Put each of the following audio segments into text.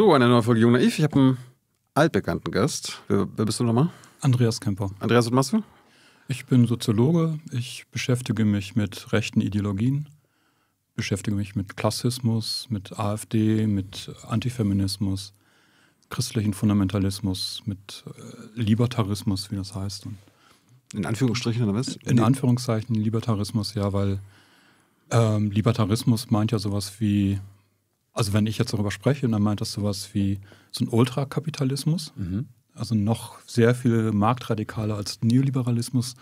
So, eine neue Folge Jung Naiv. Ich habe einen altbekannten Gast. Wer, wer bist du nochmal? Andreas Kemper. Andreas, was machst du? Ich bin Soziologe. Ich beschäftige mich mit rechten Ideologien, beschäftige mich mit Klassismus, mit AfD, mit Antifeminismus, christlichen Fundamentalismus, mit äh, Libertarismus, wie das heißt. Und in Anführungsstrichen oder was? In Anführungszeichen Libertarismus, ja, weil ähm, Libertarismus meint ja sowas wie also wenn ich jetzt darüber spreche, dann meint das sowas wie so ein Ultrakapitalismus, mhm. also noch sehr viel marktradikaler als Neoliberalismus,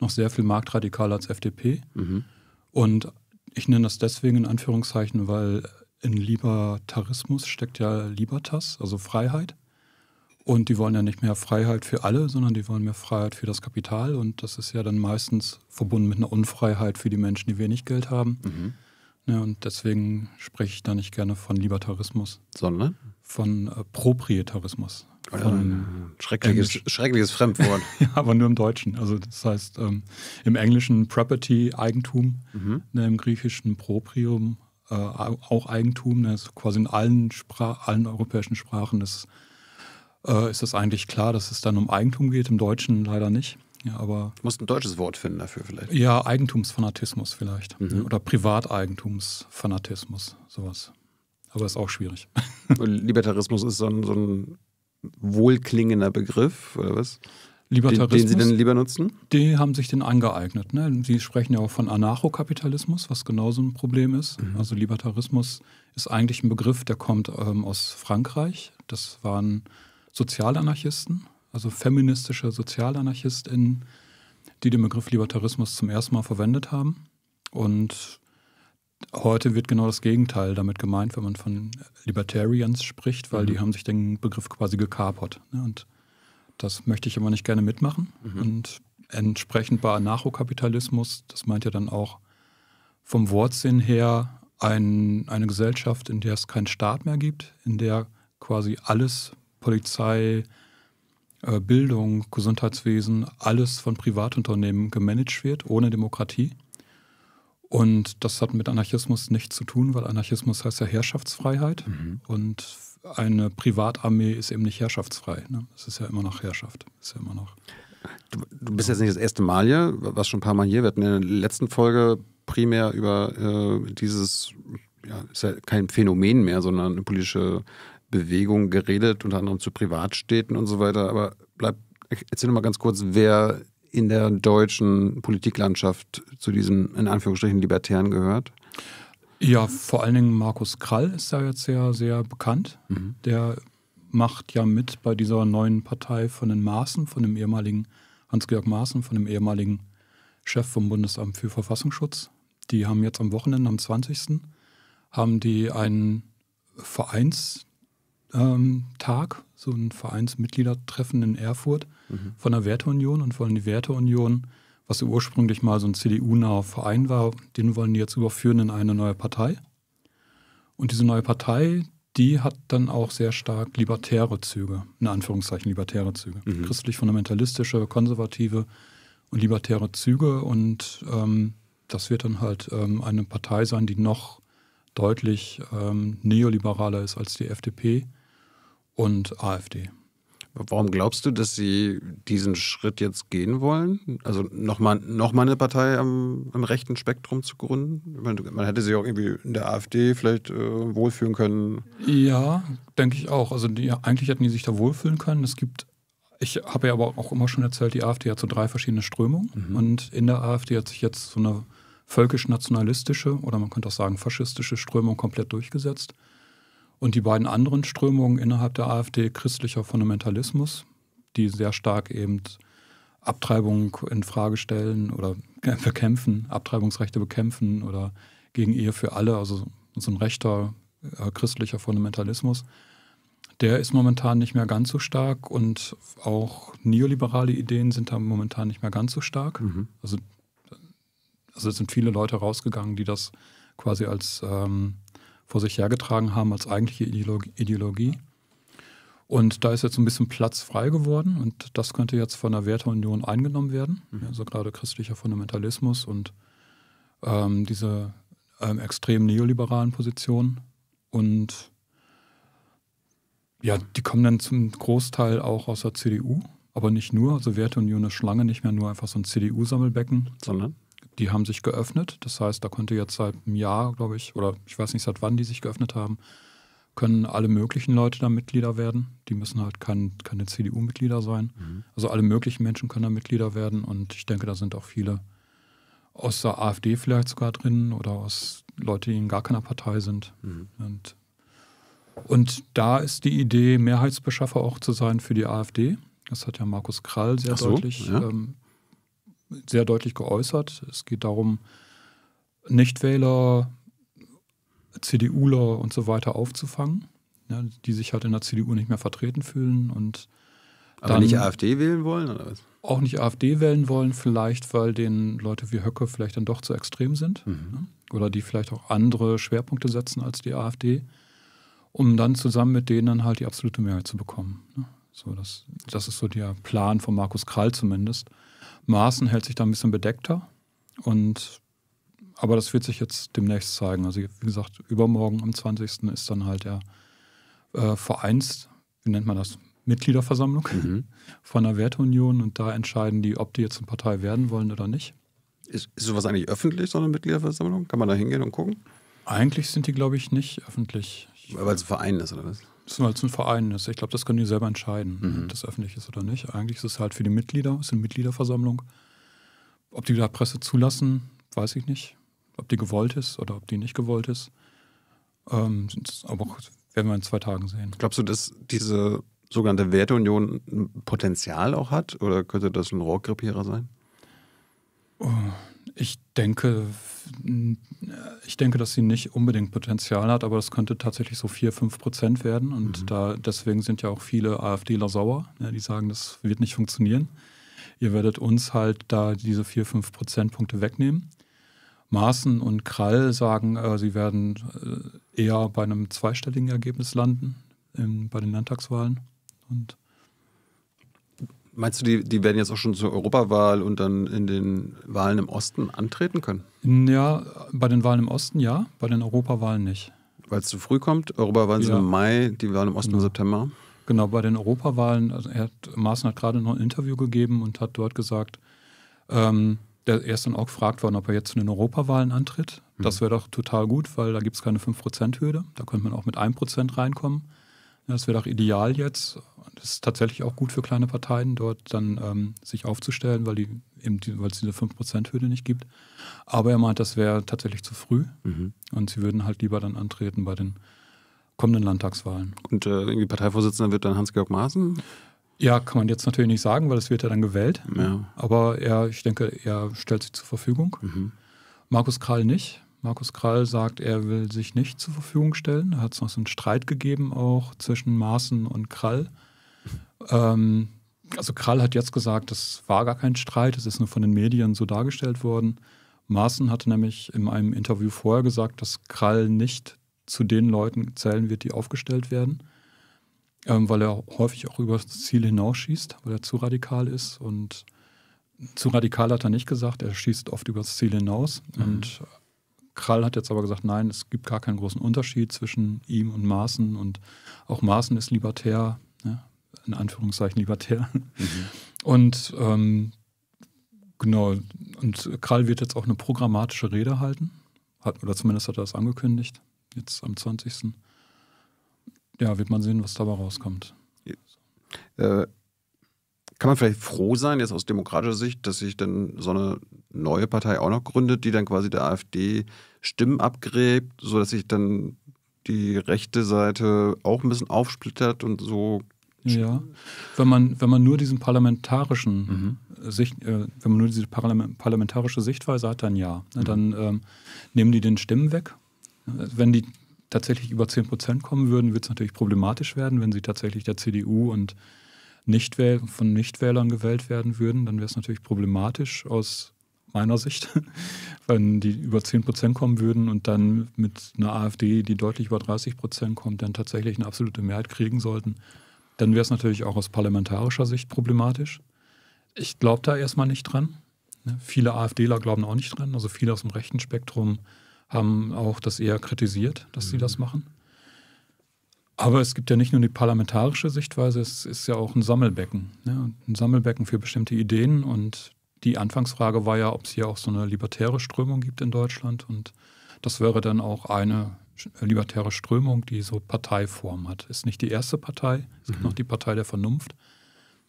noch sehr viel marktradikaler als FDP. Mhm. Und ich nenne das deswegen in Anführungszeichen, weil in Libertarismus steckt ja Libertas, also Freiheit. Und die wollen ja nicht mehr Freiheit für alle, sondern die wollen mehr Freiheit für das Kapital. Und das ist ja dann meistens verbunden mit einer Unfreiheit für die Menschen, die wenig Geld haben. Mhm. Ja, und deswegen spreche ich da nicht gerne von Libertarismus. Sondern? Von äh, Proprietarismus. Ah, von schreckliches, schreckliches Fremdwort. ja, aber nur im Deutschen. Also das heißt ähm, im Englischen Property, Eigentum, mhm. ne, im Griechischen Proprium, äh, auch Eigentum. Ne, ist quasi in allen, Spra allen europäischen Sprachen ist, äh, ist es eigentlich klar, dass es dann um Eigentum geht, im Deutschen leider nicht. Ja, aber du musst ein deutsches Wort finden dafür vielleicht. Ja, Eigentumsfanatismus vielleicht. Mhm. Oder Privateigentumsfanatismus, sowas. Aber ist auch schwierig. Libertarismus ist so ein, so ein wohlklingender Begriff, oder was? Libertarismus. Den, Sie denn lieber nutzen? Die haben sich den angeeignet. Ne? Sie sprechen ja auch von Anarchokapitalismus, was genauso ein Problem ist. Mhm. Also Libertarismus ist eigentlich ein Begriff, der kommt ähm, aus Frankreich. Das waren Sozialanarchisten also feministische SozialanarchistInnen, die den Begriff Libertarismus zum ersten Mal verwendet haben. Und heute wird genau das Gegenteil damit gemeint, wenn man von Libertarians spricht, weil mhm. die haben sich den Begriff quasi gekapert. Ne? Und das möchte ich immer nicht gerne mitmachen. Mhm. Und entsprechend bei Anarchokapitalismus, das meint ja dann auch vom Wortsinn her ein, eine Gesellschaft, in der es keinen Staat mehr gibt, in der quasi alles, Polizei, äh, Bildung, Gesundheitswesen, alles von Privatunternehmen gemanagt wird, ohne Demokratie. Und das hat mit Anarchismus nichts zu tun, weil Anarchismus heißt ja Herrschaftsfreiheit mhm. und eine Privatarmee ist eben nicht herrschaftsfrei. Ne? Es ist ja immer noch Herrschaft. Ist ja immer noch. Du, du bist jetzt nicht das erste Mal hier, warst schon ein paar Mal hier. Wir hatten in der letzten Folge primär über äh, dieses ja, ist ja kein Phänomen mehr, sondern eine politische Bewegung geredet, unter anderem zu Privatstädten und so weiter. Aber bleib, erzähl mal ganz kurz, wer in der deutschen Politiklandschaft zu diesen in Anführungsstrichen Libertären gehört? Ja, vor allen Dingen Markus Krall ist da jetzt sehr, sehr bekannt. Mhm. Der macht ja mit bei dieser neuen Partei von den Maaßen, von dem ehemaligen Hans-Georg Maaßen, von dem ehemaligen Chef vom Bundesamt für Verfassungsschutz. Die haben jetzt am Wochenende, am 20. haben die einen Vereins, ähm, Tag, so ein Vereinsmitgliedertreffen in Erfurt mhm. von der Werteunion und wollen die Werteunion, was ursprünglich mal so ein CDU-naher Verein war, den wollen die jetzt überführen in eine neue Partei. Und diese neue Partei, die hat dann auch sehr stark libertäre Züge, in Anführungszeichen libertäre Züge. Mhm. Christlich-fundamentalistische, konservative und libertäre Züge. Und ähm, das wird dann halt ähm, eine Partei sein, die noch deutlich ähm, neoliberaler ist als die FDP und AfD. Warum glaubst du, dass sie diesen Schritt jetzt gehen wollen? Also nochmal noch mal eine Partei am, am rechten Spektrum zu gründen? Man, man, hätte sie auch irgendwie in der AfD vielleicht äh, wohlfühlen können. Ja, denke ich auch. Also die, eigentlich hätten die sich da wohlfühlen können. Es gibt, ich habe ja aber auch immer schon erzählt, die AfD hat so drei verschiedene Strömungen. Mhm. Und in der AfD hat sich jetzt so eine völkisch-nationalistische oder man könnte auch sagen faschistische Strömung komplett durchgesetzt. Und die beiden anderen Strömungen innerhalb der AfD, christlicher Fundamentalismus, die sehr stark eben Abtreibung in Frage stellen oder bekämpfen, Abtreibungsrechte bekämpfen oder gegen Ehe für alle, also so ein rechter äh, christlicher Fundamentalismus, der ist momentan nicht mehr ganz so stark und auch neoliberale Ideen sind da momentan nicht mehr ganz so stark. Mhm. Also, äh, also es sind viele Leute rausgegangen, die das quasi als ähm, vor sich hergetragen haben als eigentliche Ideologie. Und da ist jetzt ein bisschen Platz frei geworden und das könnte jetzt von der Werteunion eingenommen werden, also gerade christlicher Fundamentalismus und ähm, diese ähm, extrem neoliberalen Positionen. Und ja, die kommen dann zum Großteil auch aus der CDU, aber nicht nur. Also Werteunion ist Schlange nicht mehr nur einfach so ein CDU-Sammelbecken. Sondern? die haben sich geöffnet. Das heißt, da konnte jetzt seit einem Jahr, glaube ich, oder ich weiß nicht, seit wann die sich geöffnet haben, können alle möglichen Leute da Mitglieder werden. Die müssen halt kein, keine CDU-Mitglieder sein. Mhm. Also alle möglichen Menschen können da Mitglieder werden. Und ich denke, da sind auch viele aus der AfD vielleicht sogar drin oder aus Leute, die in gar keiner Partei sind. Mhm. Und, und da ist die Idee, Mehrheitsbeschaffer auch zu sein für die AfD. Das hat ja Markus Krall sehr so, deutlich ja. ähm, sehr deutlich geäußert. Es geht darum, Nichtwähler, CDUler und so weiter aufzufangen, ja, ne, die sich halt in der CDU nicht mehr vertreten fühlen und aber nicht AfD wählen wollen oder was? Auch nicht AfD wählen wollen, vielleicht, weil denen Leute wie Höcke vielleicht dann doch zu extrem sind. Mhm. Ne? Oder die vielleicht auch andere Schwerpunkte setzen als die AfD, um dann zusammen mit denen dann halt die absolute Mehrheit zu bekommen. Ne? So, das, das ist so der Plan von Markus Krall zumindest. Maßen hält sich da ein bisschen bedeckter. Und aber das wird sich jetzt demnächst zeigen. Also, wie gesagt, übermorgen am 20. ist dann halt der äh, Vereins, wie nennt man das, Mitgliederversammlung mhm. von der Werteunion und da entscheiden die, ob die jetzt eine Partei werden wollen oder nicht. Ist, ist sowas eigentlich öffentlich, so eine Mitgliederversammlung? Kann man da hingehen und gucken? Eigentlich sind die, glaube ich, nicht öffentlich. Weil es ein Verein ist, oder was? müssen halt ein Verein ist. Ich glaube, das können die selber entscheiden, mhm. ob das öffentlich ist oder nicht. Eigentlich ist es halt für die Mitglieder, es ist eine Mitgliederversammlung. Ob die da Presse zulassen, weiß ich nicht. Ob die gewollt ist oder ob die nicht gewollt ist. Ähm, aber auch werden wir in zwei Tagen sehen. Glaubst du, dass diese sogenannte Werteunion ein Potenzial auch hat? Oder könnte das ein Rohrkrepierer sein? Oh, ich denke, ich denke, dass sie nicht unbedingt Potenzial hat, aber das könnte tatsächlich so 4, 5 Prozent werden. Und mhm. da, deswegen sind ja auch viele AfDler sauer. Ja, ne, die sagen, das wird nicht funktionieren. Ihr werdet uns halt da diese 4, 5 Prozentpunkte wegnehmen. Maaßen und Krall sagen, äh, sie werden äh, eher bei einem zweistelligen Ergebnis landen in, bei den Landtagswahlen. Und Meinst du, die, die werden jetzt auch schon zur Europawahl und dann in den Wahlen im Osten antreten können? Ja, bei den Wahlen im Osten ja, bei den Europawahlen nicht. Weil es zu früh kommt? Europawahlen ja. sind im Mai, die Wahlen im Osten genau. im September. Genau, bei den Europawahlen, also er hat, Maaßen hat gerade noch ein Interview gegeben und hat dort gesagt, ähm, der, er ist dann auch gefragt worden, ob er jetzt zu den Europawahlen antritt. Mhm. Das wäre doch total gut, weil da gibt es keine 5%-Hürde. Da könnte man auch mit 1% reinkommen. Das wäre doch ideal jetzt das ist tatsächlich auch gut für kleine Parteien, dort dann ähm, sich aufzustellen, weil, die, weil es diese 5%-Hürde nicht gibt. Aber er meint, das wäre tatsächlich zu früh mhm. und sie würden halt lieber dann antreten bei den kommenden Landtagswahlen. Und äh, irgendwie Parteivorsitzender wird dann Hans-Georg Maaßen? Ja, kann man jetzt natürlich nicht sagen, weil es wird ja dann gewählt. Ja. Aber er, ich denke, er stellt sich zur Verfügung. Mhm. Markus Krall nicht. Markus Krall sagt, er will sich nicht zur Verfügung stellen. Da hat es noch so einen Streit gegeben, auch zwischen Maaßen und Krall, ähm, also Krall hat jetzt gesagt, das war gar kein Streit, es ist nur von den Medien so dargestellt worden. Maaßen hatte nämlich in einem Interview vorher gesagt, dass Krall nicht zu den Leuten zählen wird, die aufgestellt werden, ähm, weil er häufig auch über das Ziel hinausschießt, weil er zu radikal ist. Und zu radikal hat er nicht gesagt, er schießt oft über das Ziel hinaus. Mhm. Und Krall hat jetzt aber gesagt, nein, es gibt gar keinen großen Unterschied zwischen ihm und Maaßen. Und auch Maaßen ist libertär. Ne? in Anführungszeichen libertär. Mhm. Und ähm, genau, und Krall wird jetzt auch eine programmatische Rede halten, hat, oder zumindest hat er das angekündigt, jetzt am 20. Ja, wird man sehen, was dabei rauskommt. Äh, kann man vielleicht froh sein, jetzt aus demokratischer Sicht, dass sich dann so eine neue Partei auch noch gründet, die dann quasi der AfD Stimmen abgräbt, sodass sich dann die rechte Seite auch ein bisschen aufsplittert und so ja, wenn man, wenn man nur diesen parlamentarischen mhm. Äh, Sicht, äh, wenn man nur diese parlamentarische Sichtweise hat, dann ja. Ne, mhm. Dann ähm, nehmen die den Stimmen weg. Wenn die tatsächlich über 10 Prozent kommen würden, wird es natürlich problematisch werden, wenn sie tatsächlich der CDU und Nichtwähl von Nichtwählern gewählt werden würden, dann wäre es natürlich problematisch aus meiner Sicht, wenn die über 10 Prozent kommen würden und dann mit einer AfD, die deutlich über 30 Prozent kommt, dann tatsächlich eine absolute Mehrheit kriegen sollten dann wäre es natürlich auch aus parlamentarischer Sicht problematisch. Ich glaube da erstmal nicht dran. Ne? Viele AfDler glauben auch nicht dran. Also viele aus dem rechten Spektrum haben auch das eher kritisiert, dass mhm. sie das machen. Aber es gibt ja nicht nur die parlamentarische Sichtweise, es ist ja auch ein Sammelbecken. Ne? Ein Sammelbecken für bestimmte Ideen. Und die Anfangsfrage war ja, ob es hier auch so eine libertäre Strömung gibt in Deutschland. Und das wäre dann auch eine äh, libertäre Strömung, die so Parteiform hat. Ist nicht die erste Partei, es gibt mhm. noch die Partei der Vernunft.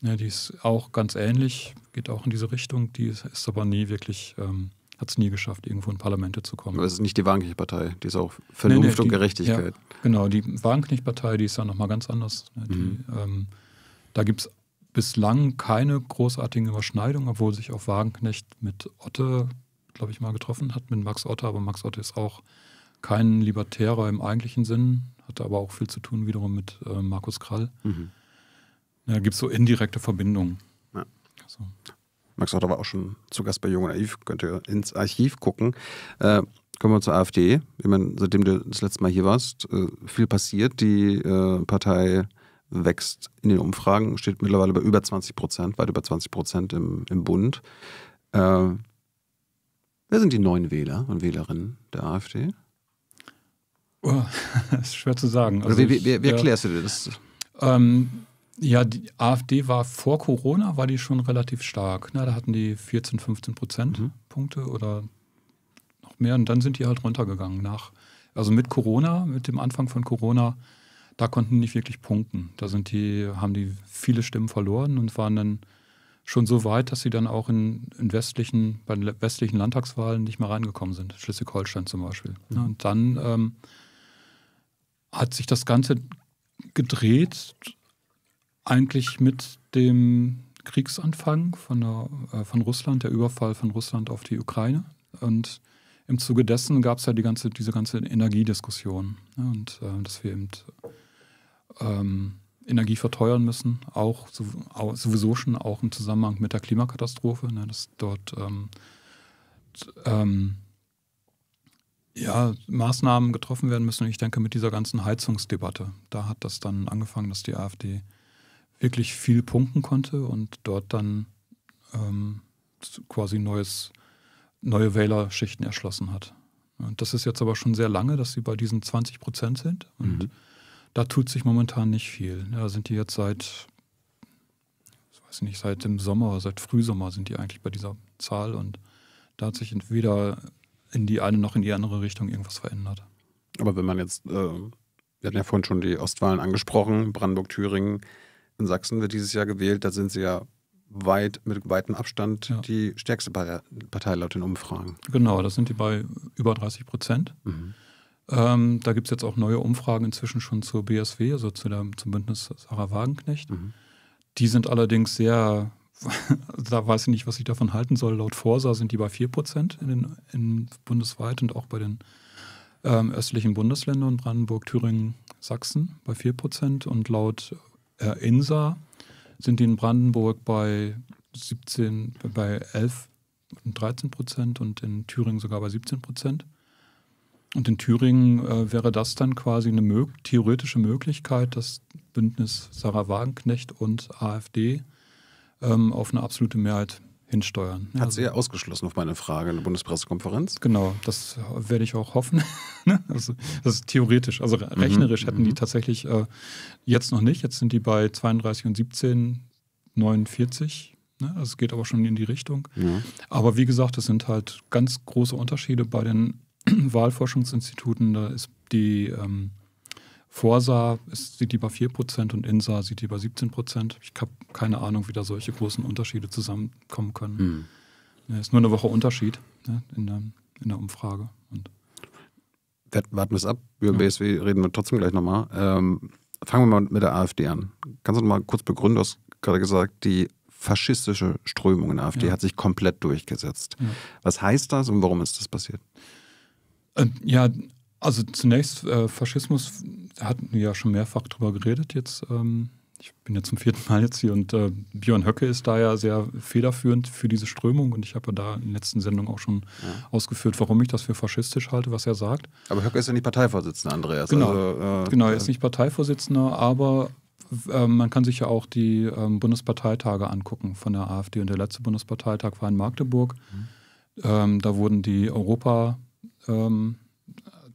Ja, die ist auch ganz ähnlich, geht auch in diese Richtung, die ist, ist aber nie wirklich, ähm, hat es nie geschafft, irgendwo in Parlamente zu kommen. Aber es ist nicht die Wagenknecht-Partei, die ist auch Vernunft nee, nee, die, und Gerechtigkeit. Ja, genau, die Wagenknecht-Partei, die ist ja nochmal ganz anders. Ne? Die, mhm. ähm, da gibt es bislang keine großartigen Überschneidungen, obwohl sich auch Wagenknecht mit Otte, glaube ich, mal getroffen hat, mit Max Otte, aber Max Otte ist auch kein Libertärer im eigentlichen Sinn, hatte aber auch viel zu tun wiederum mit äh, Markus Krall. Mhm. Ja, gibt es so indirekte Verbindungen. Ja. Also. Max Otter war auch schon zu Gast bei Jung und Naiv, könnt ihr ins Archiv gucken. Äh, kommen wir zur AfD. Ich meine, seitdem du das letzte Mal hier warst, äh, viel passiert. Die äh, Partei wächst in den Umfragen, steht mittlerweile bei über 20 Prozent, weit über 20 Prozent im, im Bund. Äh, wer sind die neuen Wähler und Wählerinnen der AfD? Oh, das ist schwer zu sagen. Also wie, wie, wie erklärst ich, du dir das? Ähm, ja, die AfD war vor Corona, war die schon relativ stark. Na, ne? da hatten die 14, 15 Prozentpunkte mhm. oder noch mehr. Und dann sind die halt runtergegangen nach. Also mit Corona, mit dem Anfang von Corona, da konnten die nicht wirklich punkten. Da sind die, haben die viele Stimmen verloren und waren dann schon so weit, dass sie dann auch in, in westlichen, bei den westlichen Landtagswahlen nicht mehr reingekommen sind. Schleswig-Holstein zum Beispiel. Ne? Mhm. Und dann ähm, hat sich das Ganze gedreht eigentlich mit dem Kriegsanfang von, der, äh, von Russland, der Überfall von Russland auf die Ukraine. Und im Zuge dessen gab es ja die ganze, diese ganze Energiediskussion ne? und äh, dass wir eben ähm, Energie verteuern müssen, auch, sowieso schon auch im Zusammenhang mit der Klimakatastrophe, ne? dass dort ähm, ähm, ja, Maßnahmen getroffen werden müssen. ich denke, mit dieser ganzen Heizungsdebatte, da hat das dann angefangen, dass die AfD wirklich viel punkten konnte und dort dann ähm, quasi neues, neue Wählerschichten erschlossen hat. Und das ist jetzt aber schon sehr lange, dass sie bei diesen 20 Prozent sind. Und mhm. da tut sich momentan nicht viel. Da ja, sind die jetzt seit, ich weiß nicht, seit dem Sommer, seit Frühsommer sind die eigentlich bei dieser Zahl. Und da hat sich entweder in die eine noch in die andere Richtung irgendwas verändert. Aber wenn man jetzt, äh, wir hatten ja vorhin schon die Ostwahlen angesprochen, Brandenburg, Thüringen, in Sachsen wird dieses Jahr gewählt, da sind sie ja weit, mit weitem Abstand ja. die stärkste Partei laut den Umfragen. Genau, da sind die bei über 30 Prozent. Mhm. Ähm, da gibt es jetzt auch neue Umfragen inzwischen schon zur BSW, also zu der, zum Bündnis Sarah Wagenknecht. Mhm. Die sind allerdings sehr da weiß ich nicht, was ich davon halten soll. Laut Forsa sind die bei 4% in den, in bundesweit und auch bei den ähm, östlichen Bundesländern, Brandenburg, Thüringen, Sachsen bei 4% und laut äh, INSA sind die in Brandenburg bei 17, bei 11 und 13 Prozent und in Thüringen sogar bei 17 Prozent. Und in Thüringen äh, wäre das dann quasi eine mög theoretische Möglichkeit, dass Bündnis Sarah Wagenknecht und AfD ähm, auf eine absolute Mehrheit hinsteuern. Hat also, sie ja ausgeschlossen auf meine Frage in der Bundespressekonferenz. Genau, das werde ich auch hoffen. Ne? also, das ist theoretisch, also mhm, rechnerisch mhm, hätten die mhm. tatsächlich äh, jetzt noch nicht. Jetzt sind die bei 32 und 17, 49 Ne? Also es geht aber schon in die Richtung. Ja. Aber wie gesagt, es sind halt ganz große Unterschiede bei den Wahlforschungsinstituten. Da ist die ähm, Vorsa sieht die bei 4% und Insa sieht die bei 17%. Ich habe keine Ahnung, wie da solche großen Unterschiede zusammenkommen können. Hm. Ist nur eine Woche Unterschied ne, in, der, in, der, Umfrage. Und Warten wir es ab. Über ja. BSW reden wir trotzdem gleich nochmal. Ähm, fangen wir mal mit der AfD an. Kannst du nochmal kurz begründen? Du hast gerade gesagt, die faschistische Strömung in der AfD ja. hat sich komplett durchgesetzt. Ja. Was heißt das und warum ist das passiert? Äh, ja, also zunächst, äh, Faschismus hatten wir ja schon mehrfach drüber geredet jetzt. Ähm, ich bin ja zum vierten Mal jetzt hier und äh, Björn Höcke ist da ja sehr federführend für diese Strömung und ich habe ja da in der letzten Sendung auch schon ja. ausgeführt, warum ich das für faschistisch halte, was er sagt. Aber Höcke ist ja nicht Parteivorsitzender, Andreas. Genau, also, äh, genau er äh, ist nicht Parteivorsitzender, aber ähm, man kann sich ja auch die ähm, Bundesparteitage angucken von der AfD. Und der letzte Bundesparteitag war in Magdeburg. Mhm. Ähm, da wurden die Europa ähm,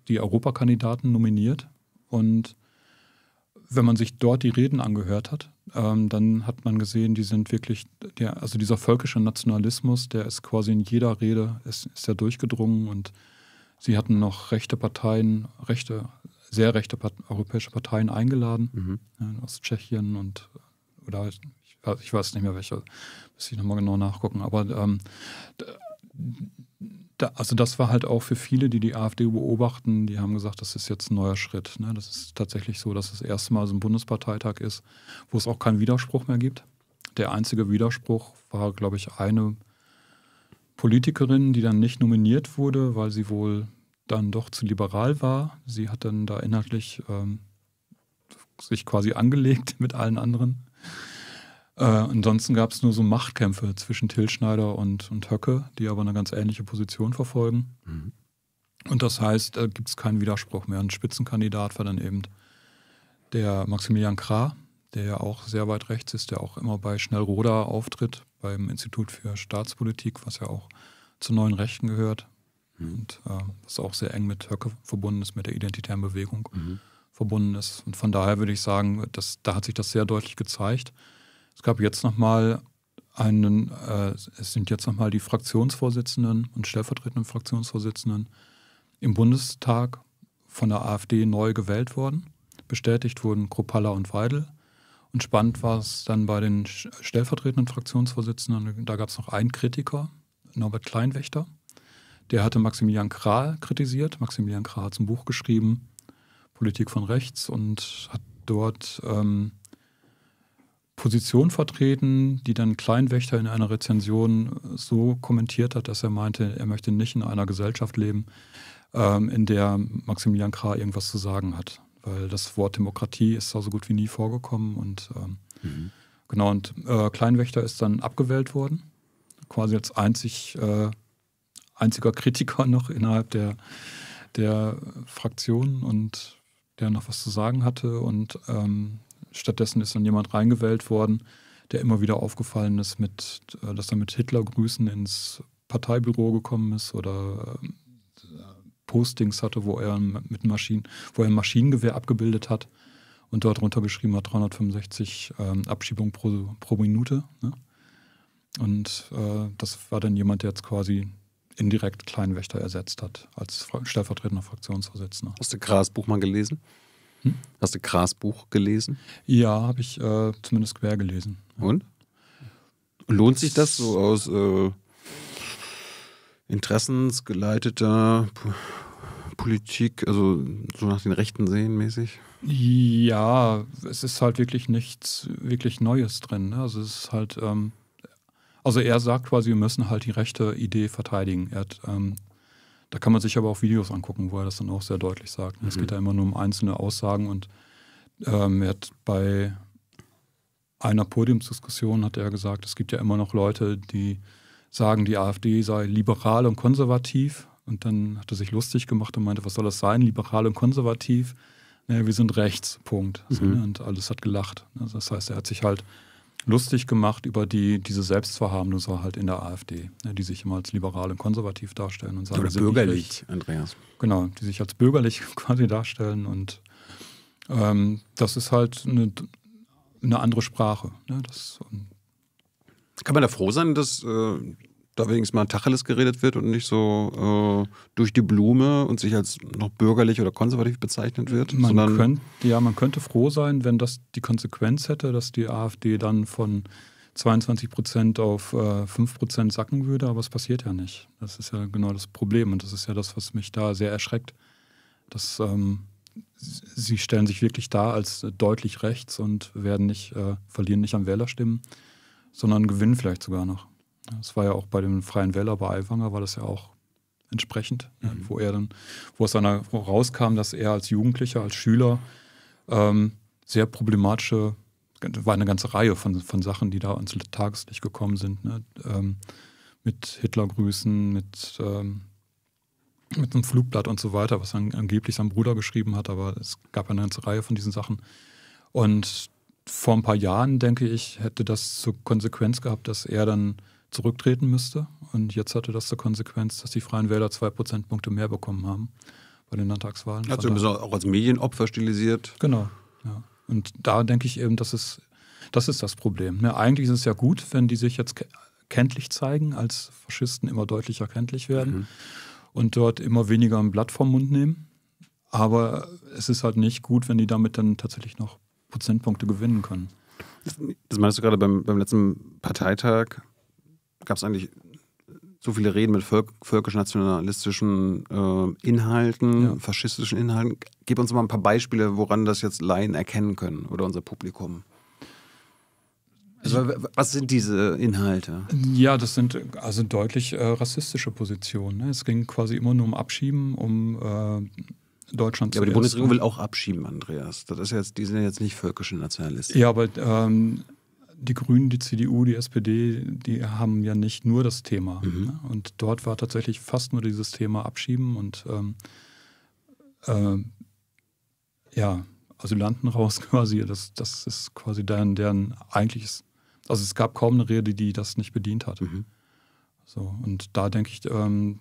die Europakandidaten nominiert. Und wenn man sich dort die Reden angehört hat, ähm, dann hat man gesehen, die sind wirklich, der, also dieser völkische Nationalismus, der ist quasi in jeder Rede, ist, ist ja durchgedrungen und sie hatten noch rechte Parteien, rechte, sehr rechte Part europäische Parteien eingeladen mhm. ja, aus Tschechien und oder ich, ich weiß nicht mehr welche, muss ich nochmal genau nachgucken, aber ähm, da, also das war halt auch für viele, die die AfD beobachten, die haben gesagt, das ist jetzt ein neuer Schritt. Ne? Das ist tatsächlich so, dass das erste Mal so ein Bundesparteitag ist, wo es auch keinen Widerspruch mehr gibt. Der einzige Widerspruch war, glaube ich, eine Politikerin, die dann nicht nominiert wurde, weil sie wohl dann doch zu liberal war. Sie hat dann da inhaltlich ähm, sich quasi angelegt mit allen anderen. Äh, ansonsten gab es nur so Machtkämpfe zwischen Till Schneider und, und Höcke, die aber eine ganz ähnliche Position verfolgen. Mhm. Und das heißt, da äh, gibt es keinen Widerspruch mehr. Ein Spitzenkandidat war dann eben der Maximilian Krah, der ja auch sehr weit rechts ist, der auch immer bei Schnellroda auftritt, beim Institut für Staatspolitik, was ja auch zur neuen Rechten gehört mhm. und äh, was auch sehr eng mit Höcke verbunden ist, mit der identitären Bewegung mhm. verbunden ist. Und von daher würde ich sagen, dass, da hat sich das sehr deutlich gezeigt. Es gab jetzt nochmal einen, äh, es sind jetzt nochmal die Fraktionsvorsitzenden und stellvertretenden Fraktionsvorsitzenden im Bundestag von der AfD neu gewählt worden. Bestätigt wurden Kropalla und Weidel. Und spannend war es dann bei den stellvertretenden Fraktionsvorsitzenden. Da gab es noch einen Kritiker, Norbert Kleinwächter. Der hatte Maximilian Krahl kritisiert. Maximilian Krahl hat ein Buch geschrieben, Politik von rechts, und hat dort ähm, Position vertreten, die dann Kleinwächter in einer Rezension äh, so kommentiert hat, dass er meinte, er möchte nicht in einer Gesellschaft leben, ähm, in der Maximilian Krah irgendwas zu sagen hat. Weil das Wort Demokratie ist da so gut wie nie vorgekommen und ähm, mhm. genau, und äh, Kleinwächter ist dann abgewählt worden, quasi als einzig, äh, einziger Kritiker noch innerhalb der, der Fraktion und der noch was zu sagen hatte und ähm, stattdessen ist dann jemand reingewählt worden, der immer wieder aufgefallen ist, mit, äh, dass er mit Hitlergrüßen ins Parteibüro gekommen ist oder äh, Postings hatte, wo er mit Maschinen, wo er ein Maschinengewehr abgebildet hat und dort runtergeschrieben hat 365 ähm, Abschiebungen pro, pro Minute. Ne? Und äh, das war dann jemand, der jetzt quasi indirekt Kleinwächter ersetzt hat als stellvertretender Fraktionsvorsitzender. Hast du Gras Buch mal gelesen? Hm? Hast du Kras Buch gelesen? Ja, habe ich äh, zumindest quer gelesen. Und? Lohnt sich das so aus äh, interessensgeleiteter Politik, also so nach den Rechten sehen mäßig? Ja, es ist halt wirklich nichts wirklich Neues drin. Ne? Also es ist halt, ähm, also er sagt quasi, wir müssen halt die rechte Idee verteidigen. Er hat ähm, da kann man sich aber auch Videos angucken, wo er das dann auch sehr deutlich sagt. Mhm. Es geht da immer nur um einzelne Aussagen und ähm, er hat bei einer Podiumsdiskussion hat er gesagt, es gibt ja immer noch Leute, die sagen, die AfD sei liberal und konservativ. Und dann hat er sich lustig gemacht und meinte, was soll das sein, liberal und konservativ? Naja, wir sind rechts, Punkt. Mhm. Ne? Und alles hat gelacht. Also das heißt, er hat sich halt lustig gemacht über die, diese Selbstverharmloser halt in der AfD, ne, die sich immer als liberal und konservativ darstellen und sagen, Oder bürgerlich, Andreas. Genau, die sich als bürgerlich quasi darstellen und ähm, das ist halt eine, eine andere Sprache. Ne, das, Kann man da froh sein, dass äh, da wenigstens mal ein Tacheles geredet wird und nicht so äh, durch die Blume und sich als noch bürgerlich oder konservativ bezeichnet wird. Man sondern könnt, ja, man könnte froh sein, wenn das die Konsequenz hätte, dass die AfD dann von 22 Prozent auf äh, 5 Prozent sacken würde, aber es passiert ja nicht. Das ist ja genau das Problem und das ist ja das, was mich da sehr erschreckt. Dass, ähm, sie stellen sich wirklich da als deutlich rechts und werden nicht, äh, verlieren nicht an Wählerstimmen, sondern gewinnen vielleicht sogar noch. Das war ja auch bei dem Freien Wähler, bei Aiwanger war das ja auch entsprechend, mhm. Ähm, wo er dann, wo es dann rauskam, dass er als Jugendlicher, als Schüler ähm, sehr problematische, war eine ganze Reihe von, von Sachen, die da ans Tageslicht gekommen sind, ne? ähm, mit Hitlergrüßen, mit, ähm, mit einem Flugblatt und so weiter, was er angeblich sein Bruder geschrieben hat, aber es gab eine ganze Reihe von diesen Sachen. Und vor ein paar Jahren, denke ich, hätte das zur Konsequenz gehabt, dass er dann zurücktreten müsste. Und jetzt hatte das zur Konsequenz, dass die Freien Wähler zwei Prozentpunkte mehr bekommen haben bei den Landtagswahlen. Hat sie auch als Medienopfer stilisiert. Genau. Ja. Und da denke ich eben, das ist, das ist das Problem. Ja, ne? eigentlich ist es ja gut, wenn die sich jetzt kenntlich zeigen, als Faschisten immer deutlicher kenntlich werden mhm. und dort immer weniger ein Blatt vom Mund nehmen. Aber es ist halt nicht gut, wenn die damit dann tatsächlich noch Prozentpunkte gewinnen können. Das meinst du gerade beim, beim letzten Parteitag gab es eigentlich so viele Reden mit völk völkisch-nationalistischen äh, Inhalten, ja. faschistischen Inhalten. Gib uns mal ein paar Beispiele, woran das jetzt Laien erkennen können oder unser Publikum. Also, also was sind diese Inhalte? Ja, das sind also deutlich äh, rassistische Positionen. Ne? Es ging quasi immer nur um Abschieben, um äh, Deutschland ja, Aber die Bundesregierung will auch abschieben, Andreas. Das ist jetzt, die sind ja jetzt nicht völkische Nationalisten. Ja, aber ähm, die Grünen, die CDU, die SPD, die haben ja nicht nur das Thema. Mhm. Ne? Und dort war tatsächlich fast nur dieses Thema Abschieben und ähm, äh, ja, Asylanten raus quasi. Das, das ist quasi deren, deren eigentliches. Also es gab kaum eine Rede, die das nicht bedient hat. Mhm. So, und da denke ich, ähm,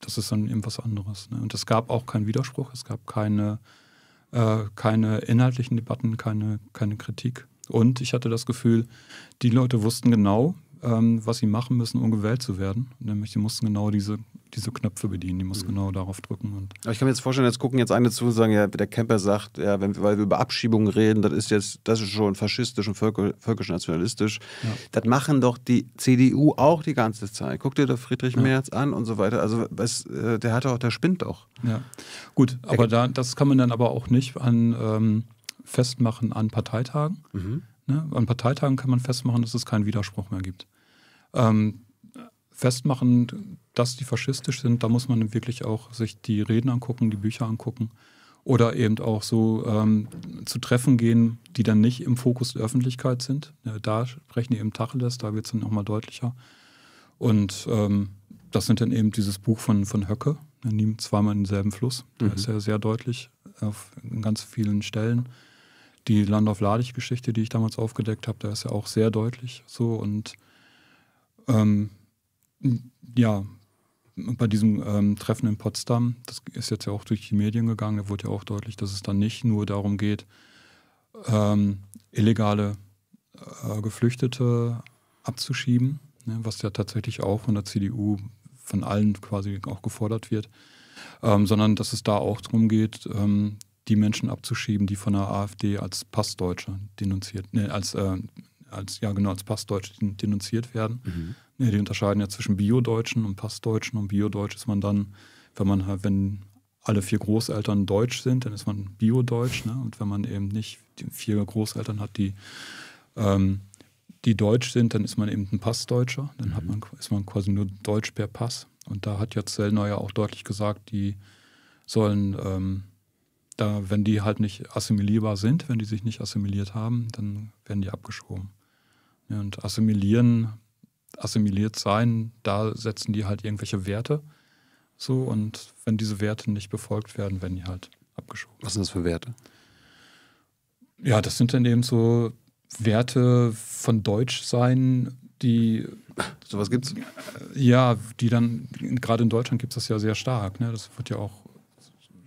das ist dann eben was anderes. Ne? Und es gab auch keinen Widerspruch, es gab keine, äh, keine inhaltlichen Debatten, keine, keine Kritik. Und ich hatte das Gefühl, die Leute wussten genau, ähm, was sie machen müssen, um gewählt zu werden. Nämlich, die mussten genau diese, diese Knöpfe bedienen, die mussten mhm. genau darauf drücken. Und Aber ich kann mir jetzt vorstellen, jetzt gucken jetzt eine zu und sagen, ja, der Camper sagt, ja, wenn, weil wir über Abschiebungen reden, das ist jetzt, das ist schon faschistisch und völkisch nationalistisch. Ja. Das machen doch die CDU auch die ganze Zeit. Guck dir doch Friedrich ja. Merz an und so weiter. Also was, äh, der hat auch, der spinnt doch. Ja, gut, aber äh, da, das kann man dann aber auch nicht an ähm, festmachen an Parteitagen. Mhm. Ne? An Parteitagen kann man festmachen, dass es keinen Widerspruch mehr gibt. Ähm, festmachen, dass die faschistisch sind, da muss man wirklich auch sich die Reden angucken, die Bücher angucken oder eben auch so ähm, zu Treffen gehen, die dann nicht im Fokus der Öffentlichkeit sind. Ja, da sprechen die eben Tacheles, da wird es dann nochmal deutlicher. Und ähm, das sind dann eben dieses Buch von, von Höcke, ne, Nimm zweimal denselben Fluss. Da mhm. ist ja sehr deutlich auf ganz vielen Stellen die Landorf-Ladig-Geschichte, die ich damals aufgedeckt habe, da ist ja auch sehr deutlich so. Und ähm, ja, bei diesem ähm, Treffen in Potsdam, das ist jetzt ja auch durch die Medien gegangen, da wurde ja auch deutlich, dass es dann nicht nur darum geht, ähm, illegale äh, Geflüchtete abzuschieben, ne, was ja tatsächlich auch von der CDU von allen quasi auch gefordert wird, ähm, sondern dass es da auch darum geht, ähm, die Menschen abzuschieben, die von der AfD als Passdeutsche denunziert, nee, als, äh, als, ja genau, als Passdeutsche denunziert werden. Mhm. Nee, die unterscheiden ja zwischen Biodeutschen und Passdeutschen. Und Biodeutsch ist man dann, wenn man halt, wenn alle vier Großeltern deutsch sind, dann ist man Biodeutsch. Ne? Und wenn man eben nicht vier Großeltern hat, die, ähm, die deutsch sind, dann ist man eben ein Passdeutscher. Dann mhm. hat man, ist man quasi nur deutsch per Pass. Und da hat jetzt Zellner ja auch deutlich gesagt, die sollen ähm, da, wenn die halt nicht assimilierbar sind, wenn die sich nicht assimiliert haben, dann werden die abgeschoben. und assimilieren, assimiliert sein, da setzen die halt irgendwelche Werte so und wenn diese Werte nicht befolgt werden, werden die halt abgeschoben. Was sind das für Werte? Ja, das sind dann eben so Werte von Deutschsein, die. Sowas gibt's? Ja, die dann, gerade in Deutschland gibt es das ja sehr stark. Ne? Das wird ja auch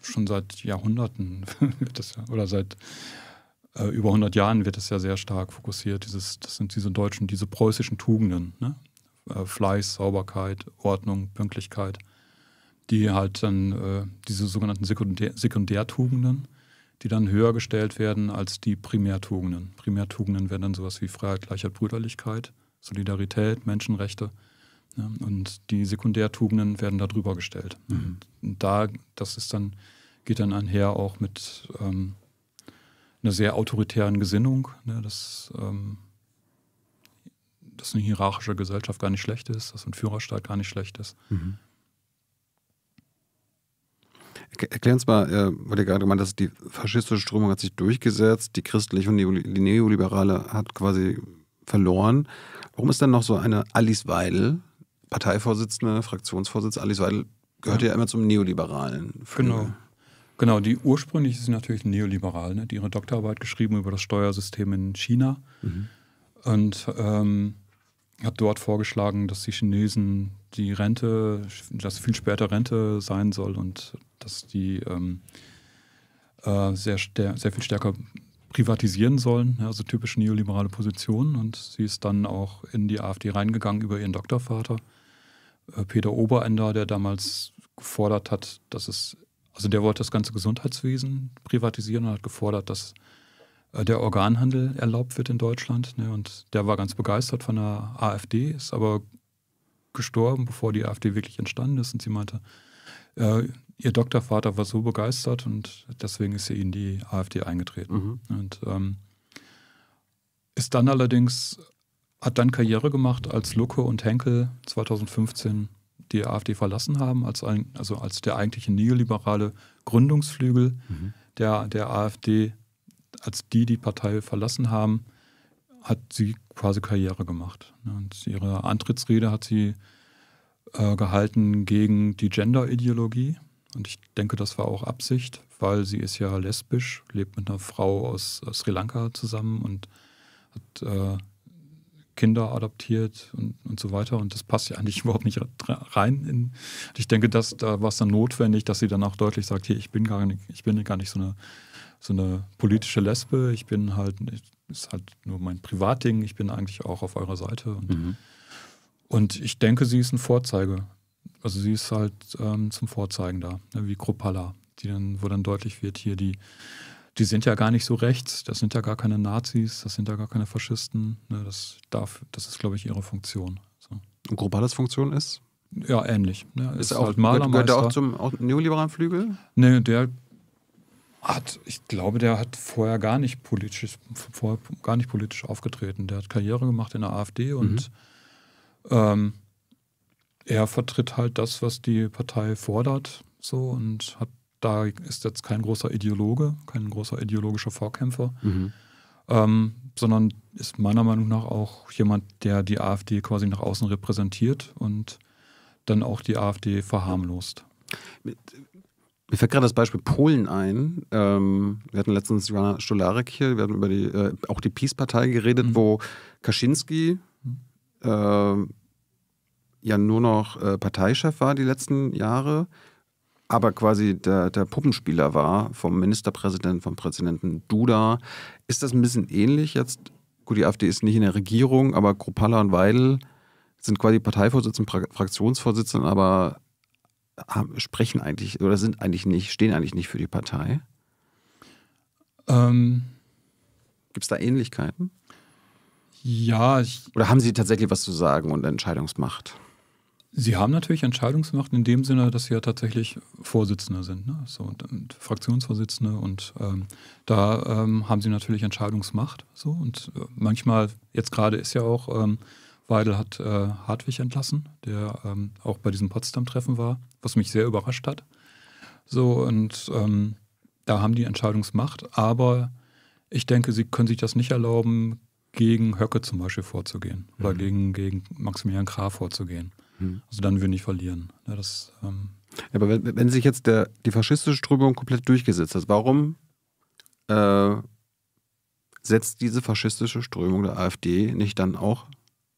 schon seit Jahrhunderten wird das ja, oder seit äh, über 100 Jahren wird das ja sehr stark fokussiert. Dieses, das sind diese deutschen, diese preußischen Tugenden, ne? äh, Fleiß, Sauberkeit, Ordnung, Pünktlichkeit, die halt dann äh, diese sogenannten Sekundär Sekundärtugenden, die dann höher gestellt werden als die Primärtugenden. Primärtugenden werden dann sowas wie Freiheit, Gleichheit, Brüderlichkeit, Solidarität, Menschenrechte. Ne? Und die Sekundärtugenden werden darüber gestellt. Mhm. Und da, das ist dann geht dann einher auch mit ähm, einer sehr autoritären Gesinnung, ne, dass, ähm, dass eine hierarchische Gesellschaft gar nicht schlecht ist, dass ein Führerstaat gar nicht schlecht ist. Mhm. Erklär uns mal, äh, weil ihr gerade gemeint dass die faschistische Strömung hat sich durchgesetzt, die christliche und die neoliberale hat quasi verloren. Warum ist dann noch so eine Alice Weidel, Parteivorsitzende, Fraktionsvorsitzende, Alice Weidel gehört ja, ja immer zum neoliberalen Flügel. Genau. Genau, die ursprünglich ist natürlich neoliberal. Ne? Die ihre Doktorarbeit geschrieben über das Steuersystem in China mhm. und ähm, hat dort vorgeschlagen, dass die Chinesen die Rente, dass viel später Rente sein soll und dass die ähm, äh, sehr, sehr viel stärker privatisieren sollen, ne? also typisch neoliberale Positionen. Und sie ist dann auch in die AfD reingegangen über ihren Doktorvater, äh, Peter Oberender, der damals gefordert hat, dass es also der wollte das ganze Gesundheitswesen privatisieren und hat gefordert, dass äh, der Organhandel erlaubt wird in Deutschland. Ne? Und der war ganz begeistert von der AfD, ist aber gestorben, bevor die AfD wirklich entstanden ist. Und sie meinte, äh, ihr Doktorvater war so begeistert und deswegen ist sie in die AfD eingetreten. Mhm. Und ähm, ist dann allerdings, hat dann Karriere gemacht, als Lucke und Henkel 2015 die AfD verlassen haben, als, ein, also als der eigentliche neoliberale Gründungsflügel mhm. der, der AfD, als die die Partei verlassen haben, hat sie quasi Karriere gemacht. Ne, und ihre Antrittsrede hat sie äh, gehalten gegen die Gender-Ideologie. Und ich denke, das war auch Absicht, weil sie ist ja lesbisch, lebt mit einer Frau aus, aus Sri Lanka zusammen und hat äh, Kinder adoptiert und, und so weiter. Und das passt ja eigentlich überhaupt nicht rein. In, ich denke, dass, da war es dann notwendig, dass sie dann auch deutlich sagt, hier, ich bin gar nicht, ich bin gar nicht so eine, so eine politische Lesbe, ich bin halt, ist halt nur mein Privatding, ich bin eigentlich auch auf eurer Seite. Und, mhm. und ich denke, sie ist ein Vorzeige. Also sie ist halt ähm, zum Vorzeigen da, ne, wie Kropala, die dann, wo dann deutlich wird, hier die die sind ja gar nicht so rechts, das sind ja gar keine Nazis, das sind ja gar keine Faschisten. Ne, das, darf, das ist, glaube ich, ihre Funktion. So. Und globales Funktion ist? Ja, ähnlich. Ne, ist, ist auch, halt Malermeister. Gehört der auch zum auch neoliberalen Flügel? Nee, der hat, ich glaube, der hat vorher gar nicht politisch, vorher gar nicht politisch aufgetreten. Der hat Karriere gemacht in der AfD mhm. und mhm. ähm, er vertritt halt das, was die Partei fordert, so und hat da ist jetzt kein großer Ideologe, kein großer ideologischer Vorkämpfer, mhm. ähm, sondern ist meiner Meinung nach auch jemand, der die AfD quasi nach außen repräsentiert und dann auch die AfD verharmlost. Mir fällt gerade das Beispiel Polen ein. Ähm, wir hatten letztens Joanna Stolarek hier, wir hatten über die, äh, auch die Peace-Partei geredet, mhm. wo Kaczynski äh, ja nur noch äh, Parteichef war die letzten Jahre aber quasi der, der Puppenspieler war vom Ministerpräsidenten, vom Präsidenten Duda. Ist das ein bisschen ähnlich jetzt? Gut, die AfD ist nicht in der Regierung, aber Kropalla und Weidel sind quasi Parteivorsitzende, pra Fraktionsvorsitzende, aber ähm, sprechen eigentlich oder sind eigentlich nicht, stehen eigentlich nicht für die Partei? Ähm, Gibt es da Ähnlichkeiten? Ja. Ich, oder haben Sie tatsächlich was zu sagen und Entscheidungsmacht? Sie haben natürlich Entscheidungsmacht in dem Sinne, dass Sie ja tatsächlich Vorsitzende sind, ne? so, und, und Fraktionsvorsitzende und ähm, da ähm, haben Sie natürlich Entscheidungsmacht. So und äh, manchmal, jetzt gerade ist ja auch, ähm, Weidel hat äh, Hartwig entlassen, der ähm, auch bei diesem Potsdam-Treffen war, was mich sehr überrascht hat. So und ähm, da haben die Entscheidungsmacht, aber ich denke, Sie können sich das nicht erlauben, gegen Höcke zum Beispiel vorzugehen mhm. oder gegen, gegen Maximilian Krah vorzugehen. Hm. Also dann würden die verlieren. Ja, das, ähm ja, aber wenn, wenn, sich jetzt der, die faschistische Strömung komplett durchgesetzt hat, warum äh, setzt diese faschistische Strömung der AfD nicht dann auch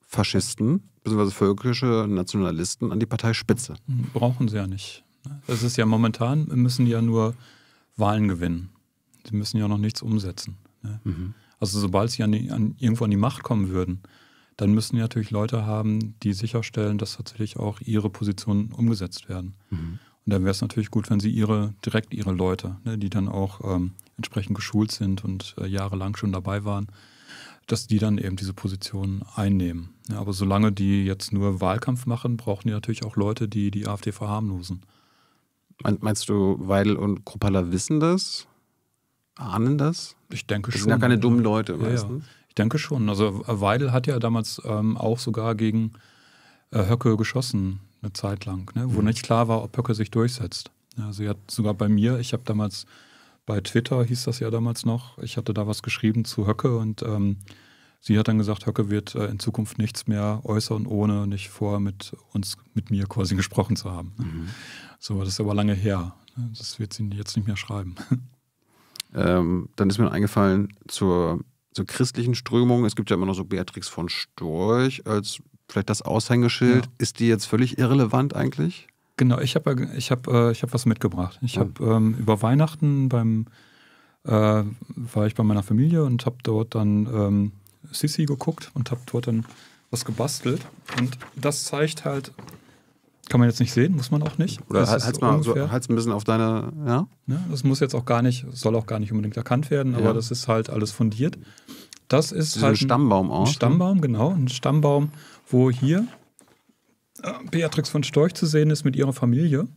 Faschisten beziehungsweise völkische Nationalisten an die Parteispitze? Hm, brauchen sie ja nicht. Es ne? ist ja momentan, müssen die ja nur Wahlen gewinnen. Sie müssen ja noch nichts umsetzen. Ne? Mhm. Also sobald sie an die, an, irgendwo an die Macht kommen würden, dann müssen die natürlich Leute haben, die sicherstellen, dass tatsächlich auch ihre Positionen umgesetzt werden. Mhm. Und dann wäre es natürlich gut, wenn sie ihre, direkt ihre Leute, ne, die dann auch ähm, entsprechend geschult sind und äh, jahrelang schon dabei waren, dass die dann eben diese Positionen einnehmen. Ja, aber solange die jetzt nur Wahlkampf machen, brauchen die natürlich auch Leute, die die AfD verharmlosen. Meinst du, Weidel und Kruppalla wissen das? Ahnen das? Ich denke das schon. Das sind ja keine dummen Leute, ja, weißt Ja. Ich denke schon. Also äh, Weidel hat ja damals ähm, auch sogar gegen äh, Höcke geschossen, eine Zeit lang, ne? wo mhm. nicht klar war, ob Höcke sich durchsetzt. Ja, sie hat sogar bei mir, ich habe damals bei Twitter, hieß das ja damals noch, ich hatte da was geschrieben zu Höcke und ähm, sie hat dann gesagt, Höcke wird äh, in Zukunft nichts mehr äußern, ohne nicht vorher mit uns, mit mir quasi gesprochen zu haben. Mhm. So war das aber lange her. Ne? Das wird sie jetzt nicht mehr schreiben. Ähm, dann ist mir eingefallen zur so christlichen Strömungen, es gibt ja immer noch so Beatrix von Storch als vielleicht das Aushängeschild, ja. ist die jetzt völlig irrelevant eigentlich? Genau, ich habe ich hab, äh, ich hab was mitgebracht. Ich habe oh. ähm, über Weihnachten beim, äh, war ich bei meiner Familie und habe dort dann ähm, Sissi geguckt und habe dort dann was gebastelt. Und das zeigt halt kann man jetzt nicht sehen, muss man auch nicht. Oder halt es so, ein bisschen auf deine, ja? ja? Ne, das muss jetzt auch gar nicht, soll auch gar nicht unbedingt erkannt werden, aber ja. das ist halt alles fundiert. Das ist, das halt ein Stammbaum auch. Ein ne? Stammbaum, genau. Ein Stammbaum, wo hier äh, Beatrix von Storch zu sehen ist mit ihrer Familie.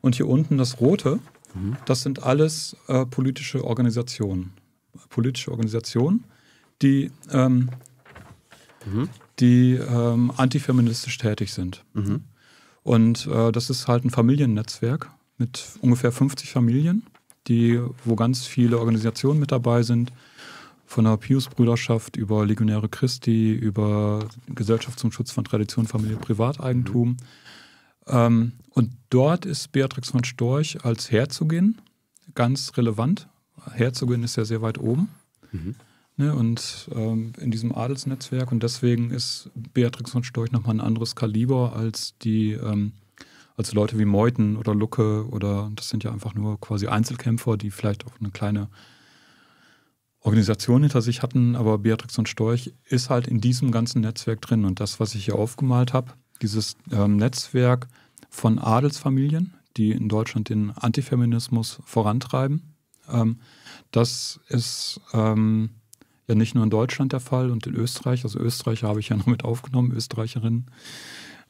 Und hier unten das Rote, mhm. das sind alles äh, politische Organisationen. Politische Organisationen, die, ähm, mhm. die ähm, antifeministisch tätig sind. Mhm. Und äh, das ist halt ein Familiennetzwerk mit ungefähr 50 Familien, die, wo ganz viele Organisationen mit dabei sind. Von der Pius-Brüderschaft über Legionäre Christi, über Gesellschaft zum Schutz von Tradition, Familie, Privateigentum. Mhm. Ähm, und dort ist Beatrix von Storch als Herzogin ganz relevant. Herzogin ist ja sehr weit oben. Mhm ne, und ähm, in diesem Adelsnetzwerk. Und deswegen ist Beatrix von Storch nochmal ein anderes Kaliber als die, ähm, als Leute wie Meuthen oder Lucke oder das sind ja einfach nur quasi Einzelkämpfer, die vielleicht auch eine kleine Organisation hinter sich hatten, aber Beatrix von Storch ist halt in diesem ganzen Netzwerk drin. Und das, was ich hier aufgemalt habe, dieses ähm, Netzwerk von Adelsfamilien, die in Deutschland den Antifeminismus vorantreiben, ähm, das ist ähm, ja nicht nur in Deutschland der Fall und in Österreich. Also Österreicher habe ich ja noch mit aufgenommen, Österreicherinnen.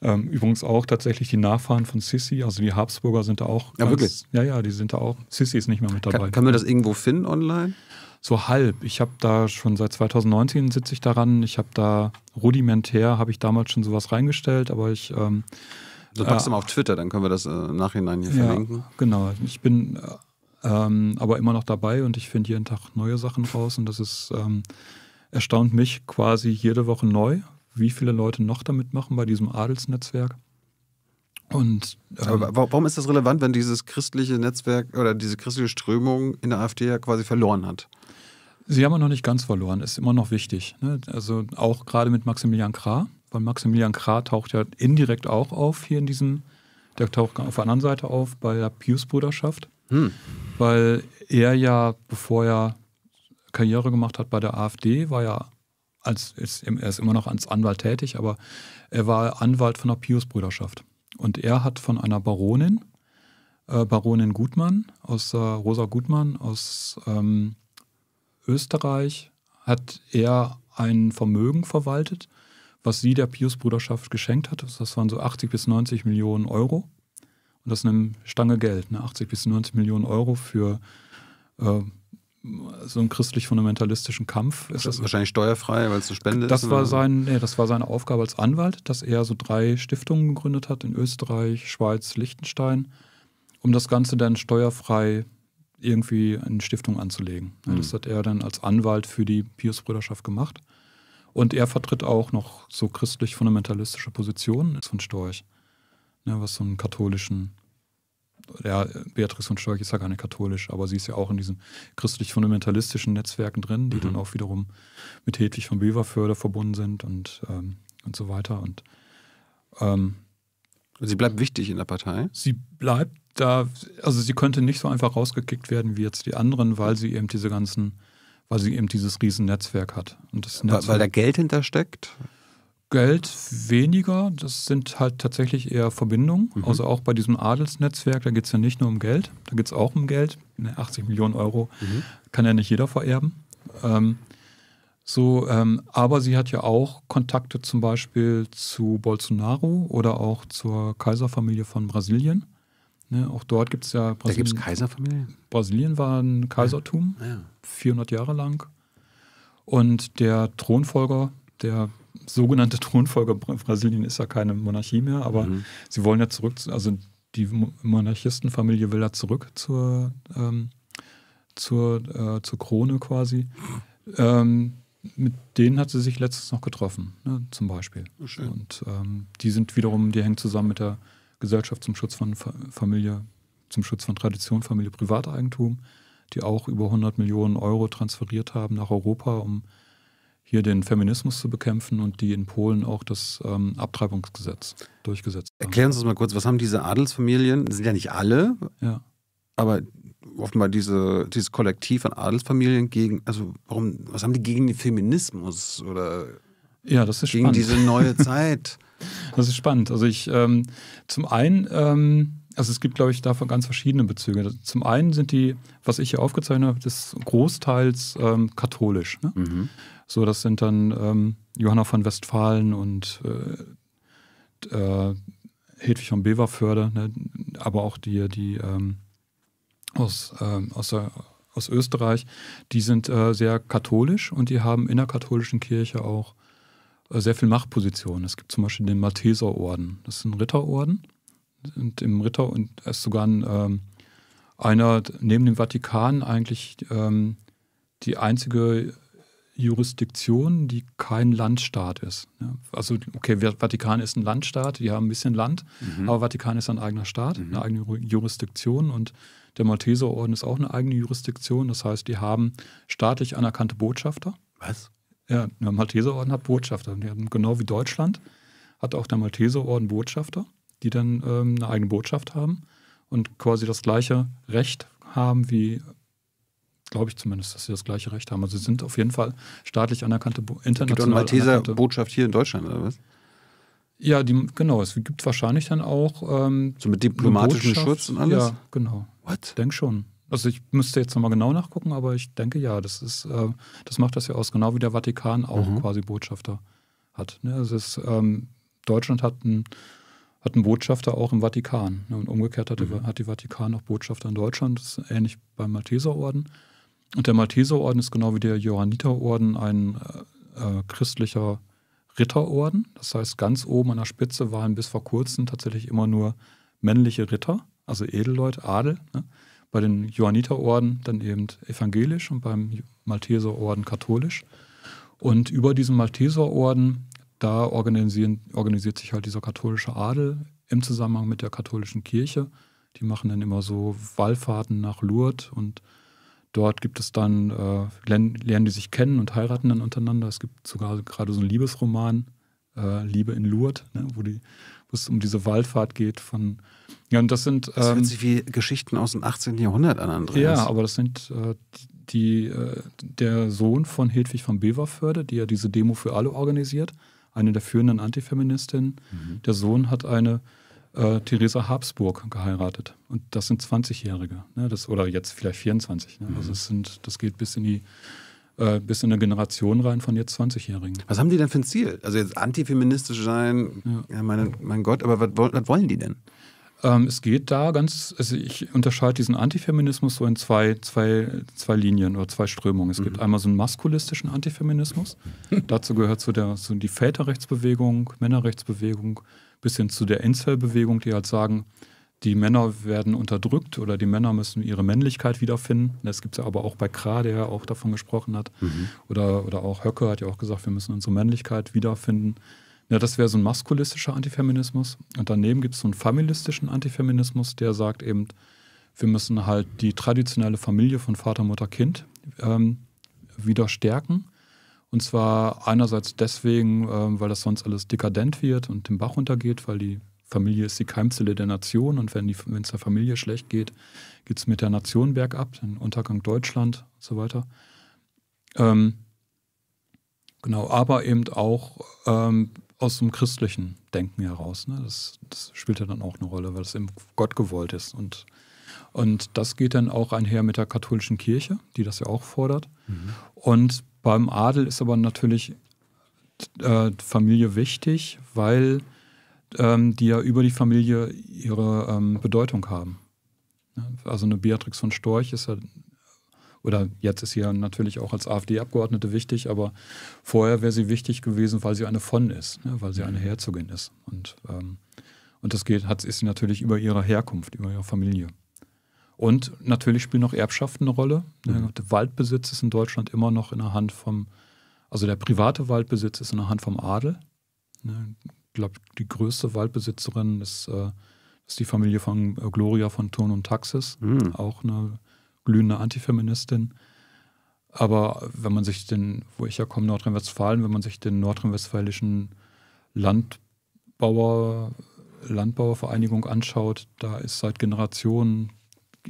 Ähm, übrigens auch tatsächlich die Nachfahren von Sissi, also die Habsburger sind da auch. Ja, ganz, wirklich? Ja, ja, die sind da auch. Sissi ist nicht mehr mit dabei. Kann, kann man das irgendwo finden online? So halb. Ich habe da schon seit 2019 sitze ich daran. Ich habe da rudimentär, habe ich damals schon sowas reingestellt, aber ich. Ähm, Du packst äh, mal auf Twitter, dann können wir das äh, im Nachhinein hier ja, verlinken. Genau, ich bin äh, ähm, aber immer noch dabei und ich finde jeden Tag neue Sachen raus und das ist, ähm, erstaunt mich quasi jede Woche neu, wie viele Leute noch damit machen bei diesem Adelsnetzwerk. Und, ähm, warum ist das relevant, wenn dieses christliche Netzwerk oder diese christliche Strömung in der AfD ja quasi verloren hat? Sie haben noch nicht ganz verloren, ist immer noch wichtig. Ne? Also auch gerade mit Maximilian Krah, weil Maximilian Krah taucht ja indirekt auch auf hier in diesem, der taucht auf der anderen Seite auf bei der Pius-Bruderschaft. Hm. Weil er ja, bevor er Karriere gemacht hat bei der AfD, war ja als, ist, er ist immer noch als Anwalt tätig, aber er war Anwalt von der Pius-Brüderschaft. Und er hat von einer Baronin, äh, Baronin Gutmann, aus äh, Rosa Gutmann aus ähm, Österreich, hat er ein Vermögen verwaltet, was sie der Pius-Bruderschaft geschenkt hat. Das waren so 80 bis 90 Millionen Euro. Und das ist eine Stange Geld, ne? 80 bis 90 Millionen Euro für äh, so einen christlich-fundamentalistischen Kampf. Ist das wahrscheinlich steuerfrei, weil es eine Spende das ist? War sein, nee, das war seine Aufgabe als Anwalt, dass er so drei Stiftungen gegründet hat in Österreich, Schweiz, Liechtenstein, um das Ganze dann steuerfrei irgendwie in Stiftung anzulegen. Mhm. Das hat er dann als Anwalt für die Pius-Brüderschaft gemacht. Und er vertritt auch noch so christlich-fundamentalistische Positionen von Storch ne, was so einen katholischen, ja, Beatrix von Storch ist ja gar nicht katholisch, aber sie ist ja auch in diesen christlich-fundamentalistischen Netzwerken drin, die mhm. dann auch wiederum mit Hedwig von Beverförde verbunden sind und, ähm, und so weiter. Und ähm, sie bleibt wichtig in der Partei? Sie bleibt da, also sie könnte nicht so einfach rausgekickt werden wie jetzt die anderen, weil sie eben diese ganzen weil sie eben dieses riesen Netzwerk hat. Netzwerk, weil, weil da Geld hintersteckt? Geld weniger, das sind halt tatsächlich eher Verbindungen. Mhm. Also auch bei diesem Adelsnetzwerk, da geht es ja nicht nur um Geld, da geht es auch um Geld. 80 ne, Millionen Euro mhm. kann ja nicht jeder vererben. Ähm, so, ähm, aber sie hat ja auch Kontakte zum Beispiel zu Bolsonaro oder auch zur Kaiserfamilie von Brasilien. Ne, auch dort gibt es ja Brasilien. Da gibt es Kaiserfamilien? Brasilien war ein Kaisertum, ah, ja. Ja. 400 Jahre lang. Und der Thronfolger, der sogenannte Thronfolge Brasilien ist ja keine Monarchie mehr, aber mhm. sie wollen ja zurück, also die Monarchistenfamilie will ja zurück zur, ähm, zur, äh, zur Krone quasi. Ähm, mit denen hat sie sich letztens noch getroffen, ne, zum Beispiel. Oh, Und ähm, die sind wiederum, die hängen zusammen mit der Gesellschaft zum Schutz von Fa Familie, zum Schutz von Tradition, Familie, Privateigentum, die auch über 100 Millionen Euro transferiert haben nach Europa, um hier den Feminismus zu bekämpfen und die in Polen auch das ähm, Abtreibungsgesetz durchgesetzt haben. Erklären Sie uns mal kurz, was haben diese Adelsfamilien, das sind ja nicht alle, ja. aber offenbar diese, dieses Kollektiv an Adelsfamilien gegen, also warum, was haben die gegen den Feminismus oder ja, das ist gegen spannend. diese neue Zeit? das ist spannend. Also ich, ähm, zum einen, ähm, also es gibt, glaube ich, davon ganz verschiedene Bezüge. Zum einen sind die, was ich hier aufgezeichnet habe, das ist großteils ähm, katholisch. Ne? Mhm. So, das sind dann ähm, Johanna von Westfalen und äh, äh, Hedwig von Beverförde, ne? aber auch die, die ähm, aus, ähm, aus, der, aus Österreich, die sind äh, sehr katholisch und die haben in der katholischen Kirche auch äh, sehr viel Machtpositionen. Es gibt zum Beispiel den Malteserorden. Das ist ein Ritterorden. Und im Ritter und ist sogar ein, ähm, einer neben dem Vatikan eigentlich ähm, die einzige Jurisdiktion, die kein Landstaat ist. Also, okay, Vatikan ist ein Landstaat, die haben ein bisschen Land, mhm. aber Vatikan ist ein eigener Staat, mhm. eine eigene Jurisdiktion und der Malteserorden ist auch eine eigene Jurisdiktion. Das heißt, die haben staatlich anerkannte Botschafter. Was? Ja, der Malteserorden hat Botschafter. Die haben, genau wie Deutschland hat auch der Malteserorden Botschafter, die dann ähm, eine eigene Botschaft haben und quasi das gleiche Recht haben wie glaube ich zumindest, dass sie das gleiche Recht haben. Also sie sind auf jeden Fall staatlich anerkannte, international Gibt auch eine Malteser Botschaft hier in Deutschland oder was? Ja, die, genau. Es gibt wahrscheinlich dann auch ähm, so mit diplomatischem Schutz und alles. Ja, genau. What? Denk schon. Also ich müsste jetzt nochmal genau nachgucken, aber ich denke ja, das ist, äh, das macht das ja aus, genau wie der Vatikan auch mhm. quasi Botschafter hat. Ne? Also es, ähm, Deutschland hat einen hat einen Botschafter auch im Vatikan. Ne? Und umgekehrt hat, mhm. die, hat die Vatikan auch Botschafter in Deutschland. Das ist ähnlich beim Malteserorden. Und der Malteserorden ist genau wie der Johanniterorden ein äh, äh, christlicher Ritterorden. Das heißt, ganz oben an der Spitze waren bis vor kurzem tatsächlich immer nur männliche Ritter, also Edelleute, Adel. Ne? Bei den Johanniterorden dann eben evangelisch und beim Malteserorden katholisch. Und über diesen Malteserorden, da organisiert sich halt dieser katholische Adel im Zusammenhang mit der katholischen Kirche. Die machen dann immer so Wallfahrten nach Lourdes und Dort gibt es dann, äh, lernen, lernen die sich kennen und heiraten dann untereinander. Es gibt sogar gerade so einen Liebesroman, äh, Liebe in Lourdes, ne, wo, die, wo es um diese Wallfahrt geht von. Ja, und das sind. Ähm, hört sich wie Geschichten aus dem 18. Jahrhundert an, Andreas. Ja, aber das sind äh, die, äh, der Sohn von Hedwig von Beverförde, die ja diese Demo für alle organisiert, eine der führenden Antifeministinnen. Mhm. Der Sohn hat eine äh, Theresa Habsburg geheiratet. Und das sind 20-Jährige. Ne? oder jetzt vielleicht 24. Ne? Also mhm. Also das, sind, das geht bis in die äh, bis in eine Generation rein von jetzt 20-Jährigen. Was haben die denn für ein Ziel? Also jetzt antifeministisch sein, ja. ja meine, mein Gott, aber was, was wollen die denn? Ähm, es geht da ganz, also ich unterscheide diesen Antifeminismus so in zwei, zwei, zwei Linien oder zwei Strömungen. Es mhm. gibt einmal so einen maskulistischen Antifeminismus. Dazu gehört zu der, so die Väterrechtsbewegung, Männerrechtsbewegung, bis hin zu der Incel-Bewegung, die halt sagen, die Männer werden unterdrückt oder die Männer müssen ihre Männlichkeit wiederfinden. Das gibt es ja aber auch bei Kra, der ja auch davon gesprochen hat. Mhm. Oder, oder auch Höcke hat ja auch gesagt, wir müssen unsere Männlichkeit wiederfinden. Ja, das wäre so ein maskulistischer Antifeminismus. Und daneben gibt es so einen familistischen Antifeminismus, der sagt eben, wir müssen halt die traditionelle Familie von Vater, Mutter, Kind ähm, wieder stärken. Und zwar einerseits deswegen, äh, weil das sonst alles dekadent wird und den Bach runtergeht, weil die Familie ist die Keimzelle der Nation und wenn es der Familie schlecht geht, geht es mit der Nation bergab, den Untergang Deutschland und so weiter. Ähm, genau, aber eben auch ähm, aus dem christlichen Denken heraus. Ne? Das, das, spielt ja dann auch eine Rolle, weil es eben Gott gewollt ist. Und, und das geht dann auch einher mit der katholischen Kirche, die das ja auch fordert. Mhm. Und beim Adel ist aber natürlich äh, Familie wichtig, weil ähm, die ja über die Familie ihre ähm, Bedeutung haben. Also eine Beatrix von Storch ist ja, oder jetzt ist sie ja natürlich auch als AfD-Abgeordnete wichtig, aber vorher wäre sie wichtig gewesen, weil sie eine von ist, ne? weil sie eine Herzogin ist. Und, ähm, und das geht, hat, ist sie natürlich über ihre Herkunft, über ihre Familie. Und natürlich spielen auch Erbschaften eine Rolle. Mhm. Der Waldbesitz ist in Deutschland immer noch in der Hand vom, also der private Waldbesitz ist in der Hand vom Adel. Ich glaube, die größte Waldbesitzerin ist, äh, ist die Familie von äh, Gloria von Thurn und Taxis, mhm. auch eine glühende Antifeministin. Aber wenn man sich den, wo ich ja komme, Nordrhein-Westfalen, wenn man sich den nordrhein-westfälischen Landbauer, Landbauervereinigung anschaut, da ist seit Generationen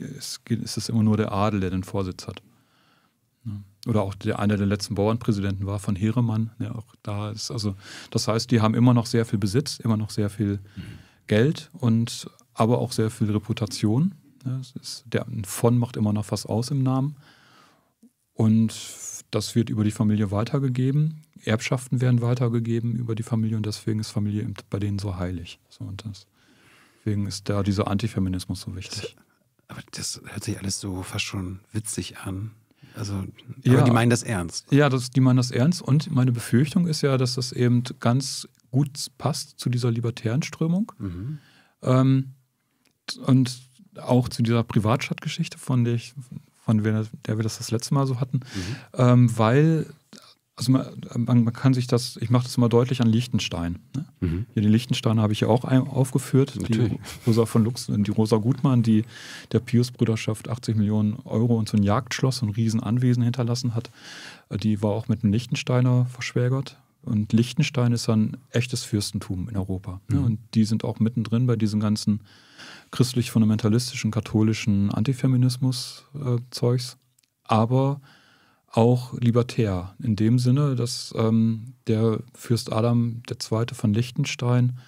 es, ist immer nur der Adel, der den Vorsitz hat. Ne? Oder auch der einer der letzten Bauernpräsidenten war von Heeremann, der auch da ist. Also das heißt, die haben immer noch sehr viel Besitz, immer noch sehr viel mhm. Geld und aber auch sehr viel Reputation. Ja, ist, der von macht immer noch was aus im Namen. Und das wird über die Familie weitergegeben. Erbschaften werden weitergegeben über die Familie und deswegen ist Familie bei denen so heilig. So, und deswegen ist da dieser Antifeminismus so wichtig. Aber das hört sich alles so fast schon witzig an. Also, ja, die meinen das ernst. Ja, das, die meinen das ernst. Und meine Befürchtung ist ja, dass das eben ganz gut passt zu dieser libertären Strömung. Mhm. Ähm, und auch zu dieser Privatstadtgeschichte, von der ich, von der wir das das letzte Mal so hatten, mhm. ähm, weil also man, man, man, kann sich das, ich mache das mal deutlich an Liechtenstein. Ne? Mhm. Hier den Liechtenstein habe ich ja auch aufgeführt. Natürlich. Die Rosa von Lux, äh, die Rosa Gutmann, die der Pius-Brüderschaft 80 Millionen Euro und so ein Jagdschloss, und ein Riesenanwesen hinterlassen hat. Äh, die war auch mit einem Liechtensteiner verschwägert. Und Liechtenstein ist ein echtes Fürstentum in Europa. Ne? Mhm. Und die sind auch mittendrin bei diesem ganzen christlich-fundamentalistischen, katholischen Antifeminismus-Zeugs. Äh, Aber auch libertär. In dem Sinne, dass ähm, der Fürst Adam II. von Liechtenstein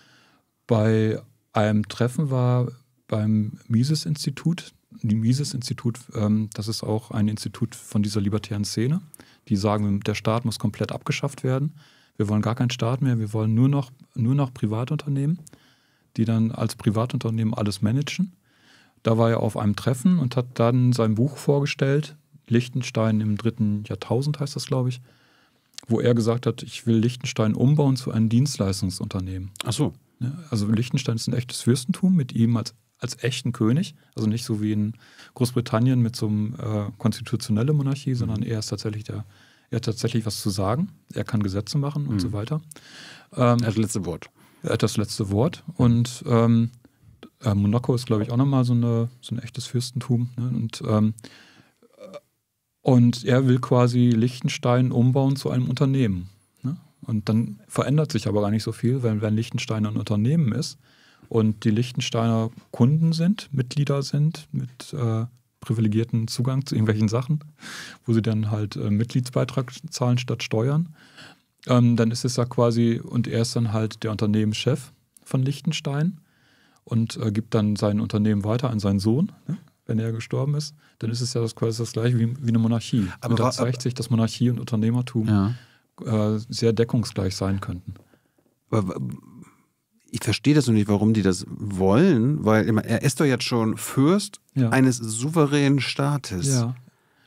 bei einem Treffen war beim Mises-Institut. Die Mises-Institut, ähm, das ist auch ein Institut von dieser libertären Szene. Die sagen, der Staat muss komplett abgeschafft werden. Wir wollen gar keinen Staat mehr, wir wollen nur noch, nur noch Privatunternehmen, die dann als Privatunternehmen alles managen. Da war er auf einem Treffen und hat dann sein Buch vorgestellt, Liechtenstein im dritten Jahrtausend, heißt das, glaube ich, wo er gesagt hat, ich will Liechtenstein umbauen zu einem Dienstleistungsunternehmen. Ach so. Also Liechtenstein ist ein echtes Fürstentum mit ihm als, als echten König, also nicht so wie in Großbritannien mit so einer äh, konstitutionellen Monarchie, mhm. sondern er ist tatsächlich der, er hat tatsächlich was zu sagen, er kann Gesetze machen mhm. und so mhm. weiter. Ähm, er hat das letzte Wort. Er hat das letzte Wort und ähm, äh, Monaco ist, glaube ich, oh. auch nochmal so, eine, so ein echtes Fürstentum. Ne? Und ähm, und er will quasi Liechtenstein umbauen zu einem Unternehmen. Ne? Und dann verändert sich aber gar nicht so viel, wenn, wenn Liechtenstein ein Unternehmen ist und die Liechtensteiner Kunden sind, Mitglieder sind, mit äh, privilegierten Zugang zu irgendwelchen Sachen, wo sie dann halt äh, Mitgliedsbeitrag zahlen statt Steuern, ähm, dann ist es ja quasi, und er ist dann halt der Unternehmenschef von Liechtenstein und äh, gibt dann sein Unternehmen weiter an seinen Sohn. Ne? wenn er gestorben ist, dann ist es ja das quasi das gleiche wie, wie eine Monarchie. Aber und da zeigt sich, dass Monarchie und Unternehmertum ja. äh, sehr deckungsgleich sein könnten. Aber, ich verstehe das nur nicht, warum die das wollen, weil meine, er ist doch jetzt schon Fürst ja. eines souveränen Staates. Ja.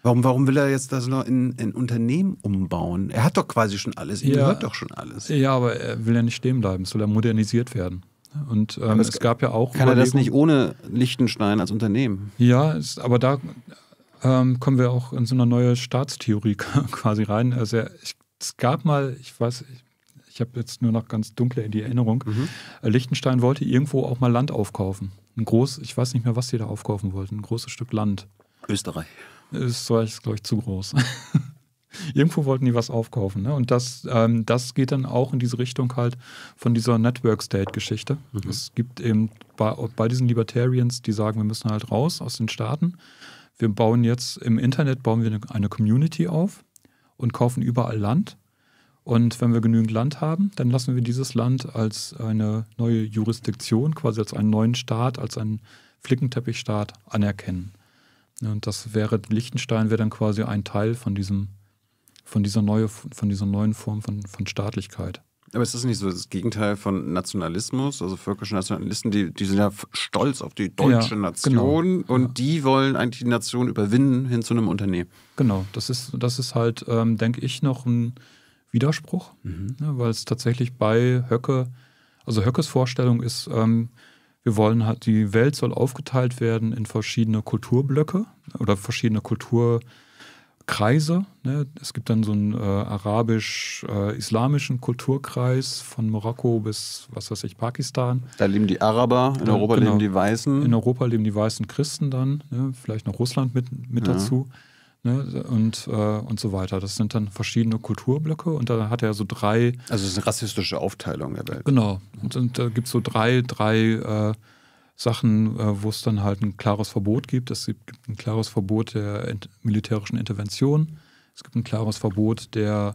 Warum, warum will er jetzt das noch in ein Unternehmen umbauen? Er hat doch quasi schon alles, ihm ja. gehört doch schon alles. Ja, aber er will ja nicht stehen bleiben, soll er modernisiert werden. Und ähm, es, es, gab ja auch. Kann er das nicht ohne Lichtenstein als Unternehmen? Ja, es, aber da ähm, kommen wir auch in so eine neue Staatstheorie quasi rein. Also ich, es gab mal, ich weiß, ich, ich habe jetzt nur noch ganz dunkle in die Erinnerung, mhm. Äh, Liechtenstein wollte irgendwo auch mal Land aufkaufen. Ein groß, ich weiß nicht mehr, was sie da aufkaufen wollten, ein großes Stück Land. Österreich. Österreich ist, glaube ich, zu groß. irgendwo wollten die was aufkaufen. Ne? Und das, ähm, das geht dann auch in diese Richtung halt von dieser Network State-Geschichte. Mhm. Es gibt eben bei, bei diesen Libertarians, die sagen, wir müssen halt raus aus den Staaten. Wir bauen jetzt im Internet bauen wir eine Community auf und kaufen überall Land. Und wenn wir genügend Land haben, dann lassen wir dieses Land als eine neue Jurisdiktion, quasi als einen neuen Staat, als einen Flickenteppichstaat anerkennen. Und das wäre, Liechtenstein wäre dann quasi ein Teil von diesem von dieser, neue, von dieser neuen Form von, von Staatlichkeit. Aber ist das nicht so das Gegenteil von Nationalismus? Also völkische Nationalisten, die, die sind ja stolz auf die deutsche ja, Nation genau. und ja. die wollen eigentlich die Nation überwinden hin zu einem Unternehmen. Genau, das ist, das ist halt, ähm, denke ich, noch ein Widerspruch, mhm. ne, weil es tatsächlich bei Höcke, also Höckes Vorstellung ist, ähm, wir wollen halt, die Welt soll aufgeteilt werden in verschiedene Kulturblöcke oder verschiedene Kulturblöcke. Kreise. Ne? Es gibt dann so einen äh, arabisch-islamischen Kulturkreis von Marokko bis, was weiß ich, Pakistan. Da leben die Araber, in ja, Europa genau. leben die Weißen. In Europa leben die weißen Christen dann, ne? vielleicht noch Russland mit, mit ja. dazu. Ne, und, äh, und so weiter. Das sind dann verschiedene Kulturblöcke und da hat er so drei. Also es ist eine rassistische Aufteilung der Welt. Genau. Und, und da gibt es so drei, drei äh, Sachen, äh, wo es dann halt ein klares Verbot gibt. Es gibt ein klares Verbot der militärischen Intervention. Es gibt ein klares Verbot der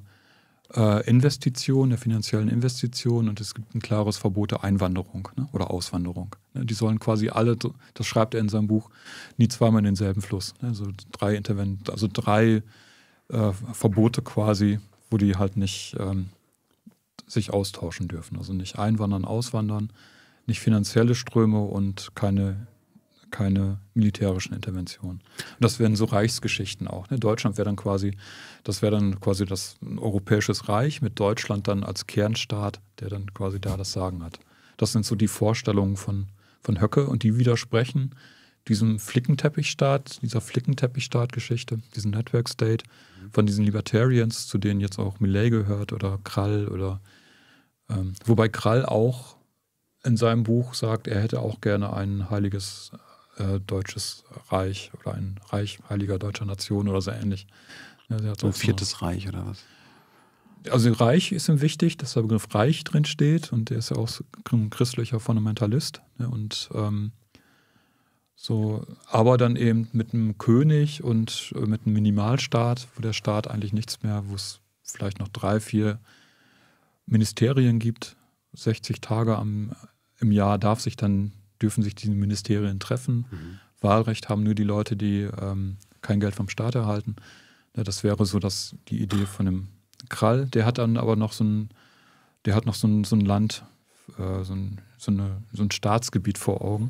äh, Investition, der finanziellen Investition und es gibt ein klares Verbot der Einwanderung ne, oder Auswanderung. Ne. Die sollen quasi alle, das schreibt er in seinem Buch, nie zweimal in denselben Fluss. Ne. also drei, Intervent also drei äh, Verbote quasi, wo die halt nicht ähm, sich austauschen dürfen. Also nicht einwandern, auswandern, nicht finanzielle Ströme und keine, keine militärischen Interventionen. Und das wären so Reichsgeschichten auch. Ne? Deutschland wäre dann quasi, das wäre dann quasi das europäisches Reich mit Deutschland dann als Kernstaat, der dann quasi da das Sagen hat. Das sind so die Vorstellungen von, von Höcke und die widersprechen diesem Flickenteppichstaat, dieser flickenteppichstaat geschichte diesem Network State, von diesen Libertarians, zu denen jetzt auch Millet gehört oder Krall oder ähm, wobei Krall auch in seinem Buch sagt, er hätte auch gerne ein heiliges äh, deutsches Reich oder ein Reich heiliger deutscher Nation oder so ähnlich. Ja, so ein viertes noch. Reich oder was? Also Reich ist ihm wichtig, dass der Begriff Reich drin steht und er ist ja auch ein christlicher Fundamentalist. Ne, und ähm, so, aber dann eben mit einem König und äh, mit einem Minimalstaat, wo der Staat eigentlich nichts mehr, wo es vielleicht noch drei, vier Ministerien gibt, 60 Tage am im Jahr darf sich dann, dürfen sich die Ministerien treffen. Mhm. Wahlrecht haben nur die Leute, die ähm, kein Geld vom Staat erhalten. Ja, das wäre so das, die Idee von dem Krall. Der hat dann aber noch so ein, der hat noch so ein, so ein Land, äh, so, ein, so, eine, so ein Staatsgebiet vor Augen.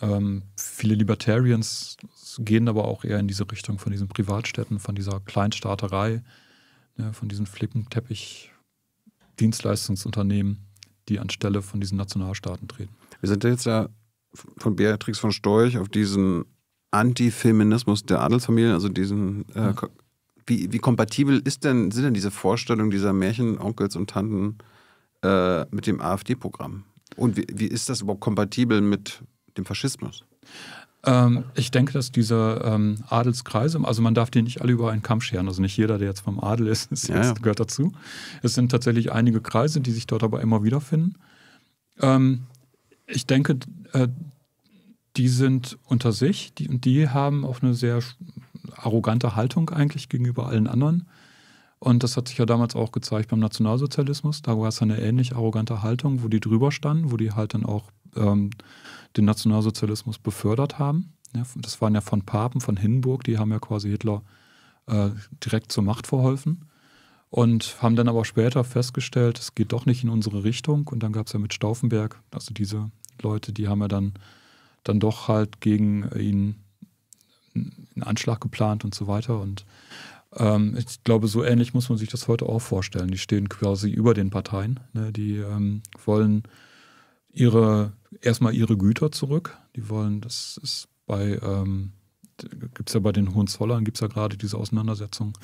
Ähm, viele Libertarians gehen aber auch eher in diese Richtung von diesen Privatstädten, von dieser Kleinstaaterei, ne, von diesen Flickenteppich-Dienstleistungsunternehmen die anstelle von diesen Nationalstaaten treten. Wir sind jetzt ja von Beatrix von Storch auf diesen Antifeminismus der Adelsfamilien, also diesen äh, ja. wie, wie kompatibel ist denn, sind denn diese Vorstellungen dieser Märchen, Onkels und Tanten äh, mit dem AfD-Programm? Und wie, wie ist das überhaupt kompatibel mit dem Faschismus? Ähm, ich denke, dass diese ähm, Adelskreise, also man darf die nicht alle über einen Kamm scheren. Also nicht jeder, der jetzt vom Adel ist, ist ja, jetzt, gehört dazu. Es sind tatsächlich einige Kreise, die sich dort aber immer wiederfinden. Ähm, ich denke, äh, die sind unter sich die, und die haben auch eine sehr arrogante Haltung eigentlich gegenüber allen anderen. Und das hat sich ja damals auch gezeigt beim Nationalsozialismus. Da war es eine ähnlich arrogante Haltung, wo die drüber standen, wo die halt dann auch ähm, den Nationalsozialismus befördert haben. Ja, das waren ja von Papen, von Hindenburg, die haben ja quasi Hitler äh, direkt zur Macht verholfen und haben dann aber später festgestellt, es geht doch nicht in unsere Richtung. Und dann gab es ja mit Stauffenberg, also diese Leute, die haben ja dann, dann doch halt gegen ihn einen Anschlag geplant und so weiter. Und ähm, ich glaube, so ähnlich muss man sich das heute auch vorstellen. Die stehen quasi über den Parteien. Ne? Die ähm, wollen ihre, erstmal ihre Güter zurück. Die wollen, das ist bei, ähm, gibt es ja bei den Hohenzollern, gibt es ja gerade diese Auseinandersetzung.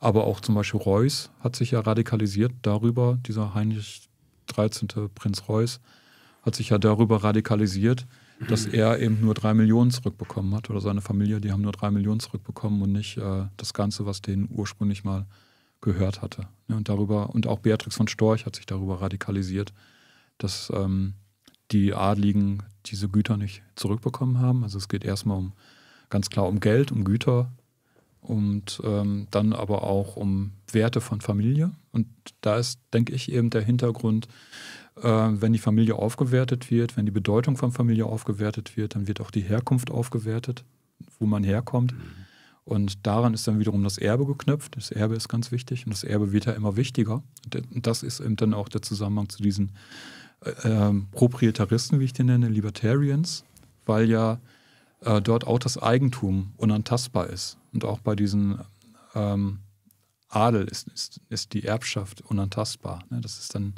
Aber auch zum Beispiel Reuß hat sich ja radikalisiert darüber, dieser Heinrich XIII. Prinz Reuß hat sich ja darüber radikalisiert, dass er eben nur drei Millionen zurückbekommen hat oder seine Familie, die haben nur drei Millionen zurückbekommen und nicht äh, das Ganze, was denen ursprünglich mal gehört hatte. Ja, und darüber, und auch Beatrix von Storch hat sich darüber radikalisiert, dass ähm, die Adligen diese Güter nicht zurückbekommen haben. Also es geht erstmal um ganz klar um Geld, um Güter und ähm, dann aber auch um Werte von Familie. Und da ist, denke ich, eben der Hintergrund, äh, wenn die Familie aufgewertet wird, wenn die Bedeutung von Familie aufgewertet wird, dann wird auch die Herkunft aufgewertet, wo man herkommt. Mhm. Und daran ist dann wiederum das Erbe geknüpft. Das Erbe ist ganz wichtig und das Erbe wird ja immer wichtiger. Und das ist eben dann auch der Zusammenhang zu diesen ähm, Proprietaristen, wie ich den nenne, Libertarians, weil ja äh, dort auch das Eigentum unantastbar ist. Und auch bei diesen ähm, Adel ist, ist, ist, die Erbschaft unantastbar. Ne? Das ist dann,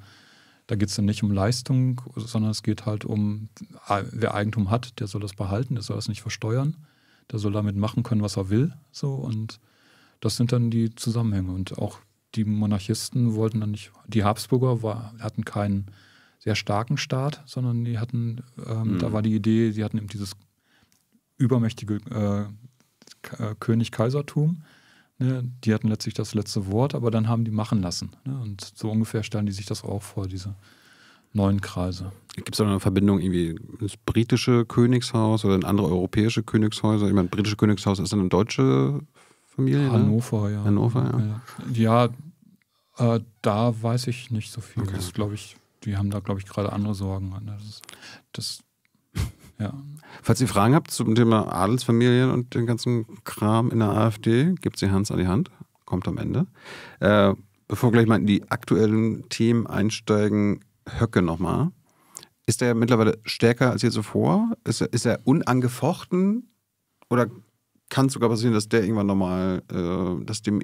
da geht es dann nicht um Leistung, sondern es geht halt um, äh, wer Eigentum hat, der soll das behalten, der soll das nicht versteuern, der soll damit machen können, was er will. So und das sind dann die Zusammenhänge. Und auch die Monarchisten wollten dann nicht, die Habsburger war, hatten keinen sehr starken Staat, sondern die hatten, ähm, mhm. da war die Idee, sie hatten eben dieses übermächtige äh, König-Kaisertum. Ne? Die hatten letztlich das letzte Wort, aber dann haben die machen lassen. Ne? Und so ungefähr stellen die sich das auch vor, diese neuen Kreise. Gibt es da eine Verbindung irgendwie das britische Königshaus oder in andere europäische Königshäuser? Ich meine, britische Königshaus ist eine deutsche Familie? Ne? Hannover, ne? ja. Hannover, ja. Ja, ja äh, da weiß ich nicht so viel. Okay. Das glaube ich die haben da, glaube ich, gerade andere Sorgen. Ne? Das, das ja. Falls ihr Fragen habt zum Thema Adelsfamilien und den ganzen Kram in der AfD, gebt sie Hans an die Hand. Kommt am Ende. Äh, bevor wir gleich mal in die aktuellen Themen einsteigen, Höcke nochmal. Ist er mittlerweile stärker als je zuvor? Ist er, ist er unangefochten? Oder kann es sogar passieren, dass der irgendwann nochmal, äh, dass dem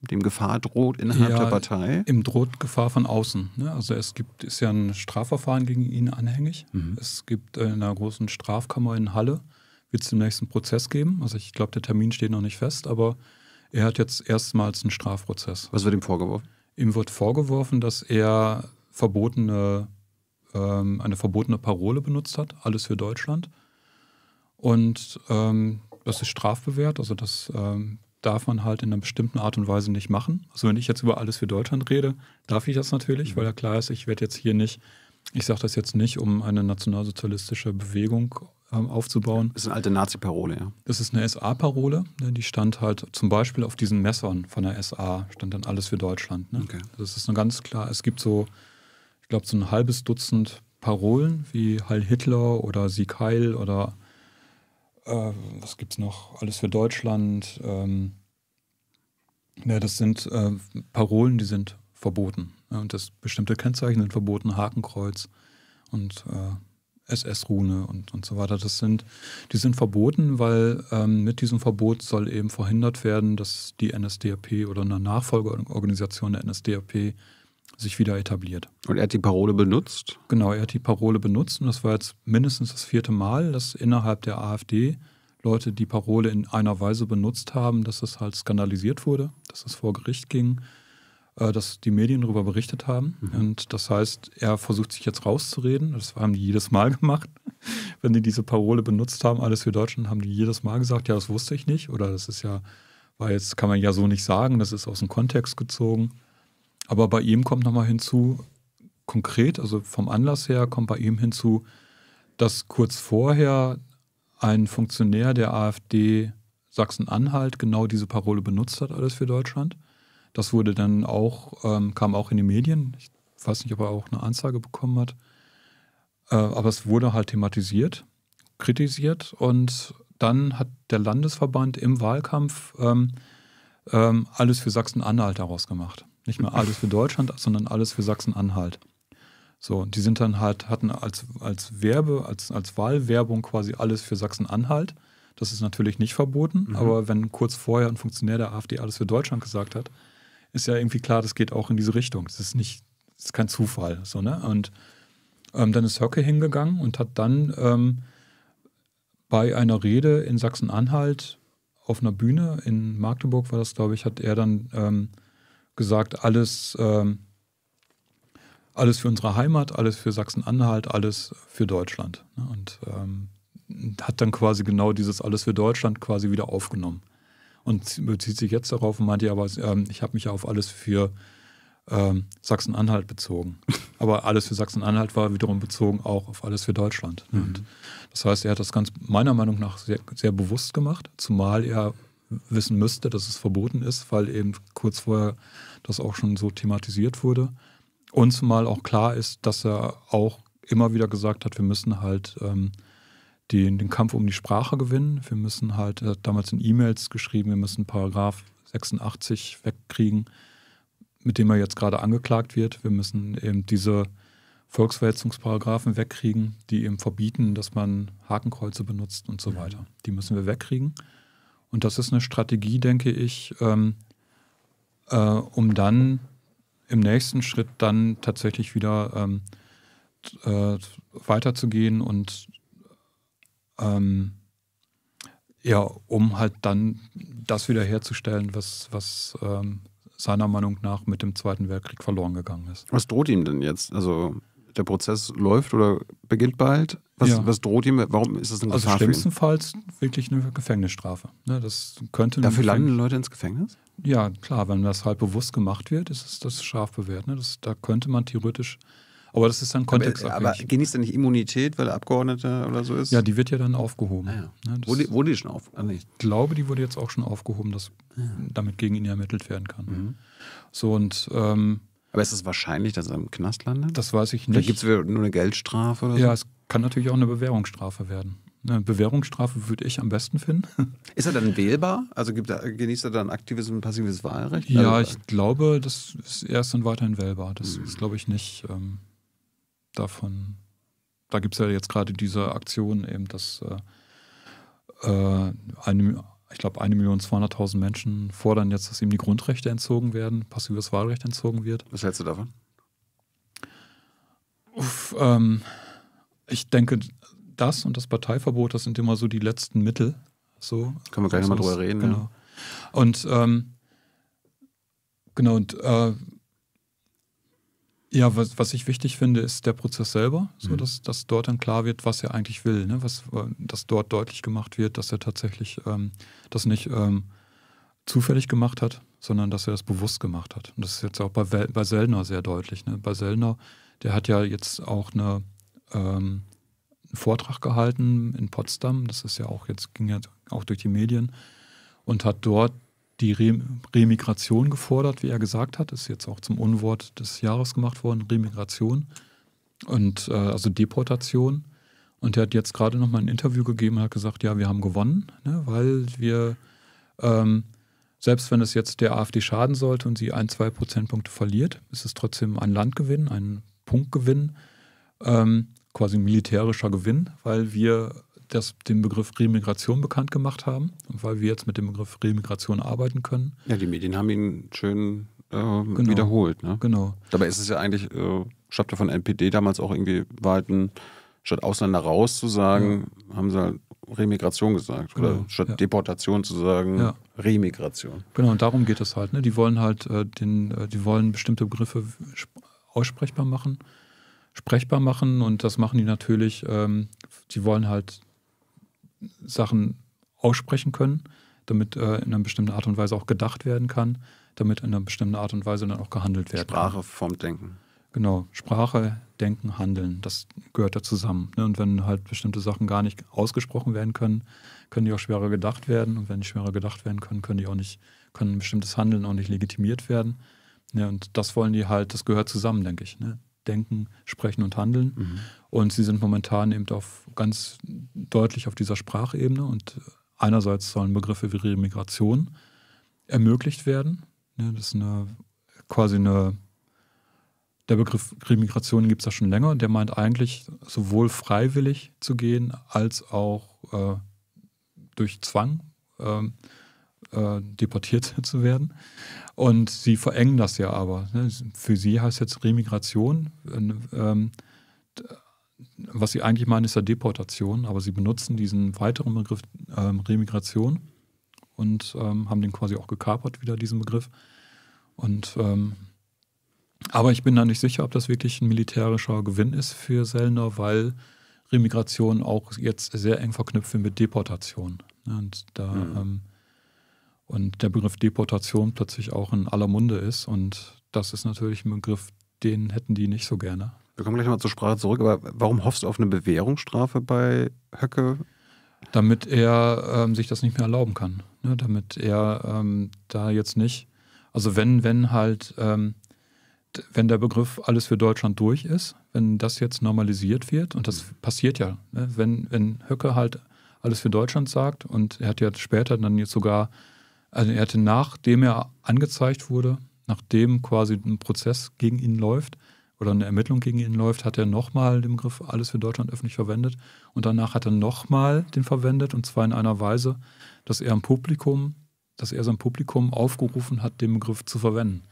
dem Gefahr droht innerhalb ja, der Partei? Im droht Gefahr von außen. Ne? Also es gibt, ist ja ein Strafverfahren gegen ihn anhängig. Mhm. Es gibt in einer großen Strafkammer in Halle, wird es den nächsten Prozess geben. Also ich glaube, der Termin steht noch nicht fest, aber er hat jetzt erstmals einen Strafprozess. Was wird ihm vorgeworfen? Ihm wird vorgeworfen, dass er verbotene, ähm, eine verbotene Parole benutzt hat, alles für Deutschland. Und ähm, das ist strafbewehrt, also das ähm, darf man halt in einer bestimmten Art und Weise nicht machen. Also wenn ich jetzt über alles für Deutschland rede, darf ich das natürlich, mhm. weil ja klar ist, ich werde jetzt hier nicht, ich sage das jetzt nicht, um eine nationalsozialistische Bewegung ähm, aufzubauen. Das ist eine alte Nazi-Parole, ja. Das ist eine SA-Parole, ne? die stand halt zum Beispiel auf diesen Messern von der SA, stand dann alles für Deutschland. Ne? Okay. Das ist eine ganz klar, es gibt so, ich glaube, so ein halbes Dutzend Parolen wie Heil Hitler oder Sieg Heil oder äh, was gibt es noch? Alles für Deutschland. Ähm, ja, das sind äh, Parolen, die sind verboten. Ja, und das bestimmte Kennzeichen sind verboten, Hakenkreuz und äh, SS-Rune und, und so weiter. Das sind, die sind verboten, weil ähm, mit diesem Verbot soll eben verhindert werden, dass die NSDAP oder eine Nachfolgeorganisation der NSDAP sich wieder etabliert. Und er hat die Parole benutzt? Genau, er hat die Parole benutzt und das war jetzt mindestens das vierte Mal, dass innerhalb der AfD Leute die Parole in einer Weise benutzt haben, dass das halt skandalisiert wurde, dass es vor Gericht ging, äh, dass die Medien darüber berichtet haben. Mhm. Und das heißt, er versucht sich jetzt rauszureden. Das haben die jedes Mal gemacht. Wenn die diese Parole benutzt haben, alles für Deutschland, haben die jedes Mal gesagt, ja, das wusste ich nicht. Oder das ist ja, weil jetzt, kann man ja so nicht sagen, das ist aus dem Kontext gezogen. Aber bei ihm kommt nochmal hinzu, konkret, also vom Anlass her, kommt bei ihm hinzu, dass kurz vorher ein Funktionär der AfD Sachsen-Anhalt genau diese Parole benutzt hat, alles für Deutschland. Das wurde dann auch, ähm, kam auch in die Medien. Ich weiß nicht, ob er auch eine Anzeige bekommen hat. Äh, aber es wurde halt thematisiert, kritisiert und dann hat der Landesverband im Wahlkampf ähm, ähm, alles für Sachsen-Anhalt daraus gemacht. Nicht mehr alles für Deutschland, sondern alles für Sachsen-Anhalt. So, die sind dann halt, hatten als, als Werbe, als, als Wahlwerbung quasi alles für Sachsen-Anhalt. Das ist natürlich nicht verboten, mhm. aber wenn kurz vorher ein Funktionär der AfD alles für Deutschland gesagt hat, ist ja irgendwie klar, das geht auch in diese Richtung. Das ist nicht, das ist kein Zufall. So, ne? Und ähm, dann ist Höcke hingegangen und hat dann ähm, bei einer Rede in Sachsen-Anhalt auf einer Bühne in Magdeburg war das, glaube ich, hat er dann ähm, gesagt, alles, ähm, alles für unsere Heimat, alles für Sachsen-Anhalt, alles für Deutschland. Ne? Und ähm, hat dann quasi genau dieses alles für Deutschland quasi wieder aufgenommen. Und bezieht sich jetzt darauf und meinte, ja, aber ähm, ich habe mich ja auf alles für ähm, Sachsen-Anhalt bezogen. Aber alles für Sachsen-Anhalt war wiederum bezogen auch auf alles für Deutschland. Mhm. das heißt, er hat das ganz meiner Meinung nach sehr, sehr bewusst gemacht, zumal er wissen müsste, dass es verboten ist, weil eben kurz vorher das auch schon so thematisiert wurde. Und zumal auch klar ist, dass er auch immer wieder gesagt hat, wir müssen halt ähm, den, den, Kampf um die Sprache gewinnen. Wir müssen halt, er hat damals in E-Mails geschrieben, wir müssen Paragraph 86 wegkriegen, mit dem er jetzt gerade angeklagt wird. Wir müssen eben diese Volksverhetzungsparagraphen wegkriegen, die eben verbieten, dass man Hakenkreuze benutzt und so mhm. weiter. Die müssen wir wegkriegen. Und das ist eine Strategie, denke ich, ähm, äh, um dann im nächsten Schritt dann tatsächlich wieder ähm, äh, weiterzugehen und ähm, ja, um halt dann das wiederherzustellen, was, was ähm, seiner Meinung nach mit dem Zweiten Weltkrieg verloren gegangen ist. Was droht ihm denn jetzt? Also der Prozess läuft oder beginnt bald? Was, ja. was droht ihm? Warum ist das denn also Gefahr Also schlimmstenfalls wirklich eine Gefängnisstrafe. Ne, das könnte Dafür landen Leute ins Gefängnis? Ja, klar, wenn das halt bewusst gemacht wird, ist es das scharf bewährt. Ne? Das, da könnte man theoretisch aber das ist dann äh, kontextabhängig. Aber, aber genießt er nicht Immunität, weil er Abgeordneter oder so ist? Ja, die wird ja dann aufgehoben. Ah, ja. Ja, ne? wurde, wurde, die schon aufgehoben? Ah, ich glaube, die wurde jetzt auch schon aufgehoben, dass ja. Ah. damit gegen ihn ermittelt werden kann. Mhm. So und. Ähm, aber ist es wahrscheinlich, dass er im Knast landet? Das weiß ich nicht. Da gibt es nur eine Geldstrafe oder so? Ja, es kann natürlich auch eine Bewährungsstrafe werden. Eine Bewährungsstrafe würde ich am besten finden. Ist er dann wählbar? Also gibt er, genießt er dann aktives und passives Wahlrecht? Ja, also, ich glaube, das ist erst dann weiterhin wählbar. Das mhm. ist, glaube ich, nicht ähm, davon. Da gibt es ja jetzt gerade diese Aktion, eben, dass äh, äh eine, ich glaube, 1.200.000 Menschen fordern jetzt, dass ihm die Grundrechte entzogen werden, passives Wahlrecht entzogen wird. Was hältst du davon? Uff, ähm, ich denke, das und das Parteiverbot, das sind immer so die letzten Mittel. So, Können wir gleich nochmal drüber reden. Genau. Ja. Und ähm, genau, und äh, ja, was, was ich wichtig finde, ist der Prozess selber, so mhm. dass, dass dort dann klar wird, was er eigentlich will, ne? was, dass dort deutlich gemacht wird, dass er tatsächlich ähm, das nicht ähm, zufällig gemacht hat, sondern dass er das bewusst gemacht hat. Und das ist jetzt auch bei, bei Sellner sehr deutlich. Ne? Bei Sellner, der hat ja jetzt auch eine ähm, einen Vortrag gehalten in Potsdam. Das ist ja auch jetzt, ging ja auch durch die Medien und hat dort die Remigration gefordert, wie er gesagt hat. Ist jetzt auch zum Unwort des Jahres gemacht worden, Remigration und äh, also Deportation. Und er hat jetzt gerade nochmal ein Interview gegeben und hat gesagt, ja, wir haben gewonnen, ne, weil wir, ähm, selbst wenn es jetzt der AfD schaden sollte und sie ein, zwei Prozentpunkte verliert, ist es trotzdem ein Landgewinn, ein Punktgewinn. Ähm, quasi militärischer Gewinn, weil wir das, den Begriff Remigration bekannt gemacht haben und weil wir jetzt mit dem Begriff Remigration arbeiten können. Ja, die Medien haben ihn schön äh, genau. wiederholt. Ne? Genau. Dabei ist es ja eigentlich, äh, stammt ja von NPD damals auch irgendwie weiten, statt Ausländer raus zu sagen, ja. haben sie halt Remigration gesagt. Genau. Oder statt ja. Deportation zu sagen, ja. Remigration. Genau, und darum geht es halt. Ne? Die wollen halt äh, den, äh, die wollen bestimmte Begriffe aussprechbar machen sprechbar machen und das machen die natürlich. Ähm, die wollen halt Sachen aussprechen können, damit äh, in einer bestimmten Art und Weise auch gedacht werden kann, damit in einer bestimmten Art und Weise dann auch gehandelt werden Sprache kann. Sprache formt Denken. Genau, Sprache, Denken, Handeln, das gehört da zusammen. Ne? Und wenn halt bestimmte Sachen gar nicht ausgesprochen werden können, können die auch schwerer gedacht werden. Und wenn die schwerer gedacht werden können, können die auch nicht, können bestimmtes Handeln auch nicht legitimiert werden. Ja, ne? und das wollen die halt, das gehört zusammen, denke ich. Ne? denken, sprechen und handeln. Mhm. Und sie sind momentan eben auf ganz deutlich auf dieser Sprachebene. Und einerseits sollen Begriffe wie Remigration ermöglicht werden. das ist eine, quasi eine der Begriff Remigration gibt es ja schon länger der meint eigentlich sowohl freiwillig zu gehen als auch äh, durch Zwang. Ähm, äh, deportiert zu werden. Und sie verengen das ja aber. Ne? Für sie heißt jetzt Remigration. Ähm, ähm was sie eigentlich meinen, ist ja Deportation, aber sie benutzen diesen weiteren Begriff ähm, Remigration und ähm, haben den quasi auch gekapert, wieder diesen Begriff. Und ähm, aber ich bin da nicht sicher, ob das wirklich ein militärischer Gewinn ist für Sellner, weil Remigration auch jetzt sehr eng verknüpft wird mit Deportation. Ne? Und da mhm. ähm, und der Begriff Deportation plötzlich auch in aller Munde ist. Und das ist natürlich ein Begriff, den hätten die nicht so gerne. Wir kommen gleich nochmal zur Sprache zurück, aber warum hoffst du auf eine Bewährungsstrafe bei Höcke? Damit er ähm, sich das nicht mehr erlauben kann. Ne? Damit er ähm, da jetzt nicht, also wenn, wenn halt, ähm, wenn der Begriff alles für Deutschland durch ist, wenn das jetzt normalisiert wird, und das mhm. passiert ja, ne? wenn, wenn Höcke halt alles für Deutschland sagt und er hat ja später dann jetzt sogar also er hatte, nachdem er angezeigt wurde, nachdem quasi ein Prozess gegen ihn läuft oder eine Ermittlung gegen ihn läuft, hat er nochmal den Begriff alles für Deutschland öffentlich verwendet. Und danach hat er nochmal den verwendet, und zwar in einer Weise, dass er im Publikum, dass er sein Publikum aufgerufen hat, den Begriff zu verwenden.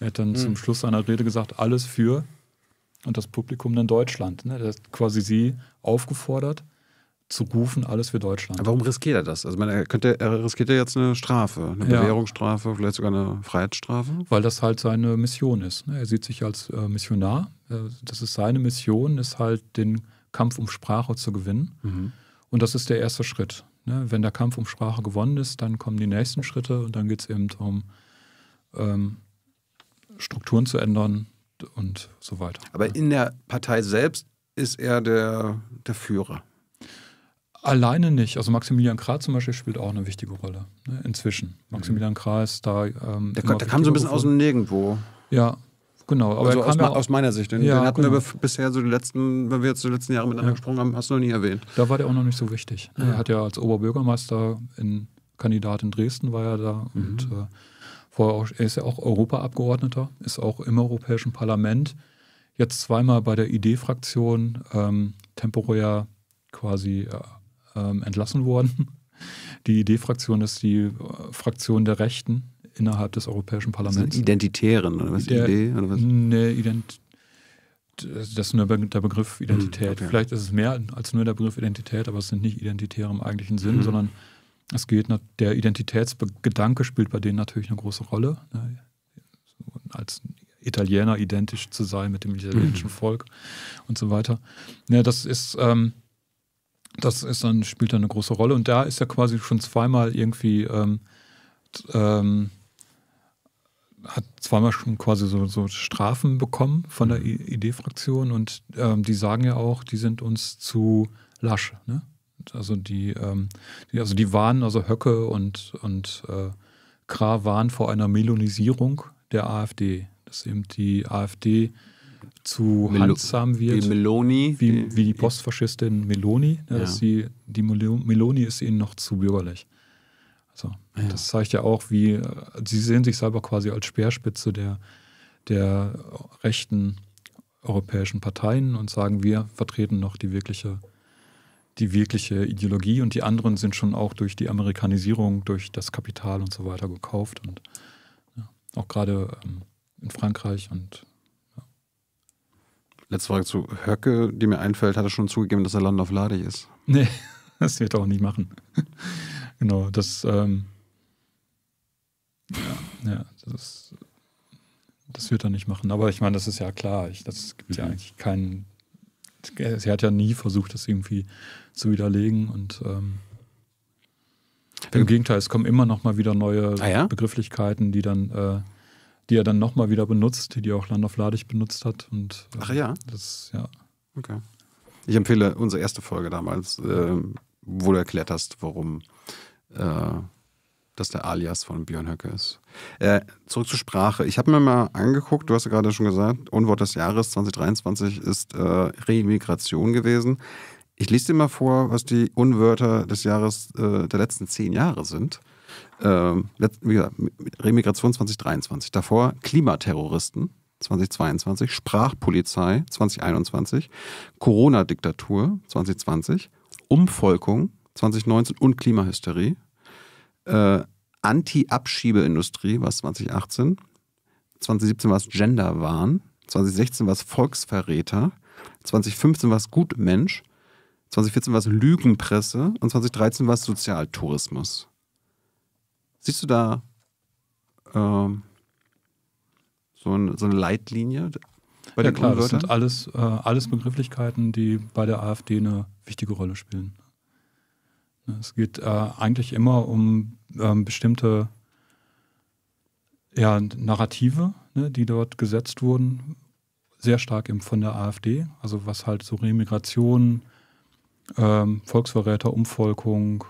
Er hat dann mhm. zum Schluss seiner Rede gesagt, alles für und das Publikum dann Deutschland. Ne? Er hat quasi sie aufgefordert, zu rufen, alles für Deutschland. warum riskiert er das? Also man, er, könnte, er riskiert ja jetzt eine Strafe, eine ja. Bewährungsstrafe, vielleicht sogar eine Freiheitsstrafe? Weil das halt seine Mission ist. Ne? Er sieht sich als äh, Missionar. Äh, das ist seine Mission, ist halt den Kampf um Sprache zu gewinnen. Mhm. Und das ist der erste Schritt. Ne? Wenn der Kampf um Sprache gewonnen ist, dann kommen die nächsten Schritte und dann geht es eben darum, ähm, Strukturen zu ändern und so weiter. Aber in der Partei selbst ist er der, der Führer. Alleine nicht. Also Maximilian Krah zum Beispiel spielt auch eine wichtige Rolle ne? inzwischen. Maximilian mhm. Krah ist da. Ähm, der, der kam so ein bisschen aus dem Nirgendwo. Ja, genau. Aber also aus, ja aus, meiner Sicht. Den, ja, den hatten genau. wir bisher so die letzten, wenn wir jetzt die letzten Jahre miteinander ja. gesprochen haben, hast du noch nie erwähnt. Da war der auch noch nicht so wichtig. Ja. Er hat ja als Oberbürgermeister in Kandidat in Dresden war er da mhm. und äh, vorher auch, er ist ja auch Europaabgeordneter, ist auch im Europäischen Parlament. Jetzt zweimal bei der ID-Fraktion ähm, temporär quasi äh, ähm, entlassen worden. Die ID-Fraktion ist die äh, Fraktion der Rechten innerhalb des Europäischen also Parlaments. Das Identitären oder was? Der, Idee oder was? Ne, Ident das ist nur der Begriff hm, Identität. Hm, okay. Vielleicht ist es mehr als nur der Begriff Identität, aber es sind nicht Identitäre im eigentlichen Sinn, hm. sondern es geht, der Identitätsgedanke spielt bei denen natürlich eine große Rolle. Ne? Als Italiener identisch zu sein mit dem hm. italienischen Volk und so weiter. Ja, das ist ähm, das ist dann, spielt dann eine große Rolle. Und da ist er quasi schon zweimal irgendwie, ähm, ähm, hat zweimal schon quasi so, so Strafen bekommen von der ID-Fraktion. Und ähm, die sagen ja auch, die sind uns zu lasch. Ne? Also, die, ähm, die, also die waren, also Höcke und, und äh, Kra waren vor einer Melonisierung der AfD. Das ist eben die AfD zu Melo handsam wird. Wie Meloni. Wie, wie die Postfaschistin Meloni. Ne, ja, ja. Sie, die Meloni ist ihnen noch zu bürgerlich. Also, ja. Das zeigt ja auch, wie sie sehen sich selber quasi als Speerspitze der, der rechten europäischen Parteien und sagen, wir vertreten noch die wirkliche, die wirkliche Ideologie und die anderen sind schon auch durch die Amerikanisierung, durch das Kapital und so weiter gekauft und auch gerade ähm, in Frankreich und Letzte Frage zu Höcke, die mir einfällt, hat er schon zugegeben, dass er Land auf Ladig ist. Nee, das wird er auch nicht machen. genau, das, ähm, ja, ja, das ist, das wird er nicht machen. Aber ich meine, das ist ja klar. Ich, das gibt ja mhm. eigentlich keinen. Sie hat ja nie versucht, das irgendwie zu widerlegen. Und ähm, im Gegenteil, es kommen immer noch mal wieder neue ah, ja? Begrifflichkeiten, die dann äh, die er dann nochmal wieder benutzt, die, die auch Land auf Ladig benutzt hat. Und, äh, Ach ja? Das, ja. Okay. Ich empfehle unsere erste Folge damals, äh, wo du erklärt hast, warum äh, das der Alias von Björn Höcke ist. Äh, zurück zur Sprache. Ich habe mir mal angeguckt, du hast ja gerade schon gesagt, Unwort des Jahres 2023 ist äh, Remigration gewesen. Ich lese dir mal vor, was die Unwörter des Jahres äh, der letzten zehn Jahre sind. Ähm, wie gesagt, Remigration 2023. Davor Klimaterroristen 2022, Sprachpolizei 2021, Corona-Diktatur 2020, Umvolkung 2019 und Klimahysterie, äh, Anti-Abschiebeindustrie war es 2018, 2017 war es Genderwahn, 2016 war es Volksverräter, 2015 war es Gutmensch, 2014 war es Lügenpresse und 2013 war es Sozialtourismus. Siehst du da ähm, so, ein, so, eine Leitlinie bei ja, den klar, Das sind alles, äh, alles Begrifflichkeiten, die bei der AfD eine wichtige Rolle spielen. Ne, es geht äh, eigentlich immer um ähm, bestimmte ja, Narrative, ne, die dort gesetzt wurden, sehr stark eben von der AfD. Also was halt so Remigration, ähm, Volksverräter, Umvolkung,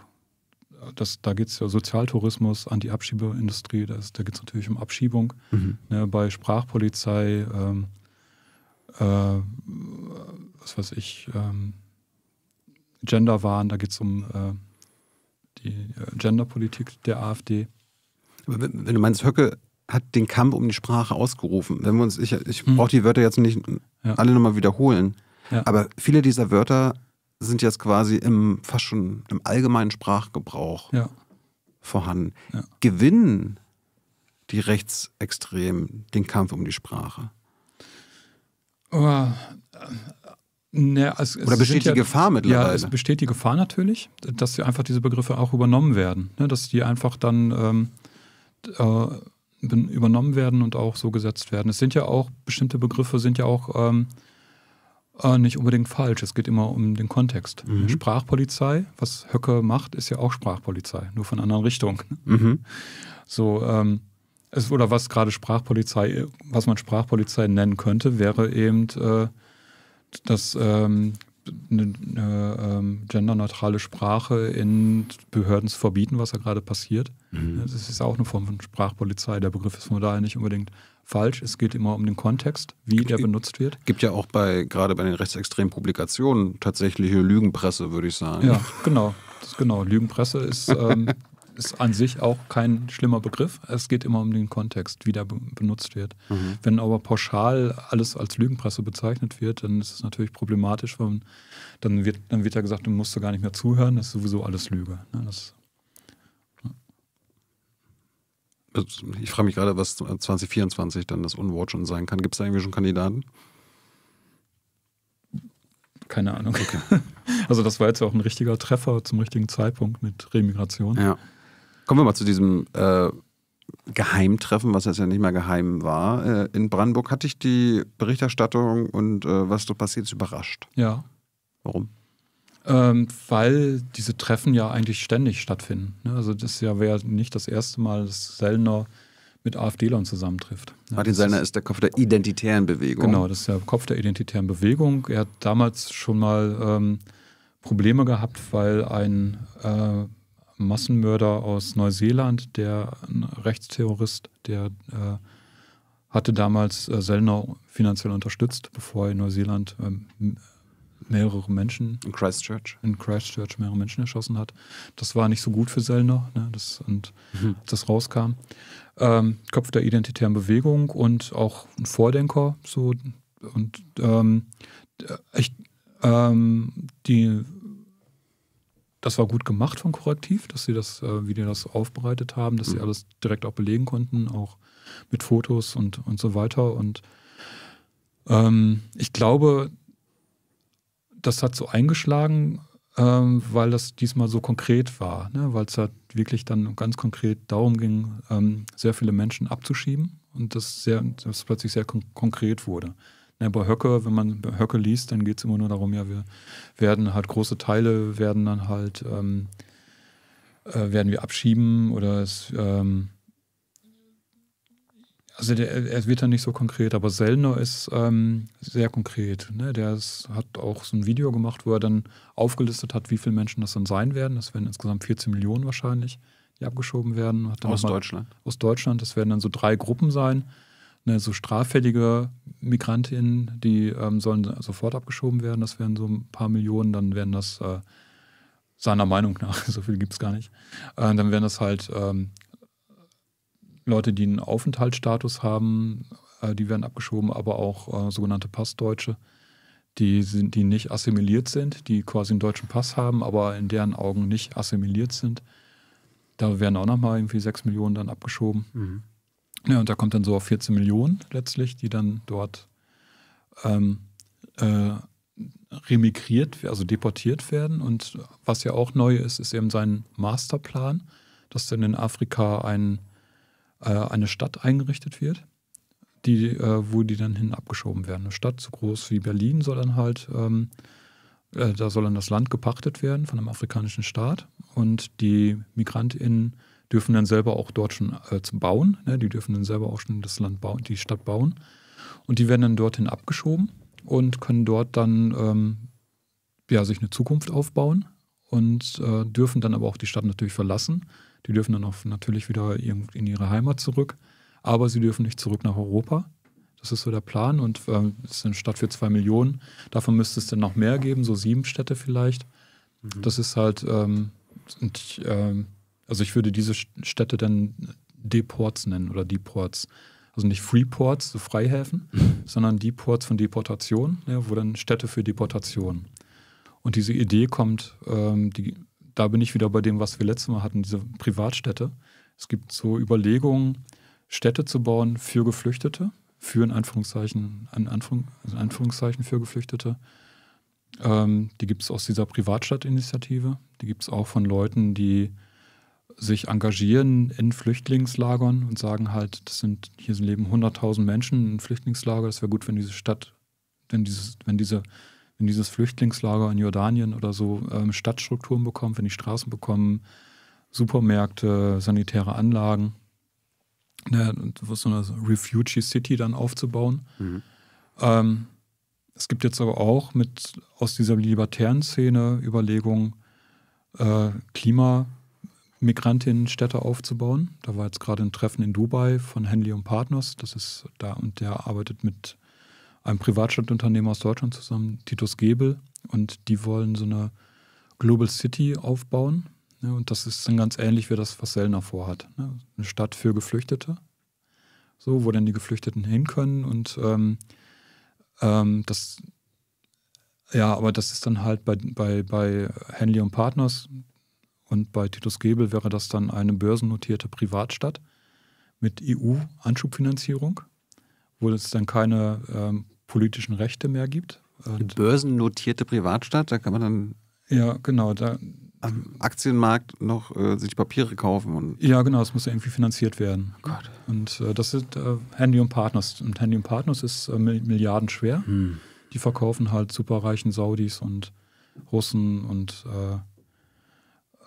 das, da geht es ja Sozialtourismus, Anti-Abschiebeindustrie, da, da geht es natürlich um Abschiebung. Mhm. Ne, bei Sprachpolizei, ähm, äh, was weiß ich, ähm, Genderwahn, da geht es um äh, die äh, Genderpolitik der AfD. Aber wenn, wenn du meinst, Höcke hat den Kampf um die Sprache ausgerufen. Wenn wir uns, ich, ich mhm. brauche die Wörter jetzt nicht ja. alle nochmal wiederholen, ja. aber viele dieser Wörter sind jetzt quasi im fast schon im allgemeinen Sprachgebrauch ja. vorhanden. Ja. Gewinnen die Rechtsextremen den Kampf um die Sprache? Oh, ne, also Oder besteht die ja, Gefahr mittlerweile? Ja, es besteht die Gefahr natürlich, dass sie einfach diese Begriffe auch übernommen werden. Ne, dass die einfach dann ähm, äh, übernommen werden und auch so gesetzt werden. Es sind ja auch, bestimmte Begriffe sind ja auch ähm, äh, nicht unbedingt falsch. Es geht immer um den Kontext. Mhm. Sprachpolizei, was Höcke macht, ist ja auch Sprachpolizei, nur von einer anderen Richtung. Mhm. So, ähm, es, oder was gerade Sprachpolizei, was man Sprachpolizei nennen könnte, wäre eben äh, das ähm, eine, eine ähm, genderneutrale Sprache in Behörden zu verbieten, was ja gerade passiert. Mhm. Das ist auch eine Form von Sprachpolizei. Der Begriff ist von daher nicht unbedingt falsch. Es geht immer um den Kontext, wie der benutzt wird. Gibt ja auch bei gerade bei den rechtsextremen Publikationen tatsächliche Lügenpresse, würde ich sagen. Ja, genau. Das, genau. Lügenpresse ist, ähm, ist an sich auch kein schlimmer Begriff. Es geht immer um den Kontext, wie der be benutzt wird. Mhm. Wenn aber pauschal alles als Lügenpresse bezeichnet wird, dann ist es natürlich problematisch, weil dann wird, dann wird ja gesagt, du musst du gar nicht mehr zuhören, das ist sowieso alles Lüge. Ne? Das ich frage mich gerade, was 2024 dann das Unwort schon sein kann. Gibt es da irgendwie schon Kandidaten? Keine Ahnung. Okay. Also das war jetzt ja auch ein richtiger Treffer zum richtigen Zeitpunkt mit Remigration. Ja. Kommen wir mal zu diesem äh, Geheimtreffen, was jetzt ja nicht mehr geheim war. Äh, in Brandenburg hatte ich die Berichterstattung und äh, was dort passiert ist, überrascht. Ja. Warum? Ähm, weil diese Treffen ja eigentlich ständig stattfinden. Ne? Also das ja wäre nicht das erste Mal, dass Sellner mit AfD-Lern zusammentrifft. Ne? Martin Sellner ist der Kopf der identitären Bewegung. Genau, das ist der Kopf der identitären Bewegung. Er hat damals schon mal ähm, Probleme gehabt, weil ein äh, Massenmörder aus Neuseeland, der ein Rechtsterrorist, der äh, hatte damals äh, Sellner finanziell unterstützt, bevor er in Neuseeland ähm, mehrere Menschen. In Christchurch. In Christchurch mehrere Menschen erschossen hat. Das war nicht so gut für Sellner, ne? das, und mhm. das rauskam. Ähm, Kopf der identitären Bewegung und auch ein Vordenker. So, und ähm, ich, ähm, die, das war gut gemacht von Korrektiv, dass sie das, äh, wie die das aufbereitet haben, dass mhm. sie alles direkt auch belegen konnten, auch mit Fotos und, und so weiter. Und ähm, ich glaube, das hat so eingeschlagen, ähm, weil das diesmal so konkret war, ne? weil es halt wirklich dann ganz konkret darum ging, ähm, sehr viele Menschen abzuschieben und das, sehr, das plötzlich sehr kon konkret wurde. Ja, ne, bei Höcke, wenn man Höcke liest, dann geht es immer nur darum, ja, wir werden halt große Teile werden dann halt ähm, äh, werden wir abschieben oder es ähm, also der, er wird dann nicht so konkret, aber Sellner ist ähm, sehr konkret. Ne? Der ist, hat auch so ein Video gemacht, wo er dann aufgelistet hat, wie viele Menschen das dann sein werden. Das werden insgesamt 14 Millionen wahrscheinlich, die abgeschoben werden. aus mal, Deutschland. Aus Deutschland. Das werden dann so drei Gruppen sein. Ne? So straffällige MigrantInnen, die ähm, sollen sofort abgeschoben werden. Das wären so ein paar Millionen. Dann werden das äh, seiner Meinung nach, so viel gibt es gar nicht, äh, dann werden das halt ähm, Leute, die einen Aufenthaltsstatus haben, äh, die werden abgeschoben, aber auch äh, sogenannte Passdeutsche, die, sind, die nicht assimiliert sind, die quasi einen deutschen Pass haben, aber in deren Augen nicht assimiliert sind. Da werden auch nochmal irgendwie 6 Millionen dann abgeschoben. Mhm. Ja, und da kommt dann so auf 14 Millionen letztlich, die dann dort ähm, äh, remigriert, also deportiert werden. Und was ja auch neu ist, ist eben sein Masterplan, dass dann in Afrika ein äh, eine Stadt eingerichtet wird, die, äh, wo die dann hin abgeschoben werden. Eine Stadt so groß wie Berlin soll dann halt, ähm, äh, da soll dann das Land gepachtet werden von einem afrikanischen Staat und die MigrantInnen dürfen dann selber auch dort schon äh, zu bauen. Ne? Die dürfen dann selber auch schon das Land bauen, die Stadt bauen. Und die werden dann dorthin abgeschoben und können dort dann ähm, ja, sich eine Zukunft aufbauen und äh, dürfen dann aber auch die Stadt natürlich verlassen die dürfen dann auch natürlich wieder in ihre Heimat zurück, aber sie dürfen nicht zurück nach Europa. Das ist so der Plan und ähm, es äh, ist eine Stadt für zwei Millionen. Davon müsste es dann noch mehr geben, so sieben Städte vielleicht. Mhm. Das ist halt, ähm, und, ähm, also ich würde diese Städte dann Deports nennen oder Deports. Also nicht Freeports, so Freihäfen, mhm. sondern Deports von Deportation, ja, wo dann Städte für Deportation. Und diese Idee kommt, ähm, die da bin ich wieder bei dem, was wir letztes Mal hatten, diese Privatstädte. Es gibt so Überlegungen, Städte zu bauen für Geflüchtete, für in Anführungszeichen, in Anführung, also in Anführungszeichen für Geflüchtete. Ähm, die gibt es aus dieser Privatstadtinitiative. Die gibt es auch von Leuten, die sich engagieren in Flüchtlingslagern und sagen halt, das sind, hier leben 100.000 Menschen in Flüchtlingslager, das wäre gut, wenn diese Stadt, wenn, dieses, wenn diese wenn dieses Flüchtlingslager in Jordanien oder so ähm, Stadtstrukturen bekommt, wenn die Straßen bekommen, Supermärkte, sanitäre Anlagen, ne, so eine Refugee City dann aufzubauen. Mhm. Ähm, es gibt jetzt aber auch mit aus dieser libertären Szene Überlegungen, äh, klimamigrantinnen aufzubauen. Da war jetzt gerade ein Treffen in Dubai von Henley und Partners. Das ist da und der arbeitet mit einem Privatstadtunternehmen aus Deutschland zusammen, Titus Gebel, und die wollen so eine Global City aufbauen. Ne, und das ist dann ganz ähnlich wie das, was Sellner vorhat. Ne? Eine Stadt für Geflüchtete, so, wo dann die Geflüchteten hin können. Und ähm, ähm, das, ja, aber das ist dann halt bei, bei, bei Henley und Partners und bei Titus Gebel wäre das dann eine börsennotierte Privatstadt mit EU-Anschubfinanzierung, wo es dann keine ähm, politischen Rechte mehr gibt. Eine börsennotierte Privatstadt, da kann man dann. Ja, genau. Da, am Aktienmarkt noch äh, sich Papiere kaufen. Und ja, genau, es muss ja irgendwie finanziert werden. Oh Gott. Und äh, das sind äh, Handy und Partners. Und Handy und Partners ist äh, Milliarden schwer. Hm. Die verkaufen halt superreichen Saudis und Russen und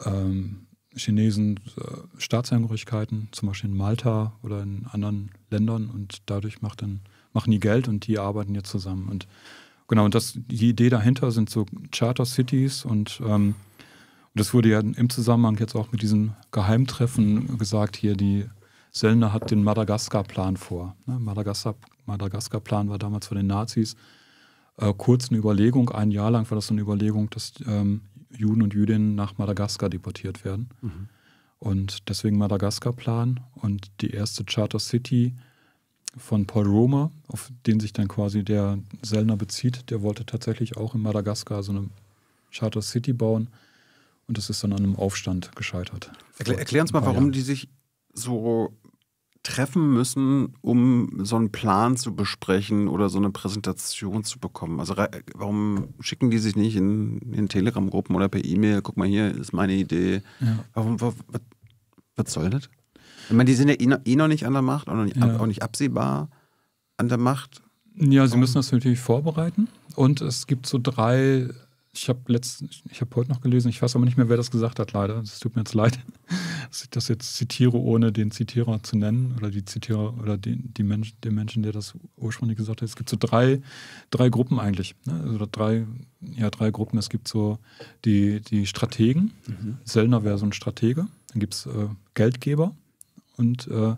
äh, ähm, Chinesen äh, Staatsangehörigkeiten, zum Beispiel in Malta oder in anderen Ländern. Und dadurch macht dann machen die Geld und die arbeiten jetzt zusammen. Und genau, und das, die Idee dahinter sind so Charter Cities und ähm, das wurde ja im Zusammenhang jetzt auch mit diesem Geheimtreffen gesagt, hier die Sellner hat den Madagaskar-Plan vor. Ne? Madagaskar-Plan Madagaskar war damals von den Nazis äh, kurz eine Überlegung, ein Jahr lang war das so eine Überlegung, dass ähm, Juden und Jüdinnen nach Madagaskar deportiert werden. Mhm. Und deswegen Madagaskar-Plan und die erste Charter City von Paul Romer, auf den sich dann quasi der Sellner bezieht. Der wollte tatsächlich auch in Madagaskar so eine Charter City bauen. Und das ist dann an einem Aufstand gescheitert. Erklär, erklär uns mal, warum Jahren. die sich so treffen müssen, um so einen Plan zu besprechen oder so eine Präsentation zu bekommen? Also warum schicken die sich nicht in, in Telegram-Gruppen oder per E-Mail, guck mal hier, ist meine Idee. Ja. Warum, was, was soll das? Ich meine, die sind ja eh noch, eh nicht an der Macht, auch, nicht, ja. auch nicht absehbar an der Macht. Ja, sie müssen das natürlich vorbereiten. Und es gibt so drei, ich habe letztens, heute noch gelesen, ich weiß aber nicht mehr, wer das gesagt hat, leider. Es tut mir jetzt leid, dass ich das jetzt zitiere, ohne den Zitierer zu nennen oder die Zitierer oder den, die Mensch, den Menschen, der das ursprünglich gesagt hat. Es gibt so drei, drei Gruppen eigentlich. Ne? Also drei, ja, drei Gruppen. Es gibt so die, die Strategen. Mhm. Sellner wäre so ein Stratege. Dann gibt es äh, Geldgeber und, äh,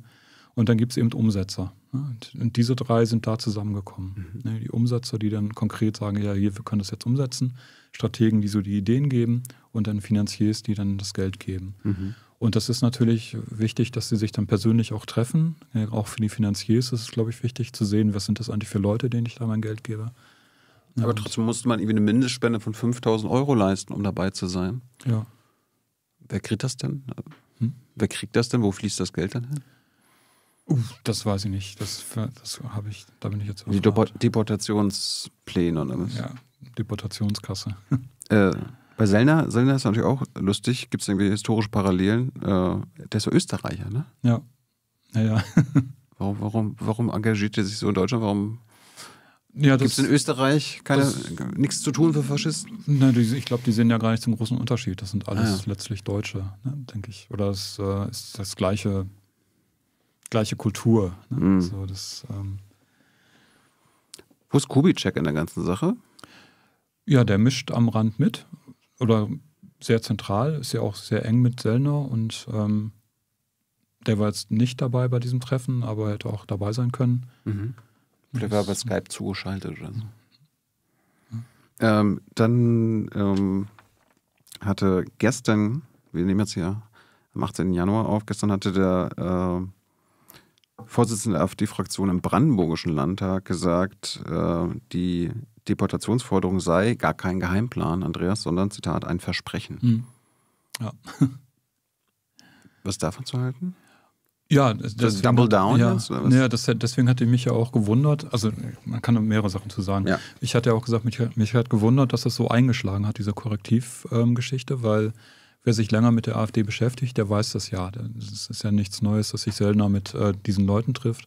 und dann gibt es eben Umsetzer. Und, und, diese drei sind da zusammengekommen. Mhm. Ne, die Umsetzer, die dann konkret sagen, ja, hier, wir können das jetzt umsetzen. Strategen, die so die Ideen geben und dann Finanziers, die dann das Geld geben. Mhm. Und das ist natürlich wichtig, dass sie sich dann persönlich auch treffen. Ja, auch für die Finanziers ist es, glaube ich, wichtig zu sehen, was sind das eigentlich für Leute, denen ich da mein Geld gebe. Ja, Aber trotzdem musste man irgendwie eine Mindestspende von 5000 Euro leisten, um dabei zu sein. Ja. Wer kriegt das denn? Wer kriegt das denn? Wo fließt das Geld dann hin? Uf, das weiß ich nicht. Das, das habe ich, da bin ich jetzt Die Deportationspläne oder was? Ja, Deportationskasse. Äh, bei Sellner, Sellner ist natürlich auch lustig, gibt es irgendwie historische Parallelen. Äh, der ist so Österreicher, ne? Ja. Naja. warum, warum, warum engagiert er sich so in Deutschland? Warum ja, Gibt es in Österreich nichts zu tun für Faschisten? Na, die, ich glaube, die sehen ja gar nicht den großen Unterschied. Das sind alles ah, ja. letztlich Deutsche, ne, denke ich. Oder es äh, ist das gleiche, gleiche Kultur. Ne? Mhm. So, das, ähm Wo ist Kubitschek in der ganzen Sache? Ja, der mischt am Rand mit. Oder sehr zentral, ist ja auch sehr eng mit Sellner und ähm, der war jetzt nicht dabei bei diesem Treffen, aber hätte auch dabei sein können. Mhm. Privat bei Skype zugeschaltet oder so. Ähm, dann ähm, hatte gestern, wir nehmen jetzt hier am 18. Januar auf, gestern hatte der äh, Vorsitzende der AfD-Fraktion im Brandenburgischen Landtag gesagt, äh, die Deportationsforderung sei gar kein Geheimplan, Andreas, sondern Zitat, ein Versprechen. Hm. Ja. Was davon zu halten? Ja, deswegen, Double Down. Ja, jetzt, ja das, deswegen hatte mich ja auch gewundert. Also man kann mehrere Sachen zu sagen. Ja. Ich hatte ja auch gesagt, mich, mich hat gewundert, dass das so eingeschlagen hat, diese Korrektivgeschichte, ähm, weil wer sich länger mit der AfD beschäftigt, der weiß das ja. Das ist ja nichts Neues, dass sich seltener mit äh, diesen Leuten trifft.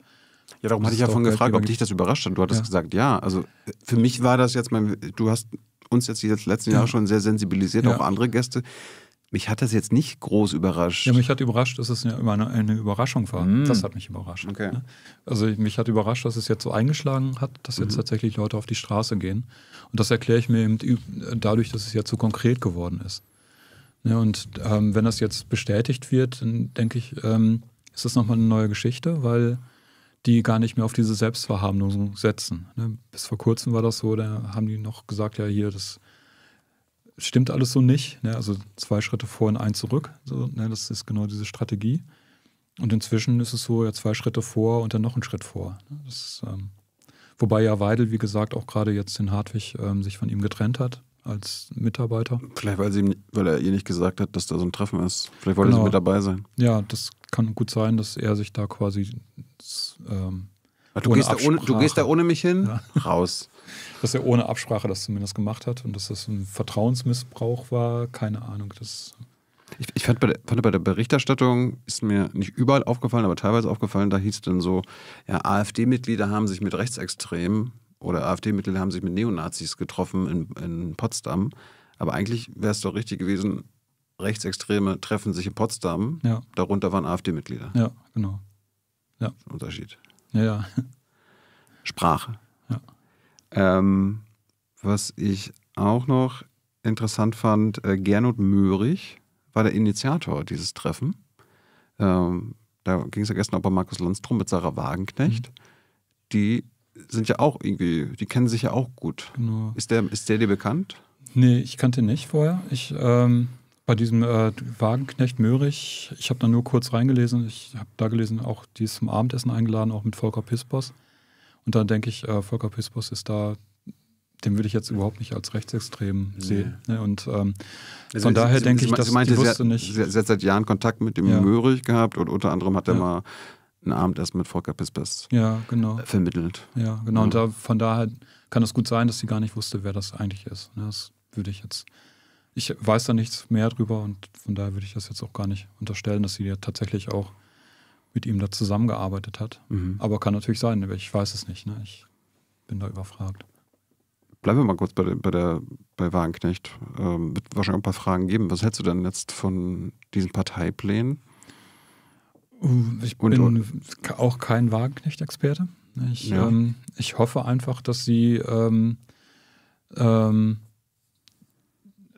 Ja, darum hatte ich ja vorhin gefragt, ob dich das überrascht hat. Du hattest ja. gesagt, ja. Also für mich war das jetzt, mein, du hast uns jetzt die letzten Jahre schon sehr sensibilisiert, auch andere Gäste. Mich hat das jetzt nicht groß überrascht. Ja, mich hat überrascht, dass es immer eine, eine, Überraschung war. Mm. Das hat mich überrascht. Okay. Ne? Also mich hat überrascht, dass es jetzt so eingeschlagen hat, dass jetzt mhm. tatsächlich Leute auf die Straße gehen. Und das erkläre ich mir eben dadurch, dass es jetzt so konkret geworden ist. Ja, ne? und ähm, wenn das jetzt bestätigt wird, dann denke ich, ähm, ist das nochmal eine neue Geschichte, weil die gar nicht mehr auf diese Selbstverharmlosung setzen. Ne? Bis vor kurzem war das so, da haben die noch gesagt, ja hier, das stimmt alles so nicht. Ne? Also zwei Schritte vor und ein zurück. So, ne? Das ist genau diese Strategie. Und inzwischen ist es so, ja, zwei Schritte vor und dann noch einen Schritt vor. Ne? Das, ähm, wobei ja Weidel, wie gesagt, auch gerade jetzt den Hartwig ähm, sich von ihm getrennt hat als Mitarbeiter. Vielleicht, weil, ihm, weil, er ihr nicht gesagt hat, dass da so ein Treffen ist. Vielleicht wollte genau. sie mit dabei sein. Ja, das kann gut sein, dass er sich da quasi. ähm, du, gehst ohne, du, gehst da ohne, mich hin? Ja. Raus dass er ohne Absprache das zumindest gemacht hat und dass das ein Vertrauensmissbrauch war, keine Ahnung. Das ich, ich fand, bei der, fand bei der Berichterstattung, ist mir nicht überall aufgefallen, aber teilweise aufgefallen, da hieß es dann so, ja, AfD-Mitglieder haben sich mit Rechtsextremen oder AfD-Mitglieder haben sich mit Neonazis getroffen in, in Potsdam. Aber eigentlich wäre es doch richtig gewesen, Rechtsextreme treffen sich in Potsdam, ja. darunter waren AfD-Mitglieder. Ja, genau. Ja. Unterschied. Ja, ja. Sprache. Ja. Ähm, was ich auch noch interessant fand, äh, Gernot Möhrig war der Initiator dieses Treffen. Ähm, da ging es ja gestern auch bei Markus Lundstrom mit Sarah Wagenknecht. Mhm. Die sind ja auch irgendwie, die kennen sich ja auch gut. Genau. Ist, der, ist der dir bekannt? Nee, ich kannte ihn nicht vorher. Ich, ähm, bei diesem äh, Wagenknecht Möhrig, ich habe da nur kurz reingelesen. Ich habe da gelesen, auch die ist zum Abendessen eingeladen, auch mit Volker Pispers. Und dann denke ich, äh, Volker Pispus ist da, den würde ich jetzt überhaupt nicht als rechtsextrem nee. sehen. Ne? Und ähm, also von sie, daher denke ich, dass meinte, die Sie hat seit Jahren Kontakt mit dem ja. Möhrig gehabt und unter anderem hat er ja. mal einen Abend erst mit Volker Pispus ja, genau. vermittelt. Ja, genau. Ja. Und da, von daher kann es gut sein, dass sie gar nicht wusste, wer das eigentlich ist. Ne? Das würde ich jetzt ich weiß da nichts mehr drüber und von daher würde ich das jetzt auch gar nicht unterstellen, dass sie ja tatsächlich auch mit ihm da zusammengearbeitet hat. Mhm. Aber kann natürlich sein, ich weiß es nicht. Ne? Ich bin da überfragt. Bleiben wir mal kurz bei, der, bei, der, bei Wagenknecht. Ähm, wird wahrscheinlich ein paar Fragen geben. Was hältst du denn jetzt von diesen Parteiplänen? Uh, ich bin und, auch kein Wagenknecht-Experte. Ich, ja. ähm, ich hoffe einfach, dass sie, ähm, ähm,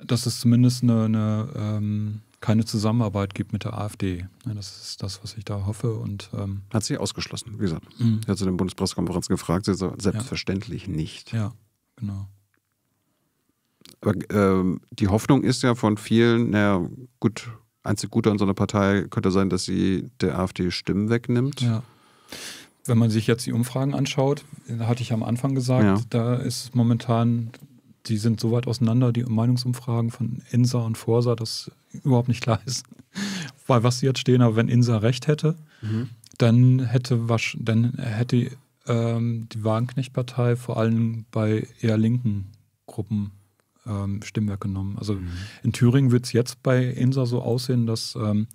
dass es zumindest eine, eine ähm, keine Zusammenarbeit gibt mit der AfD. das ist das, was ich da hoffe. Und, ähm, hat sie ausgeschlossen, wie gesagt. Mhm. Sie hat zu den Bundespressekonferenz gefragt, sie sagt, selbstverständlich ja. nicht. Ja, genau. Aber ähm, die Hoffnung ist ja von vielen, naja, gut, einzig Gute an so einer Partei könnte sein, dass sie der AfD Stimmen wegnimmt. Ja. Wenn man sich jetzt die Umfragen anschaut, hatte ich am Anfang gesagt, ja. da ist momentan, die sind so weit auseinander, die Meinungsumfragen von INSA und Forsa, dass überhaupt nicht klar ist, bei was sie jetzt stehen. Aber wenn Insa recht hätte, mhm. dann hätte, was, dann hätte ähm, die Wagenknecht-Partei vor allem bei eher linken Gruppen ähm, Stimmen weggenommen. Also mhm. in Thüringen wird es jetzt bei Insa so aussehen, dass ähm,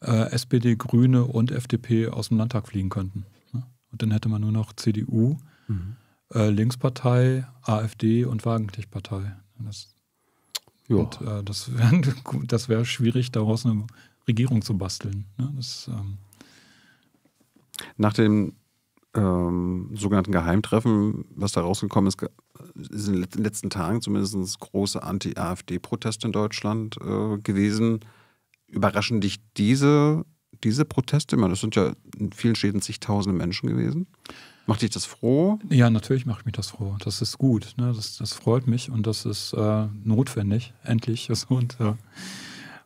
äh, SPD, Grüne und FDP aus dem Landtag fliegen könnten. Ne? Und dann hätte man nur noch CDU, mhm. äh, Linkspartei, AfD und Wagenknecht-Partei. Das ja. Und äh, das wäre das wär schwierig, daraus eine Regierung zu basteln. Ne? Das, ähm Nach dem ähm, sogenannten Geheimtreffen, was da rausgekommen ist, ist in den letzten Tagen zumindest große Anti-AfD-Proteste in Deutschland äh, gewesen. Überraschen dich diese, diese Proteste immer? Das sind ja in vielen Städten zigtausende Menschen gewesen. Macht dich das froh? Ja, natürlich macht mich das froh. Das ist gut. Ne? Das, das freut mich und das ist äh, notwendig, endlich. Und äh,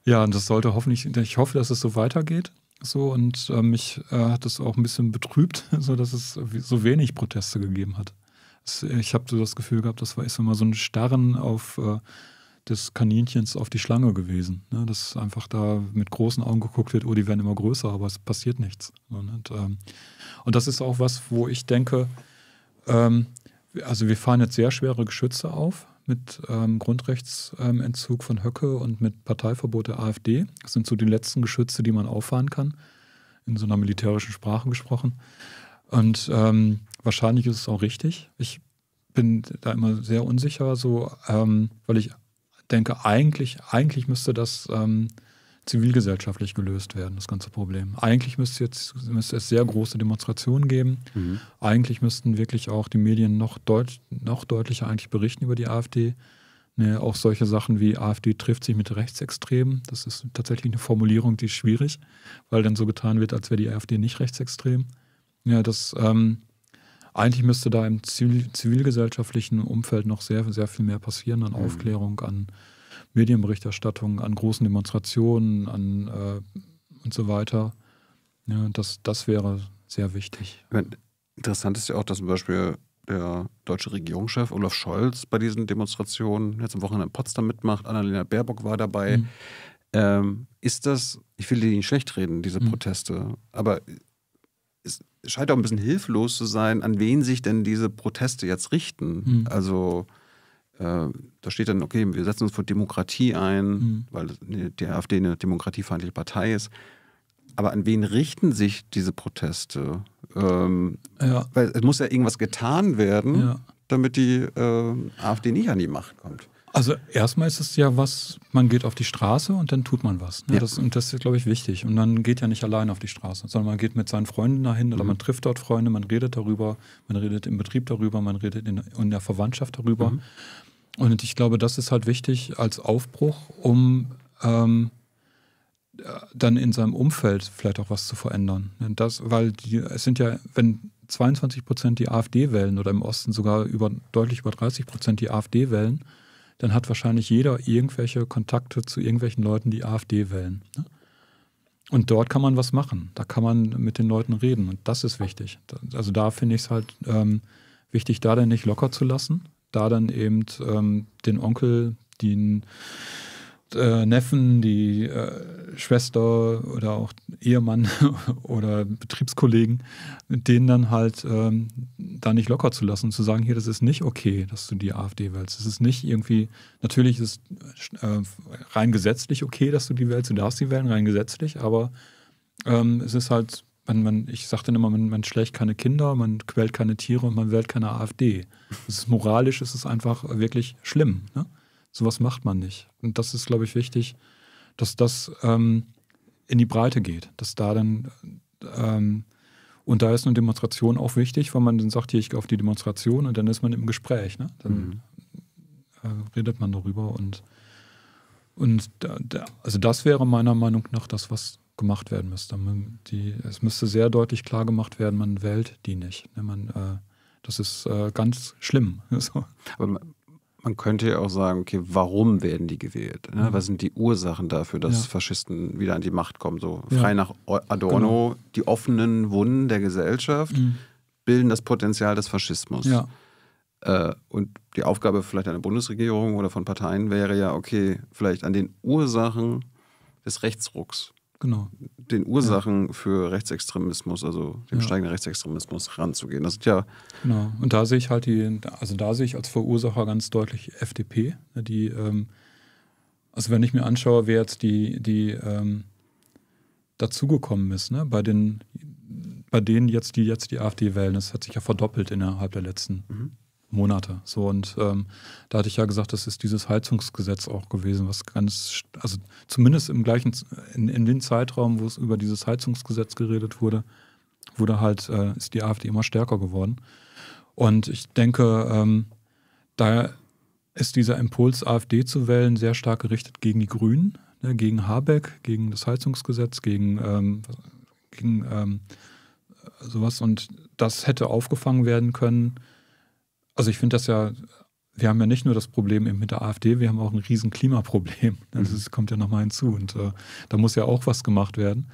ja, das sollte hoffentlich, ich hoffe, dass es so weitergeht. So, und äh, mich äh, hat es auch ein bisschen betrübt, so dass es so wenig Proteste gegeben hat. ich habe so das Gefühl gehabt, das war erst immer so ein Starren auf äh, des Kaninchens auf die Schlange gewesen. Ne? Dass einfach da mit großen Augen geguckt wird, oh, die werden immer größer, aber es passiert nichts. Ne? Und, ähm, und das ist auch was, wo ich denke, ähm, also wir fahren jetzt sehr schwere Geschütze auf mit ähm, Grundrechtsentzug von Höcke und mit Parteiverbot der AfD. Das sind so die letzten Geschütze, die man auffahren kann, in so einer militärischen Sprache gesprochen. Und ähm, wahrscheinlich ist es auch richtig. Ich bin da immer sehr unsicher, so, ähm, weil ich denke, eigentlich, eigentlich müsste das ähm, zivilgesellschaftlich gelöst werden, das ganze Problem. Eigentlich müsste, jetzt, müsste es sehr große Demonstrationen geben. Mhm. Eigentlich müssten wirklich auch die Medien noch, deut noch deutlicher eigentlich berichten über die AfD. Ne, auch solche Sachen wie AfD trifft sich mit Rechtsextremen. Das ist tatsächlich eine Formulierung, die ist schwierig, weil dann so getan wird, als wäre die AfD nicht rechtsextrem. Ja, das, ähm, eigentlich müsste da im zivil, zivilgesellschaftlichen Umfeld noch sehr, sehr viel mehr passieren an mhm. Aufklärung, an Medienberichterstattung, an großen Demonstrationen, an äh, und so weiter. Ja, das, das wäre sehr wichtig. Interessant ist ja auch, dass zum Beispiel der deutsche Regierungschef Olaf Scholz bei diesen Demonstrationen jetzt am Wochenende in Potsdam mitmacht, Annalena Baerbock war dabei. Mhm. Ähm, ist das, ich will die nicht schlecht reden, diese mhm. Proteste, aber ist, scheint auch ein bisschen hilflos zu sein, an wen sich denn diese Proteste jetzt richten. Mhm. Also äh, da steht dann, okay, wir setzen uns für Demokratie ein, mhm. weil die AfD eine demokratiefeindliche Partei ist. Aber an wen richten sich diese Proteste? Ähm, ja. Weil es muss ja irgendwas getan werden, ja. damit die äh, AfD nicht an die Macht kommt. Also erstmal ist es ja was, man geht auf die Straße und dann tut man was. Ne? Ja. Das, und das ist, glaube ich, wichtig. Und man geht ja nicht allein auf die Straße, sondern man geht mit seinen Freunden dahin mhm. oder man trifft dort Freunde, man redet darüber, man redet im Betrieb darüber, man redet in, in der Verwandtschaft darüber. Mhm. Und ich glaube, das ist halt wichtig als Aufbruch, um ähm, äh, dann in seinem Umfeld vielleicht auch was zu verändern. Ne? Das, weil die, es sind ja, wenn 22 Prozent die AfD wählen oder im Osten sogar über, deutlich über 30 Prozent die AfD wählen, dann hat wahrscheinlich jeder irgendwelche Kontakte zu irgendwelchen Leuten, die AfD wählen. Ne? Und dort kann man was machen. Da kann man mit den Leuten reden. Und das ist wichtig. Also da finde ich es halt ähm, wichtig, da dann nicht locker zu lassen. Da dann eben ähm, den Onkel, den äh, Neffen, die äh, Schwester oder auch Ehemann oder Betriebskollegen, denen dann halt ähm, da nicht locker zu lassen und zu sagen, hier, das ist nicht okay, dass du die AfD wählst. Es ist nicht irgendwie, natürlich ist es äh, rein gesetzlich okay, dass du die wählst, du darfst sie wählen, rein gesetzlich, aber ähm, es ist halt, man, man, ich sagte immer, man, man schlägt keine Kinder, man quält keine Tiere und man wählt keine AfD. Es ist moralisch, es einfach wirklich schlimm. Ne? Sowas macht man nicht. Und das ist, glaube ich, wichtig, dass das ähm, in die Breite geht, dass da dann ähm, und da ist eine Demonstration auch wichtig, weil man dann sagt, hier, ich gehe auf die Demonstration und dann ist man im Gespräch. Ne? Dann mhm. äh, redet man darüber und, und da, da, also das wäre meiner Meinung nach das, was gemacht werden müsste. die, es müsste sehr deutlich klar gemacht werden, man wählt die nicht. Ne? Man, äh, das ist äh, ganz schlimm. so. Aber man könnte ja auch sagen, okay, warum werden die gewählt? Ne? Mhm. Was sind die Ursachen dafür, dass ja. Faschisten wieder an die Macht kommen? So frei ja. nach Adorno, genau. die offenen Wunden der Gesellschaft mhm. bilden das Potenzial des Faschismus. Ja. Äh, und die Aufgabe vielleicht einer Bundesregierung oder von Parteien wäre ja, okay, vielleicht an den Ursachen des Rechtsrucks genau. den Ursachen ja. für Rechtsextremismus, also dem ja. steigenden Rechtsextremismus ranzugehen. Das sind ja genau. Und da sehe ich halt die, also da sehe ich als Verursacher ganz deutlich FDP, ne, die, ähm, also wenn ich mir anschaue, wer jetzt die, die ähm, dazugekommen ist, ne, bei den bei denen jetzt, die jetzt die AfD wählen, das hat sich ja verdoppelt innerhalb der letzten mhm. Monate. So und ähm, da hatte ich ja gesagt, das ist dieses Heizungsgesetz auch gewesen, was ganz, also zumindest im gleichen, in, in den Zeitraum, wo es über dieses Heizungsgesetz geredet wurde, wurde halt, äh, ist die AfD immer stärker geworden. Und ich denke, ähm, da ist dieser Impuls, AfD zu wählen, sehr stark gerichtet gegen die Grünen, ne, gegen Habeck, gegen das Heizungsgesetz, gegen, ähm, gegen ähm, sowas. Und das hätte aufgefangen werden können also ich finde das ja, wir haben ja nicht nur das Problem eben mit der AfD, wir haben auch ein riesen Klimaproblem. Das mhm. kommt ja nochmal hinzu und äh, da muss ja auch was gemacht werden.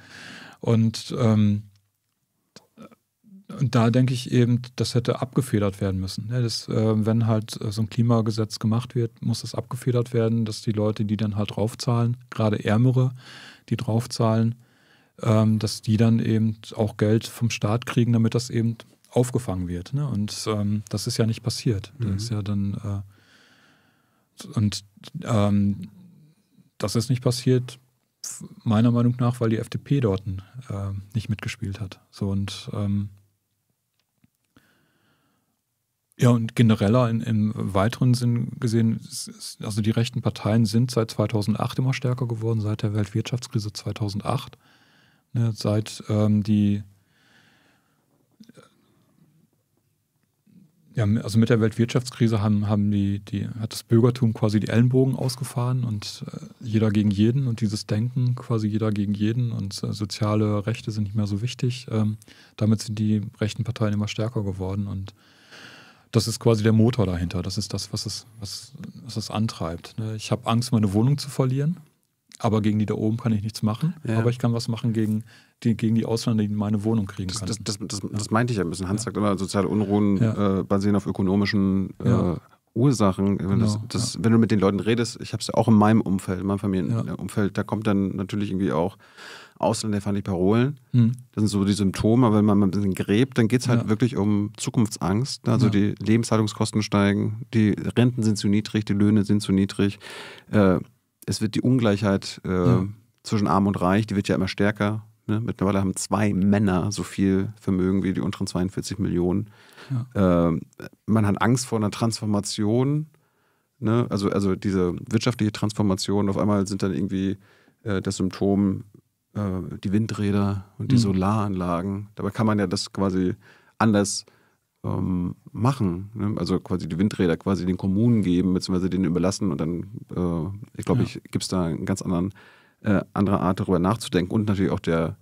Und, ähm, und da denke ich eben, das hätte abgefedert werden müssen. Ja, das, äh, wenn halt äh, so ein Klimagesetz gemacht wird, muss das abgefedert werden, dass die Leute, die dann halt draufzahlen, gerade Ärmere, die draufzahlen, ähm, dass die dann eben auch Geld vom Staat kriegen, damit das eben aufgefangen wird. Ne? Und ähm, das ist ja nicht passiert. Mhm. Das ist ja dann äh, und ähm, das ist nicht passiert, meiner Meinung nach, weil die FDP dort äh, nicht mitgespielt hat. So und ähm, ja, und genereller in, im weiteren Sinn gesehen, also die rechten Parteien sind seit 2008 immer stärker geworden, seit der Weltwirtschaftskrise 2008, ne, seit ähm, die ja, also mit der Weltwirtschaftskrise haben, haben die, die, hat das Bürgertum quasi die Ellenbogen ausgefahren und äh, jeder gegen jeden und dieses Denken quasi jeder gegen jeden und äh, soziale Rechte sind nicht mehr so wichtig. Ähm, damit sind die rechten Parteien immer stärker geworden und das ist quasi der Motor dahinter. Das ist das, was es, was, was es antreibt. Ne? Ich habe Angst, meine Wohnung zu verlieren. Aber gegen die da oben kann ich nichts machen. Ja. Aber ich kann was machen gegen die, gegen die Ausländer, die meine Wohnung kriegen können. Das, das, das, das, meinte ich ja ein bisschen. Hans sagt immer, soziale Unruhen äh, basieren auf ökonomischen äh, Ursachen. Wenn, genau, das, ja. wenn, du mit den Leuten redest, ich habe es ja auch in meinem Umfeld, in meinem Familienumfeld, ja. da kommt dann natürlich irgendwie auch Ausländer, fand ich Parolen. Hm. Das sind so die Symptome, aber wenn man ein bisschen gräbt, dann geht es halt ja. wirklich um Zukunftsangst. Ne? Also die Lebenshaltungskosten steigen, die Renten sind zu niedrig, die Löhne sind zu niedrig. Äh, es wird die Ungleichheit äh, ja. zwischen Arm und Reich, die wird ja immer stärker. Ne? Mittlerweile haben zwei Männer so viel Vermögen wie die unteren 42 Millionen. Ja. Ähm, man hat Angst vor einer Transformation. Ne? Also, also diese wirtschaftliche Transformation. Auf einmal sind dann irgendwie äh, das Symptom äh, die Windräder und die mhm. Solaranlagen. Dabei kann man ja das quasi anders äh, ähm, machen. Ne? Also quasi die Windräder quasi den Kommunen geben, beziehungsweise denen überlassen. Und dann, äh, ich glaube, ja. gibt es da eine ganz anderen, äh, andere Art, darüber nachzudenken. Und natürlich auch der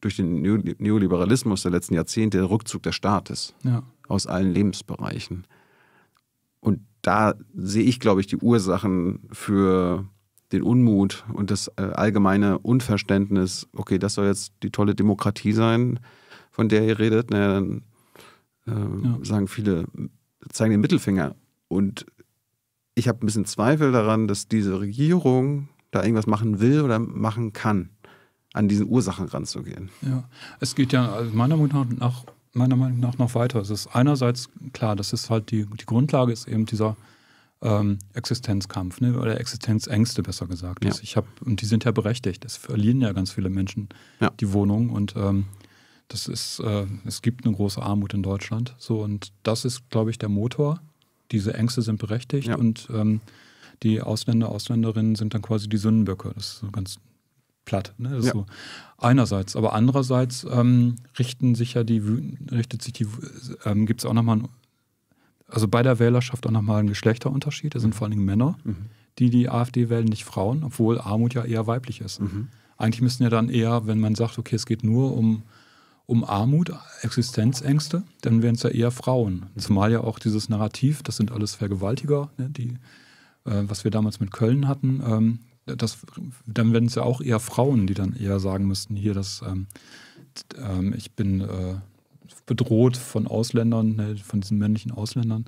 durch den Neoliberalismus der letzten Jahrzehnte der Rückzug des Staates ja. aus allen Lebensbereichen. Und da sehe ich, glaube ich, die Ursachen für den Unmut und das äh, allgemeine Unverständnis, okay, das soll jetzt die tolle Demokratie sein, von der ihr redet, naja, dann äh, ja. sagen viele, zeigen den Mittelfinger. Und ich habe ein bisschen Zweifel daran, dass diese Regierung da irgendwas machen will oder machen kann, an diesen Ursachen ranzugehen. Ja, es geht ja also meiner Meinung nach, meiner Meinung nach noch weiter. Es ist einerseits klar, das ist halt die, die Grundlage ist eben dieser ähm, Existenzkampf ne? oder Existenzängste besser gesagt. Ja. ich hab, und die sind ja berechtigt. Es verlieren ja ganz viele Menschen ja. die Wohnung und ähm, das ist, äh, es gibt eine große Armut in Deutschland. So, und das ist, glaube ich, der Motor. Diese Ängste sind berechtigt ja. und ähm, die Ausländer, Ausländerinnen sind dann quasi die Sündenböcke. Das ist so ganz platt. Ne? Ja. So einerseits. Aber andererseits ähm, richten sich ja die, richtet sich die, ähm, gibt es auch nochmal, also bei der Wählerschaft auch nochmal einen Geschlechterunterschied. Das sind mhm. vor allen Dingen Männer, mhm. die die AfD wählen, nicht Frauen, obwohl Armut ja eher weiblich ist. Mhm. Eigentlich müssten ja dann eher, wenn man sagt, okay, es geht nur um um Armut, Existenzängste, dann wären es ja eher Frauen. Zumal ja auch dieses Narrativ, das sind alles Vergewaltiger, ne, die, äh, was wir damals mit Köln hatten, ähm, das, dann wären es ja auch eher Frauen, die dann eher sagen müssten, hier, dass ähm, ähm, ich bin äh, bedroht von Ausländern, ne, von diesen männlichen Ausländern.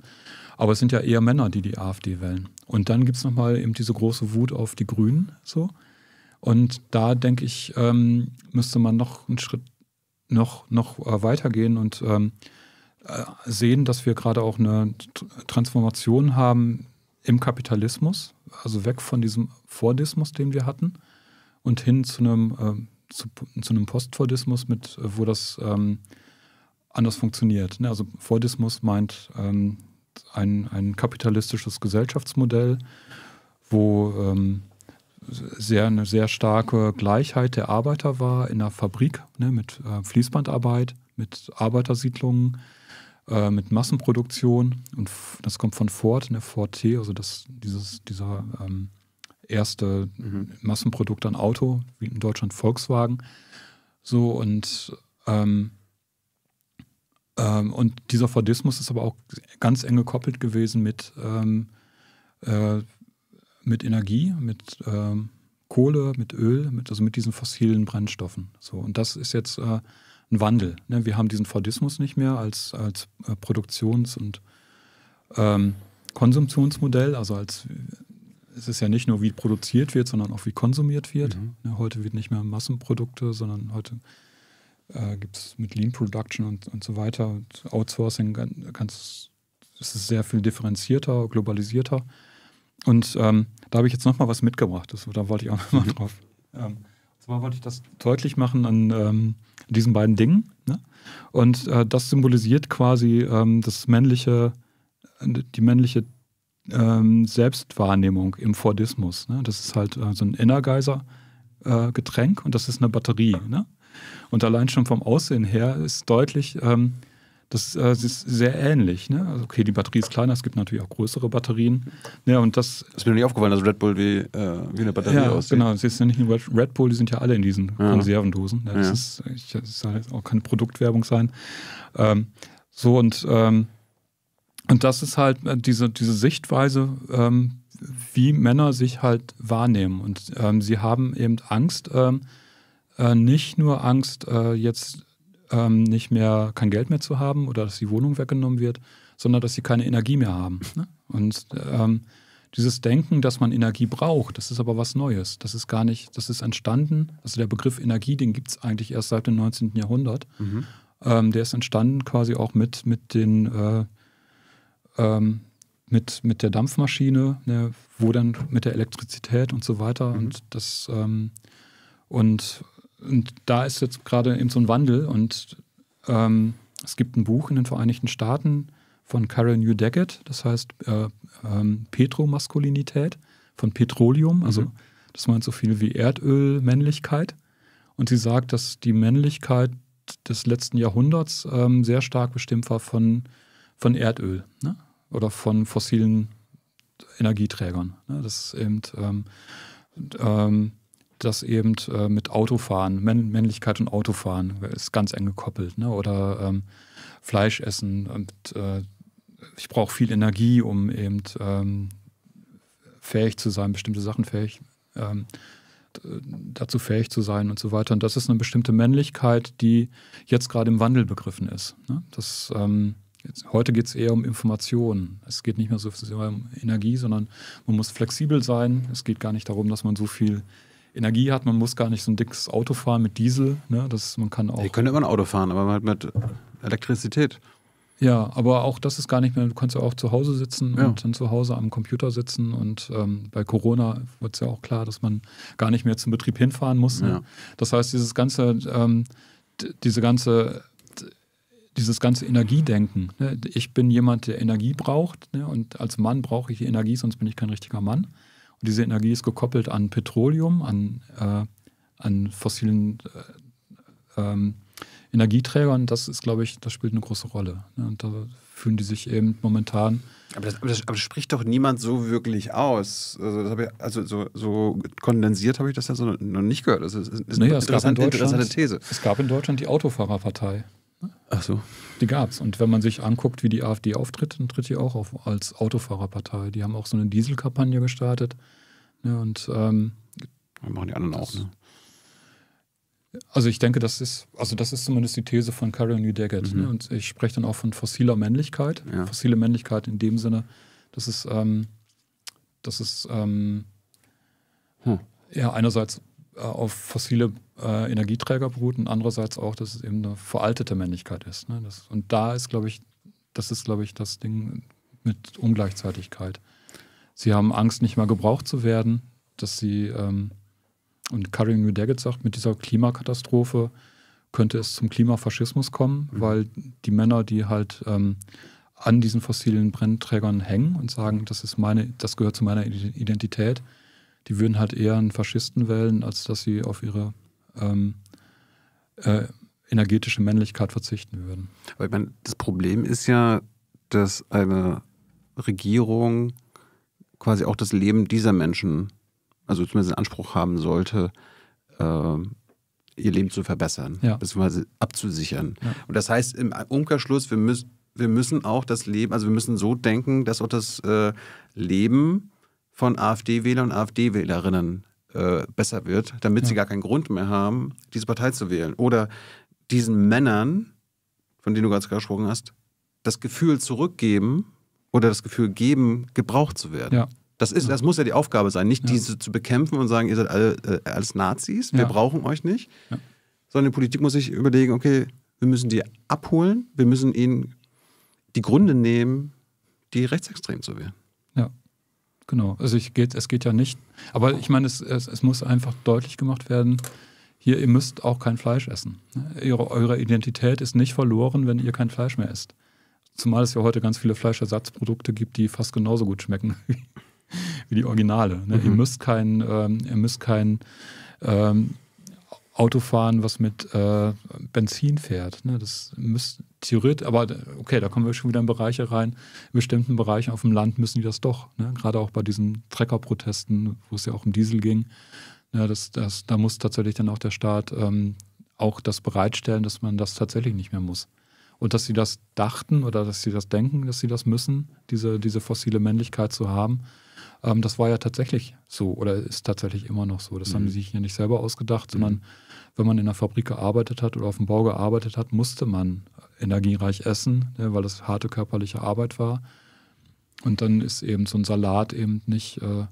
Aber es sind ja eher Männer, die die AfD wählen. Und dann gibt es nochmal eben diese große Wut auf die Grünen, so. Und da denke ich, ähm, müsste man noch einen Schritt noch, noch äh, weitergehen und ähm, äh, sehen, dass wir gerade auch eine Transformation haben im Kapitalismus, also weg von diesem Fordismus, den wir hatten, und hin zu einem, äh, zu, zu, einem Postfordismus, mit, äh, wo das ähm, anders funktioniert. Ne? Also Fordismus meint ähm, ein, ein kapitalistisches Gesellschaftsmodell, wo ähm, sehr, eine sehr starke Gleichheit der Arbeiter war in der Fabrik ne, mit äh, Fließbandarbeit, mit Arbeitersiedlungen, äh, mit Massenproduktion. Und das kommt von Ford, ne, Ford T, also das, dieses, dieser ähm, erste mhm. Massenprodukt an Auto, wie in Deutschland Volkswagen. So und ähm, ähm, und dieser Fordismus ist aber auch ganz eng gekoppelt gewesen mit ähm, äh, mit Energie, mit äh, Kohle, mit Öl, mit, also mit diesen fossilen Brennstoffen. So, und das ist jetzt äh, ein Wandel. Ne? Wir haben diesen Fordismus nicht mehr als, als äh, Produktions- und ähm, Konsumtionsmodell, also als es ist ja nicht nur, wie produziert wird, sondern auch wie konsumiert wird. Mhm. Ne? Heute wird nicht mehr Massenprodukte, sondern heute äh, gibt es mit Lean Production und, und so weiter und Outsourcing ganz, ganz, es ist sehr viel differenzierter, globalisierter. Und ähm, da habe ich jetzt nochmal was mitgebracht. Das, da wollte ich auch nochmal mhm. drauf. Ähm, und zwar wollte ich das deutlich machen an ähm, diesen beiden Dingen. Ne? Und äh, das symbolisiert quasi ähm, das männliche, die männliche ähm, Selbstwahrnehmung im Fordismus. Ne? Das ist halt äh, so ein Innergeiser. Äh, Getränk und das ist eine Batterie. Ne? Und allein schon vom Aussehen her ist deutlich, ähm, das, äh, ist sehr ähnlich. Ne? Also okay, die Batterie ist kleiner, es gibt natürlich auch größere Batterien. Ja, ne? und das, das ist mir noch nicht aufgefallen, dass Red Bull wie, äh, wie eine Batterie ja, aussieht. Genau, das ist ja nicht nur Red Bull, die sind ja alle in diesen ja. Konservendosen. Ja, das, ja. Ist, ich, das soll jetzt auch keine Produktwerbung sein. Ähm, so und, ähm, und das ist halt äh, diese, diese Sichtweise, ähm, wie Männer sich halt wahrnehmen. Und ähm, sie haben eben Angst, ähm, äh, nicht nur Angst, äh, jetzt ähm, nicht mehr kein Geld mehr zu haben oder dass die Wohnung weggenommen wird, sondern dass sie keine Energie mehr haben. Ne? Und ähm, dieses Denken, dass man Energie braucht, das ist aber was Neues. Das ist gar nicht, das ist entstanden. Also der Begriff Energie, den gibt es eigentlich erst seit dem 19. Jahrhundert. Mhm. Ähm, der ist entstanden quasi auch mit, mit den äh, ähm, mit, mit der Dampfmaschine, ne, wo dann mit der Elektrizität und so weiter mhm. und das ähm, und und da ist jetzt gerade eben so ein Wandel und ähm, es gibt ein Buch in den Vereinigten Staaten von Carol Newdeckett, das heißt äh, ähm, Petromaskulinität von Petroleum, also mhm. das meint so viel wie Erdölmännlichkeit. Und sie sagt, dass die Männlichkeit des letzten Jahrhunderts ähm, sehr stark bestimmt war von, von Erdöl ne? oder von fossilen Energieträgern. Ne? Das ist eben ähm, ähm das eben äh, mit Autofahren, Männ Männlichkeit und Autofahren äh, ist ganz eng gekoppelt. Ne? Oder ähm, Fleisch essen. Und, äh, äh, ich brauche viel Energie, um eben ähm, fähig zu sein, bestimmte Sachen fähig, ähm, dazu fähig zu sein und so weiter. Und das ist eine bestimmte Männlichkeit, die jetzt gerade im Wandel begriffen ist. Ne? Das, ähm, jetzt, heute geht es eher um Informationen. Es geht nicht mehr so sehr um Energie, sondern man muss flexibel sein. Es geht gar nicht darum, dass man so viel Energie hat. Man muss gar nicht so ein dickes Auto fahren mit Diesel. Ne? Das, man kann auch. Ja, ihr immer ein Auto fahren, aber halt mit Elektrizität. Ja, aber auch das ist gar nicht mehr. Du kannst ja auch zu Hause sitzen ja. und dann zu Hause am Computer sitzen. Und ähm, bei Corona wird es ja auch klar, dass man gar nicht mehr zum Betrieb hinfahren muss. Ne? Ja. Das heißt, dieses ganze, ähm, diese ganze dieses ganze Energiedenken. Ne? Ich bin jemand, der Energie braucht ne? und als Mann brauche ich Energie, sonst bin ich kein richtiger Mann. Und diese Energie ist gekoppelt an Petroleum, an, äh, an fossilen äh, ähm, Energieträgern. Das ist, glaube ich, das spielt eine große Rolle. Ne? Und da fühlen die sich eben momentan. Aber das, aber das, aber das spricht doch niemand so wirklich aus. Also, ich, also so, so, kondensiert habe ich das ja so noch nicht gehört. Das ist, ist naja, eine interessante, interessante These. Es gab in Deutschland die Autofahrerpartei. Ach so. Die gab's. Und wenn man sich anguckt, wie die AfD auftritt, dann tritt die auch auf als Autofahrerpartei. Die haben auch so eine Dieselkampagne gestartet. Ja, ne, und ähm, machen die anderen das, auch, ne? Also ich denke, das ist, also das ist zumindest die These von Carol Newdegget. Ne? Mhm. Ne? Und ich spreche dann auch von fossiler Männlichkeit. Ja. Fossile Männlichkeit in dem Sinne, dass es, ähm, dass es ähm, hm. ja einerseits äh, auf fossile äh, Energieträger beruht und andererseits auch, dass es eben eine veraltete Männlichkeit ist. Ne? Das, und da ist, glaube ich, das ist, glaube ich, das Ding mit Ungleichzeitigkeit. Sie haben Angst, nicht mehr gebraucht zu werden, dass sie, ähm, und Karin New Daggett sagt, mit dieser Klimakatastrophe könnte es zum Klimafaschismus kommen, mhm. weil die Männer, die halt ähm, an diesen fossilen Brennträgern hängen und sagen, das ist meine, das gehört zu meiner Identität, die würden halt eher einen Faschisten wählen, als dass sie auf ihre ähm, äh, energetische Männlichkeit verzichten würden. Aber ich meine, das Problem ist ja, dass eine Regierung quasi auch das Leben dieser Menschen, also zumindest den Anspruch haben sollte, äh, ihr Leben zu verbessern, ja. beziehungsweise abzusichern. Ja. Und das heißt im Umkehrschluss, wir müssen, wir müssen auch das Leben, also wir müssen so denken, dass auch das äh, Leben von AfD-Wählern und AfD-Wählerinnen äh, besser wird, damit ja. sie gar keinen Grund mehr haben, diese Partei zu wählen. Oder diesen Männern, von denen du gerade gesprochen hast, das Gefühl zurückgeben oder das Gefühl geben, gebraucht zu werden. Ja. Das, ist, das muss ja die Aufgabe sein, nicht diese zu bekämpfen und sagen, ihr seid alle, äh, alles Nazis, wir brauchen euch nicht, sondern die Politik muss sich überlegen, okay, wir müssen die abholen, wir müssen ihnen die Gründe nehmen, die rechtsextrem zu werden. Genau, also ich geht, es geht ja nicht. Aber ich meine, es, es, es muss einfach deutlich gemacht werden, hier, ihr müsst auch kein Fleisch essen. Eure, eure, Identität ist nicht verloren, wenn ihr kein Fleisch mehr esst. Zumal es ja heute ganz viele Fleischersatzprodukte gibt, die fast genauso gut schmecken wie die Originale. Ne? Mhm. Ihr müsst kein, ähm, ihr müsst kein ähm, Auto fahren, was mit äh, Benzin fährt. Ne? Das müsste theoretisch, aber okay, da kommen wir schon wieder in Bereiche rein. In bestimmten Bereichen auf dem Land müssen die das doch. Ne? Gerade auch bei diesen Treckerprotesten, wo es ja auch um Diesel ging. Ja, ne? das, das, da muss tatsächlich dann auch der Staat ähm, auch das bereitstellen, dass man das tatsächlich nicht mehr muss. Und dass sie das dachten oder dass sie das denken, dass sie das müssen, diese, diese fossile Männlichkeit zu haben, ähm, das war ja tatsächlich so oder ist tatsächlich immer noch so. Das mhm. haben sie sich ja nicht selber ausgedacht, sondern mhm wenn man in der Fabrik gearbeitet hat oder auf dem Bau gearbeitet hat, musste man energiereich essen, ne, weil das harte körperliche Arbeit war. Und dann ist eben so ein Salat eben nicht, äh,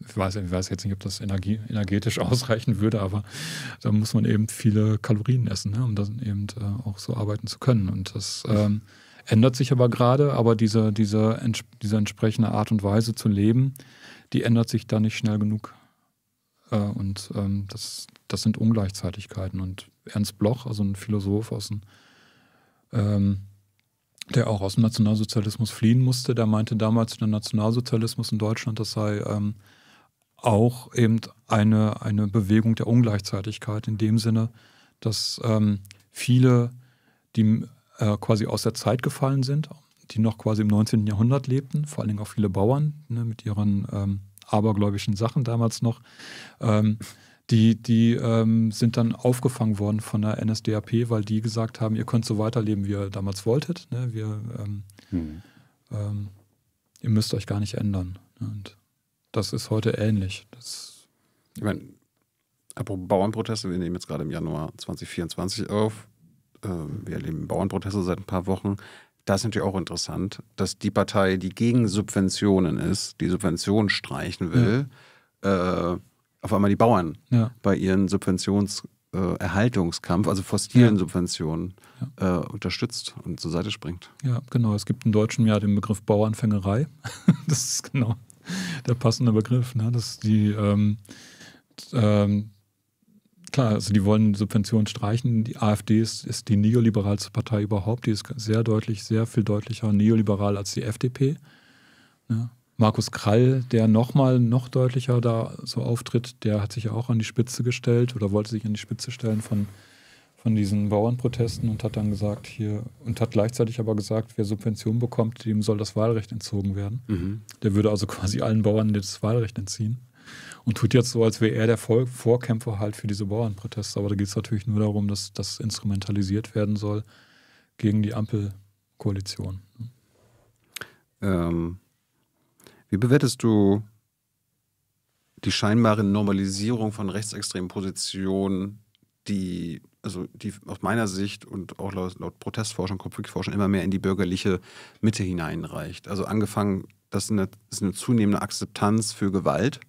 ich, weiß, ich weiß jetzt nicht, ob das energie, energetisch ausreichen würde, aber da muss man eben viele Kalorien essen, ne, um dann eben äh, auch so arbeiten zu können. Und das ähm, ändert sich aber gerade, aber diese, diese, diese entsprechende Art und Weise zu leben, die ändert sich da nicht schnell genug. Äh, und ähm, das, das sind Ungleichzeitigkeiten. Und Ernst Bloch, also ein Philosoph aus dem, ähm, der auch aus dem Nationalsozialismus fliehen musste, der meinte damals, der Nationalsozialismus in Deutschland, das sei ähm, auch eben eine, eine Bewegung der Ungleichzeitigkeit in dem Sinne, dass ähm, viele, die äh, quasi aus der Zeit gefallen sind, die noch quasi im 19. Jahrhundert lebten, vor allen Dingen auch viele Bauern ne, mit ihren ähm, abergläubischen Sachen damals noch. Ähm, die, die ähm, sind dann aufgefangen worden von der NSDAP, weil die gesagt haben, ihr könnt so weiterleben, wie ihr damals wolltet. Ne? Wir, ähm, hm. ähm, ihr müsst euch gar nicht ändern. Ne? Und das ist heute ähnlich. Das ich meine, apropos Bauernproteste, wir nehmen jetzt gerade im Januar 2024 auf. Ähm, wir erleben Bauernproteste seit ein paar Wochen das ist natürlich auch interessant, dass die Partei, die gegen Subventionen ist, die Subventionen streichen will, ja. äh, auf einmal die Bauern ja. bei ihren Subventionserhaltungskampf, äh, also fossilen ja. Subventionen, äh, unterstützt und zur Seite springt. Ja, genau. Es gibt im Deutschen ja den Begriff Bauernfängerei. das ist genau der passende Begriff, ne? dass die. Ähm, ähm, klar, also die wollen Subventionen streichen. Die AfD ist, ist die neoliberalste Partei überhaupt. Die ist sehr deutlich, sehr viel deutlicher neoliberal als die FDP. Ja. Markus Krall, der nochmal noch deutlicher da so auftritt, der hat sich ja auch an die Spitze gestellt oder wollte sich an die Spitze stellen von, von diesen Bauernprotesten und hat dann gesagt, hier, und hat gleichzeitig aber gesagt, wer Subventionen bekommt, dem soll das Wahlrecht entzogen werden. Mhm. Der würde also quasi allen Bauern das Wahlrecht entziehen und tut jetzt so, als wäre er der Vor Vorkämpfer halt für diese Bauernproteste. Aber da geht es natürlich nur darum, dass das instrumentalisiert werden soll gegen die Ampelkoalition. Ne? Ähm, wie bewertest du die scheinbare Normalisierung von rechtsextremen Positionen, die also die aus meiner Sicht und auch laut, laut Protestforschung, Konfliktforschung immer mehr in die bürgerliche Mitte hineinreicht. Also angefangen, das ist eine, ist eine zunehmende Akzeptanz für Gewalt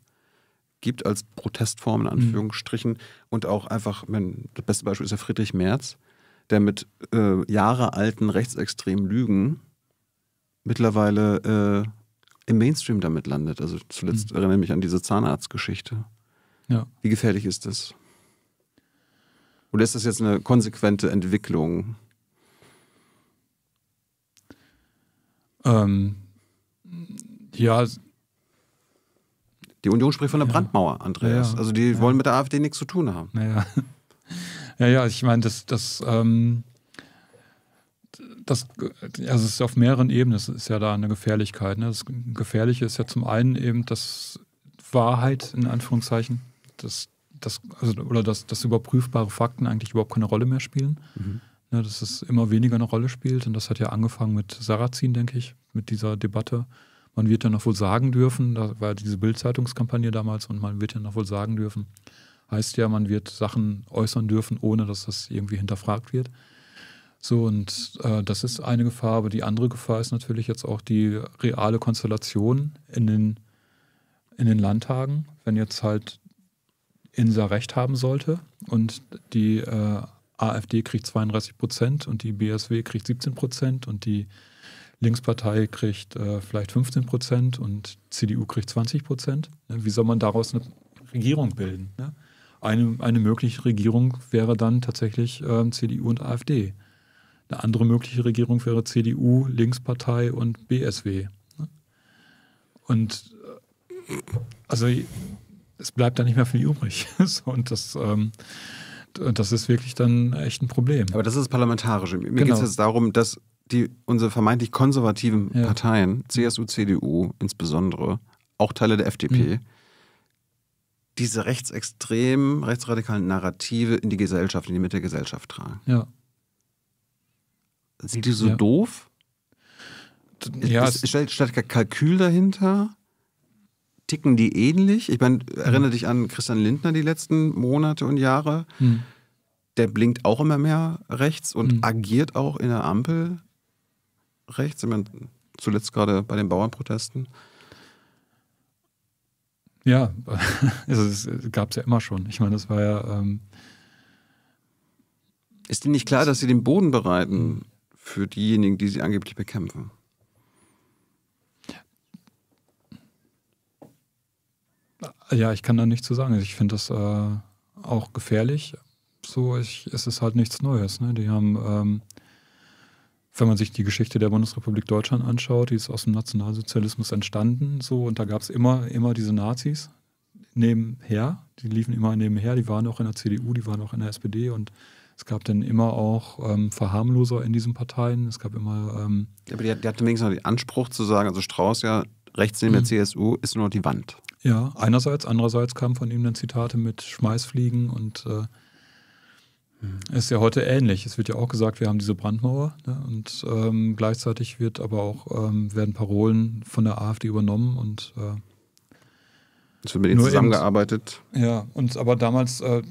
gibt als Protestform in mhm. Anführungsstrichen. Mhm. Und auch einfach, mein, das beste Beispiel ist ja Friedrich Merz, der mit äh, jahrealten rechtsextremen Lügen mittlerweile äh, im Mainstream damit landet. Also zuletzt mhm. erinnere ich mich an diese Zahnarztgeschichte. Ja. Wie gefährlich ist das? Oder ist das jetzt eine konsequente Entwicklung? Ähm, ja, die Union spricht von einer ja. Brandmauer, Andreas. Ja, also die wollen mit der AfD nichts zu tun haben. Naja. Ja, ja, ich meine, das, das, ähm, das, also es ist auf mehreren Ebenen, es ist ja da eine Gefährlichkeit. Ne? Das Gefährliche ist ja zum einen eben, dass Wahrheit, in Anführungszeichen, das, das, also, oder dass, dass überprüfbare Fakten eigentlich überhaupt keine Rolle mehr spielen. Mhm. Ne? Dass es immer weniger eine Rolle spielt. Und das hat ja angefangen mit Sarrazin, denke ich, mit dieser Debatte. Man wird ja noch wohl sagen dürfen, da war diese Bild-Zeitungskampagne damals und man wird ja noch wohl sagen dürfen, heißt ja, man wird Sachen äußern dürfen, ohne dass das irgendwie hinterfragt wird. So, und äh, das ist eine Gefahr, aber die andere Gefahr ist natürlich jetzt auch die reale Konstellation in den, in den Landtagen, wenn jetzt halt Insa recht haben sollte und die äh, AfD kriegt 32 Prozent und die BSW kriegt 17 Prozent und die Linkspartei kriegt äh, vielleicht 15 Prozent und CDU kriegt 20 Prozent. Ne, wie soll man daraus eine Regierung bilden? Ne? Eine, eine mögliche Regierung wäre dann tatsächlich ähm, CDU und AfD. Eine andere mögliche Regierung wäre CDU, Linkspartei und BSW. Ne? Und äh, also es bleibt da nicht mehr viel übrig. und das, ähm, das ist wirklich dann echt ein Problem. Aber das ist parlamentarisch. Mir genau. geht es jetzt darum, dass die unsere vermeintlich konservativen ja. Parteien, CSU, CDU insbesondere, auch Teile der FDP, mhm. diese rechtsextremen, rechtsradikalen Narrative in die Gesellschaft, in die Mitte der Gesellschaft tragen. Ja. Sind die so ja. doof? Ja, es, es stellt, stellt Kalkül dahinter? Ticken die ähnlich? Ich meine, erinnere mhm. dich an Christian Lindner die letzten Monate und Jahre. Mhm der blinkt auch immer mehr rechts und mhm. agiert auch in der Ampel rechts, zuletzt gerade bei den Bauernprotesten. Ja, es gab es ja immer schon. Ich meine, das war ja. Ähm Ist Ihnen nicht klar, dass Sie den Boden bereiten für diejenigen, die Sie angeblich bekämpfen? Ja, ich kann da nichts zu sagen. Also ich finde das äh, auch gefährlich. So, ich, es ist halt nichts Neues. Ne? Die haben ähm, wenn man sich die Geschichte der Bundesrepublik Deutschland anschaut, die ist aus dem Nationalsozialismus entstanden, so und da gab es immer, immer diese Nazis nebenher, die liefen immer nebenher, die waren auch in der CDU, die waren auch in der SPD und es gab dann immer auch ähm, Verharmloser in diesen Parteien. Es gab immer. Ähm ja, aber die, die hatten wenigstens noch den Anspruch zu sagen, also Strauß ja rechts neben der mhm. CSU ist nur noch die Wand. Ja, einerseits, andererseits kamen von ihm dann Zitate mit Schmeißfliegen und äh, Mhm. Ist ja heute ähnlich. Es wird ja auch gesagt, wir haben diese Brandmauer ne? und ähm, gleichzeitig wird aber auch ähm, werden Parolen von der AfD übernommen und äh, es wird mit ihnen zusammengearbeitet. Eben, ja, und aber damals äh,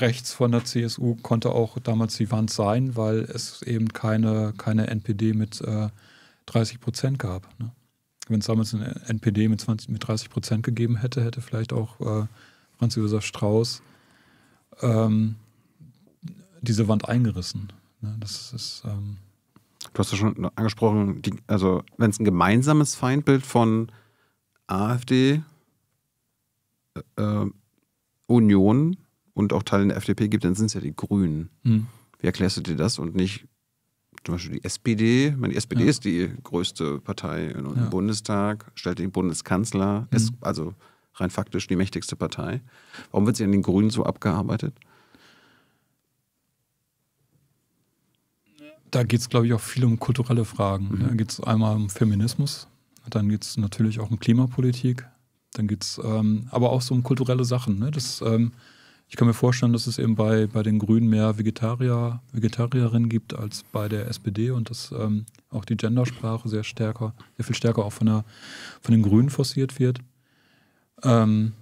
rechts von der CSU konnte auch damals die Wand sein, weil es eben keine, keine NPD mit äh, 30 Prozent gab. Ne? Wenn es damals eine NPD mit, 20, mit 30 Prozent gegeben hätte, hätte vielleicht auch äh, Franz Josef Strauß ähm, diese Wand eingerissen. Ne? Das ist. Ähm, du hast ja schon angesprochen, die, also wenn es ein gemeinsames Feindbild von AfD, äh, äh, Union und auch Teilen der FDP gibt, dann sind es ja die Grünen. Mhm. Wie erklärst du dir das und nicht zum Beispiel die SPD. Ich meine, die SPD ja. ist die größte Partei im ja. Bundestag, stellt den Bundeskanzler. Mhm. Es, also rein faktisch die mächtigste Partei. Warum wird sie an den Grünen so abgearbeitet? Da geht es, glaube ich, auch viel um kulturelle Fragen. Mhm. Da geht es einmal um Feminismus, dann geht es natürlich auch um Klimapolitik, dann geht es ähm, aber auch so um kulturelle Sachen. Ne? Das, ähm, ich kann mir vorstellen, dass es eben bei, bei den Grünen mehr Vegetarier, Vegetarierinnen gibt als bei der SPD und dass ähm, auch die Gendersprache sehr stärker, sehr viel stärker auch von, der, von den Grünen forciert wird. Ähm,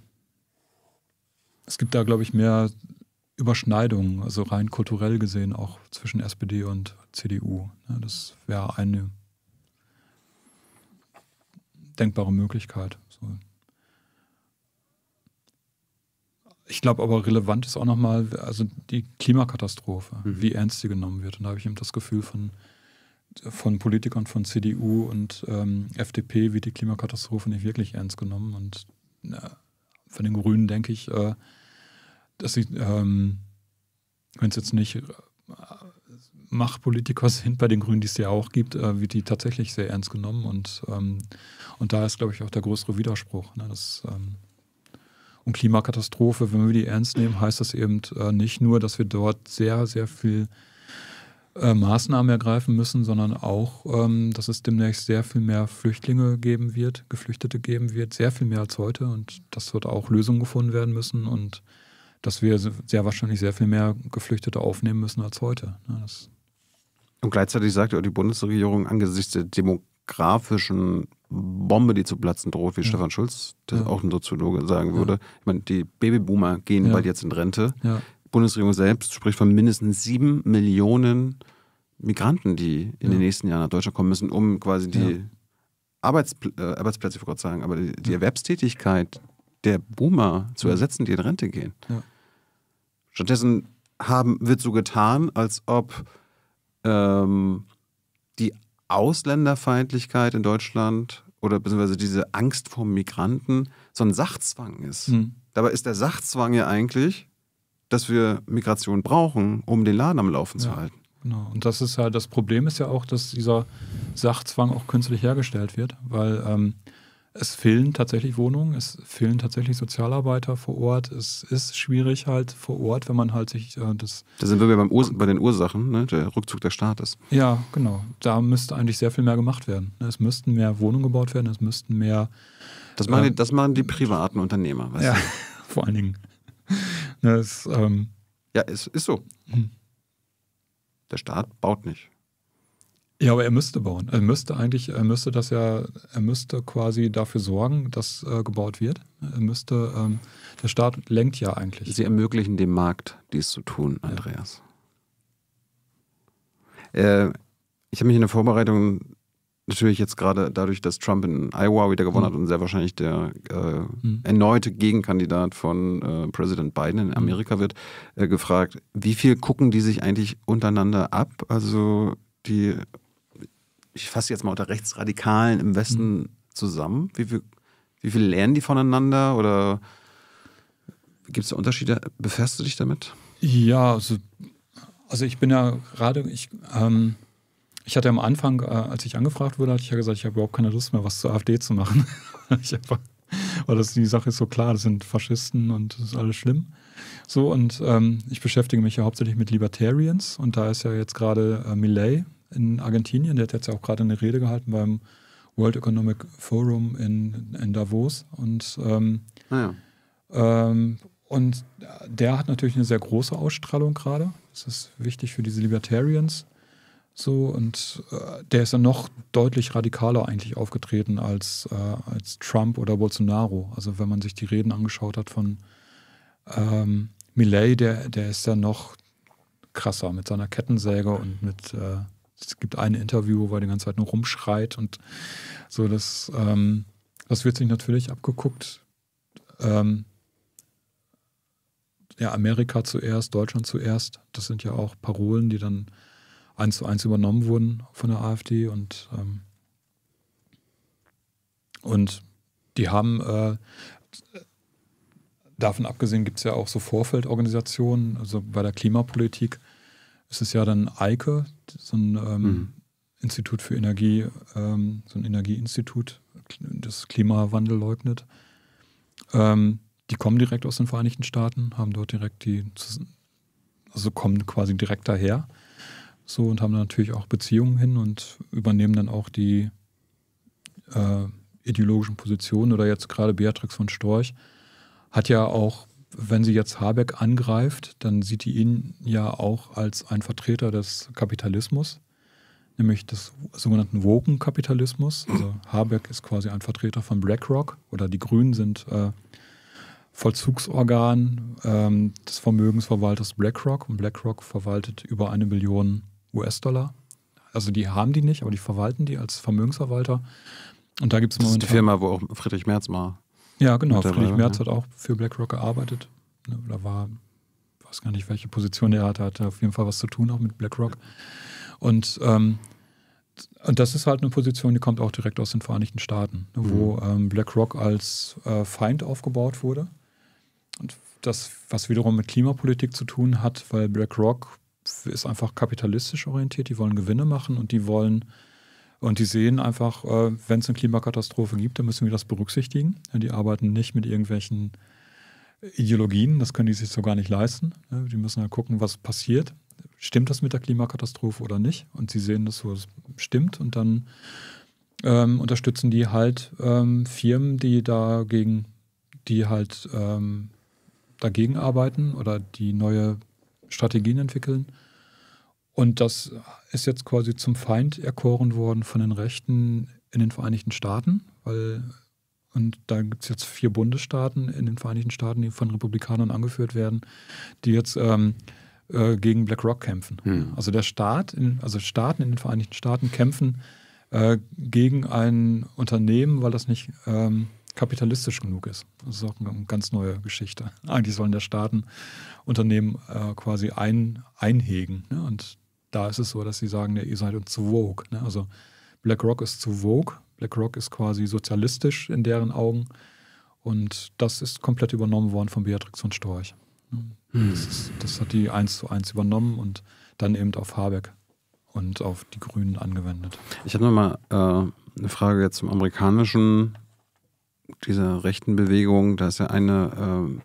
es gibt da, glaube ich, mehr Überschneidungen, also rein kulturell gesehen auch zwischen SPD und CDU. Ja, ne? das wäre eine denkbare Möglichkeit. So. Ich glaube aber relevant ist auch nochmal, also die Klimakatastrophe, mhm. wie ernst sie genommen wird. Und da habe ich eben das Gefühl von, von Politikern von CDU und ähm, FDP, wird die Klimakatastrophe nicht wirklich ernst genommen. Und von den Grünen denke ich, äh, dass sie, ähm, wenn es jetzt nicht äh, Machtpolitiker sind bei den Grünen, die es ja auch gibt, äh, wird die tatsächlich sehr ernst genommen und, ähm, und da ist, glaube ich, auch der größere Widerspruch. Ne? Das, ähm, und Klimakatastrophe, wenn wir die ernst nehmen, heißt das eben nicht nur, dass wir dort sehr, sehr viel äh, Maßnahmen ergreifen müssen, sondern auch, ähm, dass es demnächst sehr viel mehr Flüchtlinge geben wird, Geflüchtete geben wird, sehr viel mehr als heute. Und das wird auch Lösungen gefunden werden müssen und dass wir sehr wahrscheinlich sehr viel mehr Geflüchtete aufnehmen müssen als heute. Ja, ne? und gleichzeitig sagt ja die Bundesregierung angesichts der demografischen Bombe, die zu platzen droht, wie ja. Stefan Schulz, der ja. auch ein Soziologe sagen würde. Ich meine, die Babyboomer gehen bald jetzt in Rente. Ja. Bundesregierung selbst spricht von mindestens sieben Millionen Migranten, die in ja. den nächsten Jahren nach Deutschland kommen müssen, um quasi die ja. Arbeitspl äh, Arbeitsplätze, ich wollte sagen, aber die, die, Erwerbstätigkeit der Boomer zu ersetzen, die in Rente gehen. Stattdessen haben, wird so getan, als ob ähm, die Ausländerfeindlichkeit in Deutschland oder beziehungsweise diese Angst vor Migranten so ein Sachzwang ist. Mhm. Dabei ist der Sachzwang ja eigentlich, dass wir Migration brauchen, um den Laden am Laufen zu halten. Genau. Und das ist halt, das Problem ist ja auch, dass dieser Sachzwang auch künstlich hergestellt wird, weil ähm, es fehlen tatsächlich Wohnungen, es fehlen tatsächlich Sozialarbeiter vor Ort. Es ist schwierig halt vor Ort, wenn man halt sich äh, das. Da sind wir beim bei den Ursachen, ne? der Rückzug des Staates. Ja, genau. Da müsste eigentlich sehr viel mehr gemacht werden. Ne, es müssten mehr Wohnungen gebaut werden, es müssten mehr. Das machen, die, ähm, das machen die privaten Unternehmer. Weißt ja, vor allen Dingen das, ne, ähm, ja, es ist so. Hm. Der Staat baut nicht. Ja, aber er müsste bauen. Er müsste eigentlich, er müsste das ja, er müsste quasi dafür sorgen, dass äh, gebaut wird. Er müsste, ähm, der Staat lenkt ja eigentlich. Sie ermöglichen dem Markt, dies zu tun, Andreas. Ja. Äh, ich habe mich in der Vorbereitung natürlich jetzt gerade dadurch, dass Trump in Iowa wieder gewonnen mhm. hat und sehr wahrscheinlich der äh, mhm. erneute Gegenkandidat von äh, Präsident Biden in Amerika wird, äh, gefragt, wie viel gucken die sich eigentlich untereinander ab? Also die, ich fasse jetzt mal unter Rechtsradikalen im Westen mhm. zusammen. Wie viel, wie viel lernen die voneinander oder gibt es Unterschiede? Befährst du dich damit? Ja, also, also ich bin ja gerade, ich... Ähm ich hatte am Anfang, äh, als ich angefragt wurde, hatte ich ja gesagt, ich habe überhaupt keine Lust mehr, was zur AfD zu machen. ich einfach, weil das, die Sache ist so klar, das sind Faschisten und das ist alles schlimm. So, und ähm, ich beschäftige mich ja hauptsächlich mit Libertarians und da ist ja jetzt gerade äh, Millet in Argentinien, der hat jetzt ja auch gerade eine Rede gehalten beim World Economic Forum in, in Davos und ähm, ah ähm, und der hat natürlich eine sehr große Ausstrahlung gerade. Das ist wichtig für diese Libertarians. So, und äh, der ist ja noch deutlich radikaler eigentlich aufgetreten als, äh, als Trump oder Bolsonaro. Also wenn man sich die Reden angeschaut hat von ähm, Milley, der, der ist ja noch krasser mit seiner Kettensäge und mit, äh, es gibt ein Interview, wo er die ganze Zeit nur rumschreit und so, das, ähm, das wird sich natürlich abgeguckt. Ähm, ja, Amerika zuerst, Deutschland zuerst, das sind ja auch Parolen, die dann eins zu eins übernommen wurden von der AfD und, ähm, und die haben äh, davon abgesehen gibt es ja auch so Vorfeldorganisationen, also bei der Klimapolitik ist es ja dann EIKE, so ein ähm, mhm. Institut für Energie, ähm, so ein Energieinstitut, das Klimawandel leugnet. Ähm, die kommen direkt aus den Vereinigten Staaten, haben dort direkt die, also kommen quasi direkt daher so und haben natürlich auch Beziehungen hin und übernehmen dann auch die äh, ideologischen Positionen oder jetzt gerade Beatrix von Storch hat ja auch, wenn sie jetzt Habeck angreift, dann sieht die ihn ja auch als ein Vertreter des Kapitalismus, nämlich des sogenannten Woken-Kapitalismus. Also Habeck ist quasi ein Vertreter von BlackRock oder die Grünen sind äh, Vollzugsorgan ähm, des Vermögensverwalters BlackRock und BlackRock verwaltet über eine Million US-Dollar. Also die haben die nicht, aber die verwalten die als Vermögensverwalter. Und da gibt es momentan. Das ist die Firma, wo auch Friedrich Merz mal. Ja, genau. Friedrich Merz ja. hat auch für BlackRock gearbeitet. Ne, da war, weiß gar nicht, welche Position der hatte, hatte auf jeden Fall was zu tun auch mit BlackRock. Und, ähm, und das ist halt eine Position, die kommt auch direkt aus den Vereinigten Staaten, ne, wo mhm. ähm, BlackRock als äh, Feind aufgebaut wurde. Und das, was wiederum mit Klimapolitik zu tun hat, weil BlackRock ist einfach kapitalistisch orientiert, die wollen Gewinne machen und die wollen und die sehen einfach, äh, wenn es eine Klimakatastrophe gibt, dann müssen wir das berücksichtigen. Die arbeiten nicht mit irgendwelchen Ideologien, das können die sich so gar nicht leisten. Ne, die müssen halt gucken, was passiert. Stimmt das mit der Klimakatastrophe oder nicht? Und sie sehen das so, es stimmt. Und dann ähm, unterstützen die halt ähm, Firmen, die dagegen, die halt ähm, dagegen arbeiten oder die neue Strategien entwickeln. Und das ist jetzt quasi zum Feind erkoren worden von den Rechten in den Vereinigten Staaten, weil und da gibt es jetzt vier Bundesstaaten in den Vereinigten Staaten, die von Republikanern angeführt werden, die jetzt ähm, äh, gegen BlackRock kämpfen. Hm. Also der Staat, in, also Staaten in den Vereinigten Staaten kämpfen äh, gegen ein Unternehmen, weil das nicht ähm, kapitalistisch genug ist. Das ist auch eine ganz neue Geschichte. Eigentlich ah, sollen der Staaten Unternehmen äh, quasi ein, einhegen. Ne? Und da ist es so, dass sie sagen, ja, ihr seid uns zu vogue. Ne? Also BlackRock ist zu vogue. BlackRock ist quasi sozialistisch in deren Augen. Und das ist komplett übernommen worden von Beatrix von Storch. Ne? Hm. Das, ist, das, hat die eins zu eins übernommen und dann eben auf Habeck und auf die Grünen angewendet. Ich habe nochmal äh, eine Frage jetzt zum amerikanischen dieser rechten Bewegung, da ist ja eine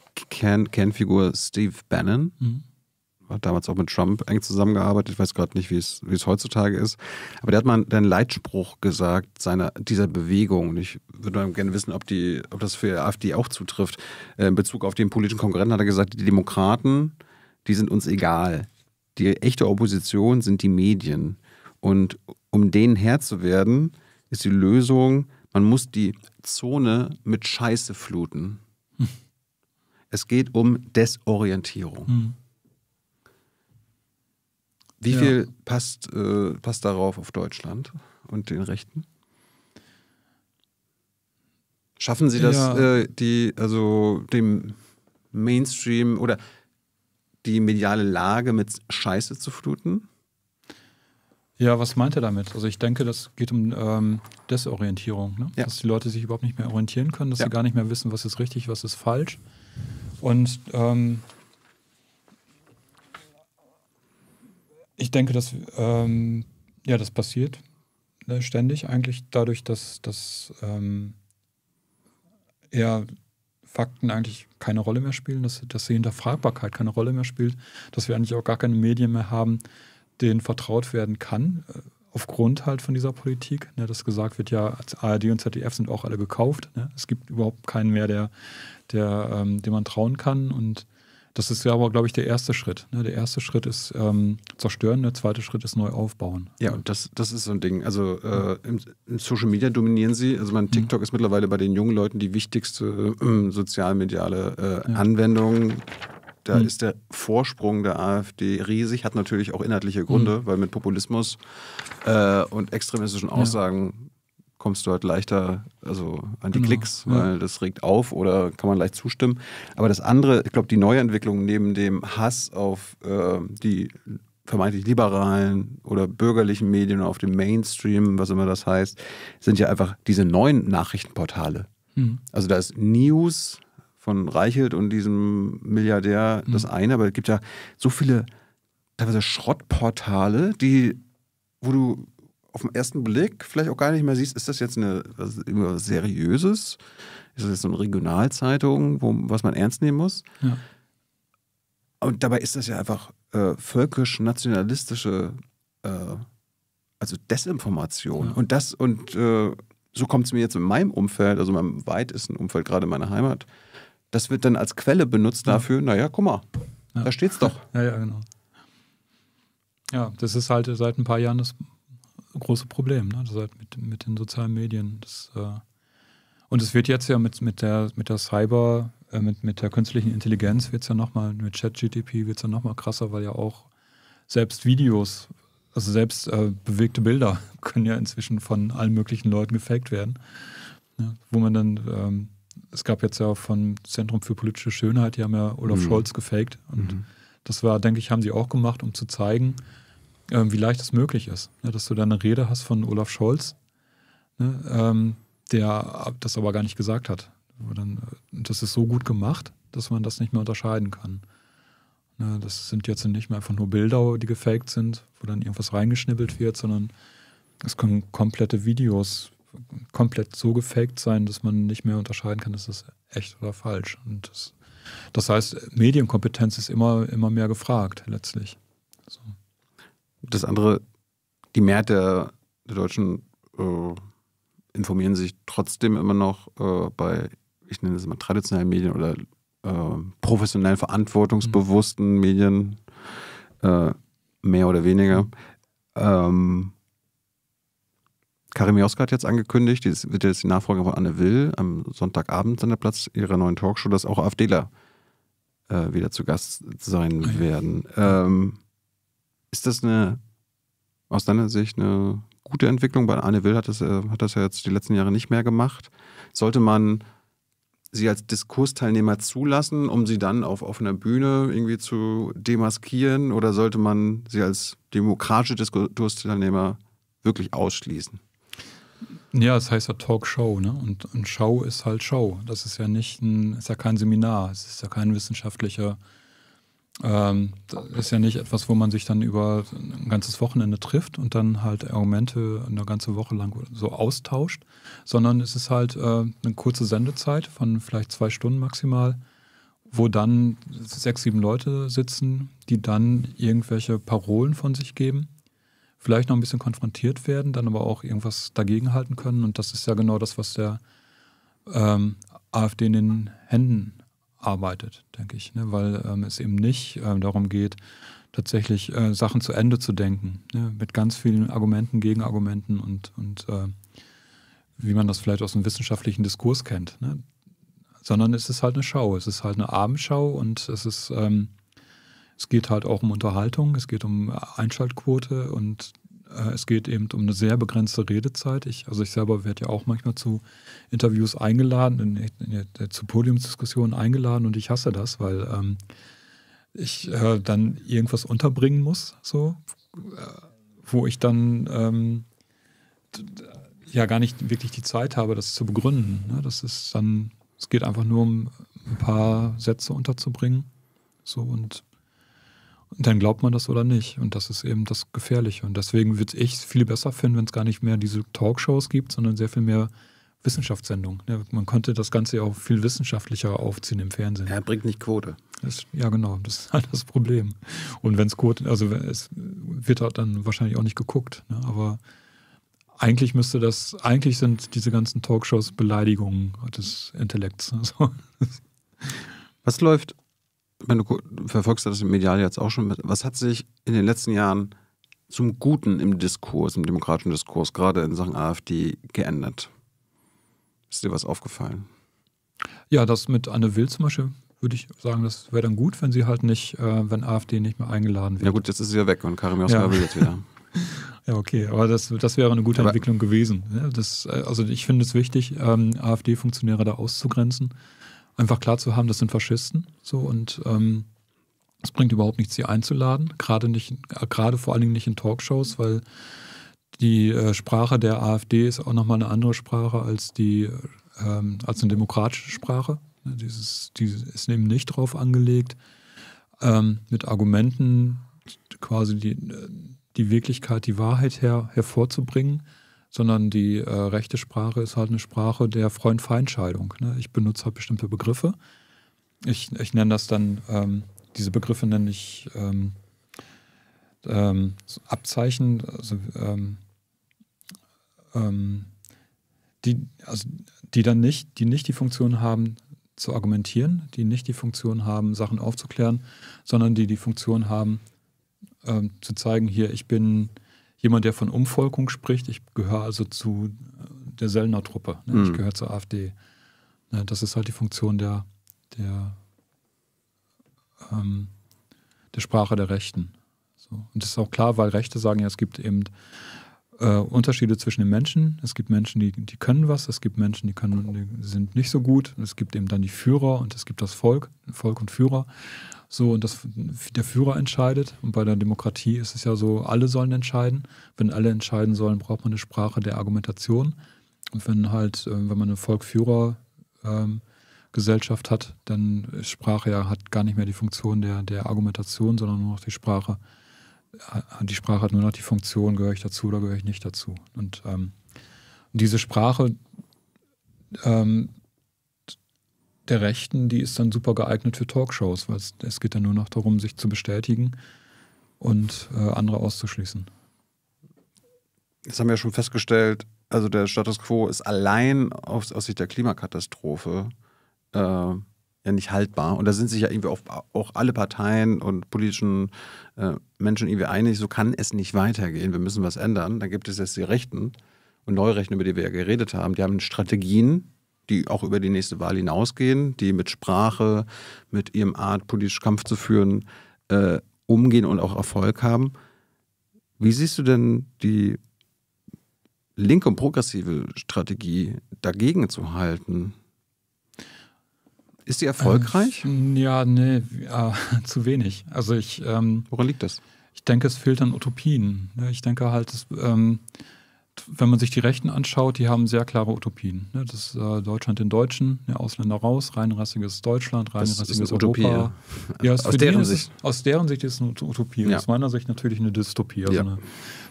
äh, Kernfigur Steve Bannon, mhm. hat damals auch mit Trump eng zusammengearbeitet, ich weiß gerade nicht, wie es, heutzutage ist, aber der hat mal einen Leitspruch gesagt seiner, dieser Bewegung. Und ich würde gerne wissen, ob, die, ob das für die AfD auch zutrifft. Äh, in Bezug auf den politischen Konkurrenten hat er gesagt, die Demokraten, die sind uns egal. Die echte Opposition sind die Medien. Und um denen Herr zu werden, ist die Lösung, man muss die Zone mit Scheiße fluten. Es geht um Desorientierung. Hm. Wie ja. viel passt, äh, passt darauf auf Deutschland und den Rechten? Schaffen Sie das, ja. äh, die, also dem Mainstream oder die mediale Lage mit Scheiße zu fluten? Ja, was meint er damit? Also ich denke, das geht um ähm, Desorientierung, ne? ja. dass die Leute sich überhaupt nicht mehr orientieren können, dass ja. sie gar nicht mehr wissen, was ist richtig, was ist falsch. Und ähm, ich denke, dass ähm, ja, das passiert ne, ständig eigentlich dadurch, dass, dass ähm, eher Fakten eigentlich keine Rolle mehr spielen, dass, dass die Hinterfragbarkeit keine Rolle mehr spielt, dass wir eigentlich auch gar keine Medien mehr haben, denen vertraut werden kann, äh, aufgrund halt von dieser Politik. Ne, das gesagt wird ja, ARD und ZDF sind auch alle gekauft. Ne? Es gibt überhaupt keinen mehr, der, der, ähm, dem man trauen kann. Und das ist ja aber, glaube ich, der erste Schritt. Ne? Der erste Schritt ist ähm, zerstören, der zweite Schritt ist neu aufbauen. Ja, und das, das ist so ein Ding. Also äh, im, im, Social Media dominieren sie. Also mein mhm. TikTok mhm. ist mittlerweile bei den jungen Leuten die wichtigste äh, sozialmediale äh, ja. Anwendung da mhm. ist der Vorsprung der AfD riesig, hat natürlich auch inhaltliche hm. Gründe, mhm. weil mit Populismus äh, und extremistischen Aussagen ja. kommst du halt leichter also an die genau. Klicks, weil ja. das regt auf oder kann man leicht zustimmen. Aber das andere, ich glaube, die neue Entwicklung neben dem Hass auf äh, die vermeintlich liberalen oder bürgerlichen Medien auf dem Mainstream, was immer das heißt, sind ja einfach diese neuen Nachrichtenportale. Mhm. Also da ist News von Reichelt und diesem Milliardär mhm. das eine, aber es gibt ja so viele teilweise Schrottportale, die, wo du auf den ersten Blick vielleicht auch gar nicht mehr siehst, ist das jetzt eine, was, irgendwas Seriöses? Ist das jetzt so eine Regionalzeitung, wo, was man ernst nehmen muss? Ja. Und dabei ist das ja einfach äh, völkisch-nationalistische, äh, also Desinformation. Ja. Und das, und äh, so kommt es mir jetzt in meinem Umfeld, also in meinem weitesten Umfeld, gerade in meiner Heimat, das wird dann als Quelle benutzt dafür, naja, guck mal, ja. da steht's doch. Ja, ja, genau. Ja, das ist halt seit ein paar Jahren das große Problem, ne? Das halt mit, mit den sozialen Medien. Das, äh und es wird jetzt ja mit, mit der, mit der Cyber, äh, mit, mit der künstlichen Intelligenz wird es ja nochmal, mit ChatGTP wird es ja nochmal krasser, weil ja auch selbst Videos, also selbst äh, bewegte Bilder können ja inzwischen von allen möglichen Leuten gefaked werden. Ne? Wo man dann ähm, es gab jetzt ja vom Zentrum für politische Schönheit, die haben ja Olaf mhm. Scholz gefaked. Und mhm. das war, denke ich, haben sie auch gemacht, um zu zeigen, ähm, wie leicht es möglich ist. Ne? Dass du da eine Rede hast von Olaf Scholz, ne? ähm, der das aber gar nicht gesagt hat. Dann, äh, das ist so gut gemacht, dass man das nicht mehr unterscheiden kann. Ne? Das sind jetzt nicht mehr einfach nur Bilder, die gefaked sind, wo dann irgendwas reingeschnibbelt wird, sondern es können komplette Videos komplett so gefaked sein, dass man nicht mehr unterscheiden kann, ist das echt oder falsch. Und das, das heißt, Medienkompetenz ist immer, immer mehr gefragt, letztlich. So. Das andere, die Mehrheit der, der Deutschen äh, informieren sich trotzdem immer noch äh, bei, ich nenne es immer traditionellen Medien oder äh, professionell verantwortungsbewussten mhm. Medien, äh, mehr oder weniger. Ähm, Karim Joska hat jetzt angekündigt, die wird jetzt die Nachfolgerin von Anne Will am Sonntagabend an der Platz ihrer neuen Talkshow, dass auch AfDler äh, wieder zu Gast sein werden. Ähm, ist das eine, aus deiner Sicht, eine gute Entwicklung? Weil Anne Will hat das, äh, hat das ja jetzt die letzten Jahre nicht mehr gemacht. Sollte man sie als Diskursteilnehmer zulassen, um sie dann auf offener Bühne irgendwie zu demaskieren? Oder sollte man sie als demokratische Diskursteilnehmer wirklich ausschließen? Ja, es heißt ja Talkshow, ne? Und, und Show ist halt Show. Das ist ja nicht ein, ist ja kein Seminar, es ist ja kein wissenschaftlicher, ähm, das ist ja nicht etwas, wo man sich dann über ein ganzes Wochenende trifft und dann halt Argumente eine ganze Woche lang so austauscht, sondern es ist halt äh, eine kurze Sendezeit von vielleicht zwei Stunden maximal wo dann sechs, sieben Leute sitzen, die dann irgendwelche Parolen von sich geben vielleicht noch ein bisschen konfrontiert werden, dann aber auch irgendwas dagegenhalten können. Und das ist ja genau das, was der ähm, AfD in den Händen arbeitet, denke ich. Ne? Weil ähm, es eben nicht äh, darum geht, tatsächlich äh, Sachen zu Ende zu denken. Ne? Mit ganz vielen Argumenten, Gegenargumenten und, und äh, wie man das vielleicht aus dem wissenschaftlichen Diskurs kennt. Ne? Sondern es ist halt eine Schau. Es ist halt eine Abendschau und es ist. Ähm, es geht halt auch um Unterhaltung, es geht um äh, Einschaltquote und äh, es geht eben um eine sehr begrenzte Redezeit. Ich, also ich selber werde ja auch manchmal zu Interviews eingeladen, in, in, in, zu Podiumsdiskussionen eingeladen und ich hasse das, weil ähm, ich äh, dann irgendwas unterbringen muss, so, äh, wo ich dann ähm, ja gar nicht wirklich die Zeit habe, das zu begründen. Ne? Das ist dann, es geht einfach nur um ein paar Sätze unterzubringen. So und dann glaubt man das oder nicht. Und das ist eben das Gefährliche. Und deswegen würde ich es viel besser finden, wenn es gar nicht mehr diese Talkshows gibt, sondern sehr viel mehr Wissenschaftssendungen. Ja, man könnte das Ganze auch viel wissenschaftlicher aufziehen im Fernsehen. Ja, bringt nicht Quote. Das, ja, genau. Das ist halt das Problem. Und also wenn es Quote, also es wird halt dann wahrscheinlich auch nicht geguckt. Ne? Aber eigentlich müsste das, eigentlich sind diese ganzen Talkshows Beleidigungen des Intellekts. Also, Was läuft wenn du verfolgst das medial jetzt auch schon, was hat sich in den letzten Jahren zum Guten im Diskurs, im demokratischen Diskurs, gerade in Sachen AfD, geändert? Ist dir was aufgefallen? Ja, das mit Anne Will zum Beispiel würde ich sagen, das wäre dann gut, wenn sie halt nicht, äh, wenn AfD nicht mehr eingeladen wird. Ja gut, jetzt ist sie ja weg und Karim Joska ja. will jetzt wieder. ja, okay, aber das, das wäre eine gute aber Entwicklung gewesen. Ja, ne? das, äh, also ich finde es wichtig, ähm, AfD-Funktionäre da auszugrenzen einfach klar zu haben, das sind Faschisten. So und ähm, es bringt überhaupt nichts, sie einzuladen. Gerade nicht, äh, gerade vor allen Dingen nicht in Talkshows, weil die äh, Sprache der AfD ist auch nochmal eine andere Sprache als die ähm, als eine demokratische Sprache. Dieses, die ist eben nicht drauf angelegt, ähm, mit Argumenten quasi die, äh, die Wirklichkeit, die Wahrheit her, hervorzubringen sondern die äh, rechte Sprache ist halt eine Sprache der Freund-Feinscheidung. Ne? Ich benutze halt bestimmte Begriffe. Ich, ich nenne das dann, ähm, diese Begriffe nenne ich ähm, ähm, so Abzeichen, also, ähm, ähm, die, also die dann nicht, die nicht die Funktion haben, zu argumentieren, die nicht die Funktion haben, Sachen aufzuklären, sondern die die Funktion haben, ähm, zu zeigen, hier, ich bin, jemand, der von Umvolkung spricht. Ich gehöre also zu äh, der Sellner Truppe. Ne? Mhm. Ich gehöre zur AfD. Ne? Das ist halt die Funktion der, der, ähm, der Sprache der Rechten. So. Und das ist auch klar, weil Rechte sagen ja, es gibt eben äh, Unterschiede zwischen den Menschen. Es gibt Menschen, die, die können was, es gibt Menschen, die, können, die sind nicht so gut. Es gibt eben dann die Führer und es gibt das Volk, Volk und Führer. So, und das, der Führer entscheidet. Und bei der Demokratie ist es ja so, alle sollen entscheiden. Wenn alle entscheiden sollen, braucht man eine Sprache der Argumentation. Und wenn halt, äh, wenn man eine volk führer ähm, hat, dann ist Sprache ja hat gar nicht mehr die Funktion der, der Argumentation, sondern nur noch die Sprache äh, die Sprache hat nur noch die Funktion, gehöre ich dazu oder gehöre ich nicht dazu. Und ähm, diese Sprache ähm, der Rechten, die ist dann super geeignet für Talkshows, weil es, es geht dann nur noch darum, sich zu bestätigen und äh, andere auszuschließen. Jetzt haben wir ja schon festgestellt, also der Status quo ist allein aus, aus Sicht der Klimakatastrophe äh, ja nicht haltbar. Und da sind sich ja irgendwie auch, auch alle Parteien und politischen äh, Menschen irgendwie einig, so kann es nicht weitergehen. Wir müssen was ändern. Dann gibt es jetzt die Rechten und Neurechten, über die wir ja geredet haben. Die haben Strategien, die auch über die nächste Wahl hinausgehen, die mit Sprache, mit ihrem Art, politisch Kampf zu führen, äh, umgehen und auch Erfolg haben. Wie siehst du denn die linke und progressive Strategie dagegen zu halten? Ist sie erfolgreich? Ähm, hm, ja, nee, äh, zu wenig. Also ich. Ähm, Woran liegt das? Ich denke, es fehlt an Utopien. Ne? Ich denke halt, dass, ähm, wenn man sich die Rechten anschaut, die haben sehr klare Utopien. Ne? Das äh, Deutschland den Deutschen, ja, ne? Ausländer raus, reinrassiges Deutschland, reinrassiges Europa. Ja. Ja, aus, deren Sicht. Es, aus deren Sicht ist es eine Utopie. Aus meiner Sicht natürlich eine Dystopie. Also eine,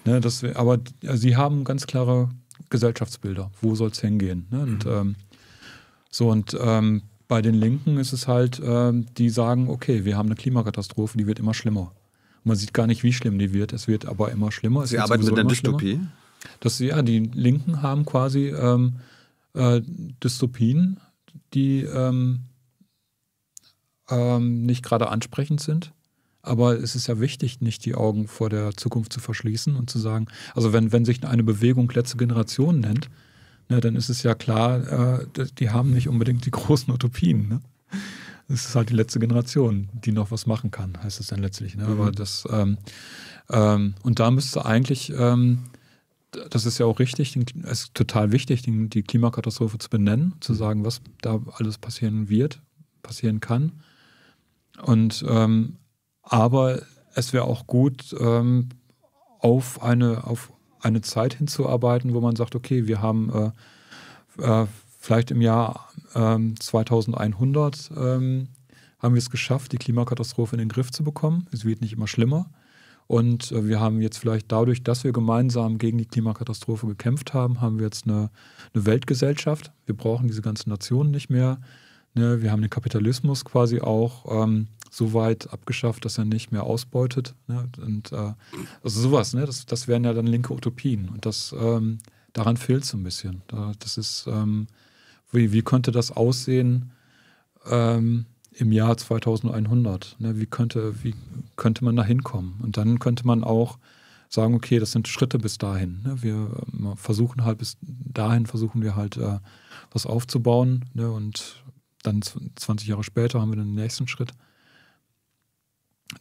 ne, das, aber also sie haben ganz klare Gesellschaftsbilder. Wo soll es hingehen? Ne? Und, mhm. ähm, so und ähm, bei den Linken ist es halt, äh, die sagen, okay, wir haben eine Klimakatastrophe, die wird immer schlimmer. man sieht gar nicht, wie schlimm die wird. Es wird aber immer schlimmer. Es Sie arbeiten mit einer Dystopie? Das, ja, die Linken haben quasi ähm, äh, Dystopien, die ähm, ähm, nicht gerade ansprechend sind. Aber es ist ja wichtig, nicht die Augen vor der Zukunft zu verschließen und zu sagen, also wenn, wenn sich eine Bewegung letzte Generation nennt, ne, dann ist es ja klar, äh, die haben nicht unbedingt die großen Utopien. Ne? Es ist halt die letzte Generation, die noch was machen kann, heißt es dann letztlich. Ne? Mhm. Aber das, ähm, ähm, und da müsste eigentlich, ähm, das ist ja auch richtig, es ist total wichtig, den, die Klimakatastrophe zu benennen, zu mhm. sagen, was da alles passieren wird, passieren kann. Und ähm, aber es wäre auch gut, ähm, auf eine, auf eine Zeit hinzuarbeiten, wo man sagt, okay, wir haben äh, äh, vielleicht im Jahr 2100 ähm, ähm, haben wir es geschafft, die Klimakatastrophe in den Griff zu bekommen. Es wird nicht immer schlimmer. Und äh, wir haben jetzt vielleicht dadurch, dass wir gemeinsam gegen die Klimakatastrophe gekämpft haben, haben wir jetzt eine, eine Weltgesellschaft. Wir brauchen diese ganzen Nationen nicht mehr. Ne? Wir haben den Kapitalismus quasi auch ähm, so weit abgeschafft, dass er nicht mehr ausbeutet. Ne? Und äh, also sowas, ne? das, das wären ja dann linke Utopien. Und das ähm, daran fehlt so ein bisschen. Da, das ist, ähm, wie, wie könnte das aussehen ähm, im Jahr 2100? Ne? Wie, könnte, wie könnte man da hinkommen? Und dann könnte man auch sagen, okay, das sind Schritte bis dahin. Ne? Wir ähm, versuchen halt, bis dahin versuchen wir halt äh, was aufzubauen. Ne? Und dann 20 Jahre später haben wir den nächsten Schritt.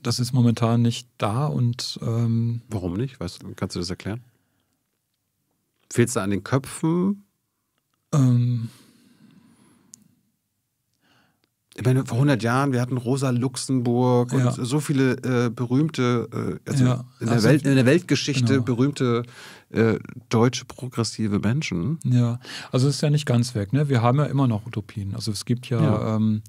Das ist momentan nicht da und. Ähm, Warum nicht? Weißt, kannst du das erklären? Fehlt es an den Köpfen? Ähm, ich meine, vor 100 Jahren, wir hatten Rosa Luxemburg ja. und so viele äh, berühmte, äh, also ja, in, der also Welt, in der Weltgeschichte genau. berühmte äh, deutsche progressive Menschen. Ja, also es ist ja nicht ganz weg. Ne? Wir haben ja immer noch Utopien. Also es gibt ja, ja. Ähm,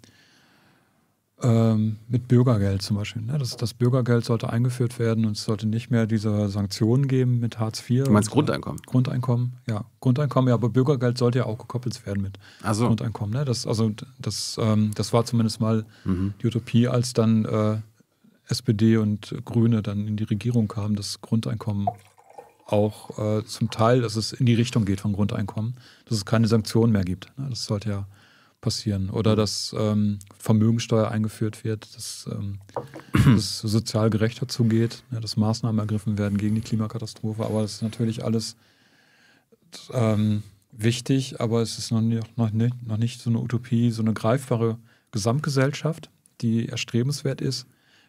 ähm, mit Bürgergeld zum Beispiel. Ne? Das, das, Bürgergeld sollte eingeführt werden und es sollte nicht mehr diese Sanktionen geben mit Hartz IV. Du meinst Grundeinkommen? Grundeinkommen, ja. Grundeinkommen, ja, aber Bürgergeld sollte ja auch gekoppelt werden mit so. Grundeinkommen. Ne? Das, also, das, ähm, das war zumindest mal mhm. die Utopie, als dann äh, SPD und Grüne dann in die Regierung kamen, dass Grundeinkommen auch äh, zum Teil, dass es in die Richtung geht von Grundeinkommen, dass es keine Sanktionen mehr gibt. Ne? Das sollte ja passieren oder mhm. dass ähm, Vermögensteuer eingeführt wird, dass, ähm, es sozial gerechter zugeht, ne, dass Maßnahmen ergriffen werden gegen die Klimakatastrophe. Aber das ist natürlich alles ähm, wichtig, aber es ist noch nicht, noch, nicht, noch nicht so eine Utopie, so eine greifbare Gesamtgesellschaft, die erstrebenswert ist,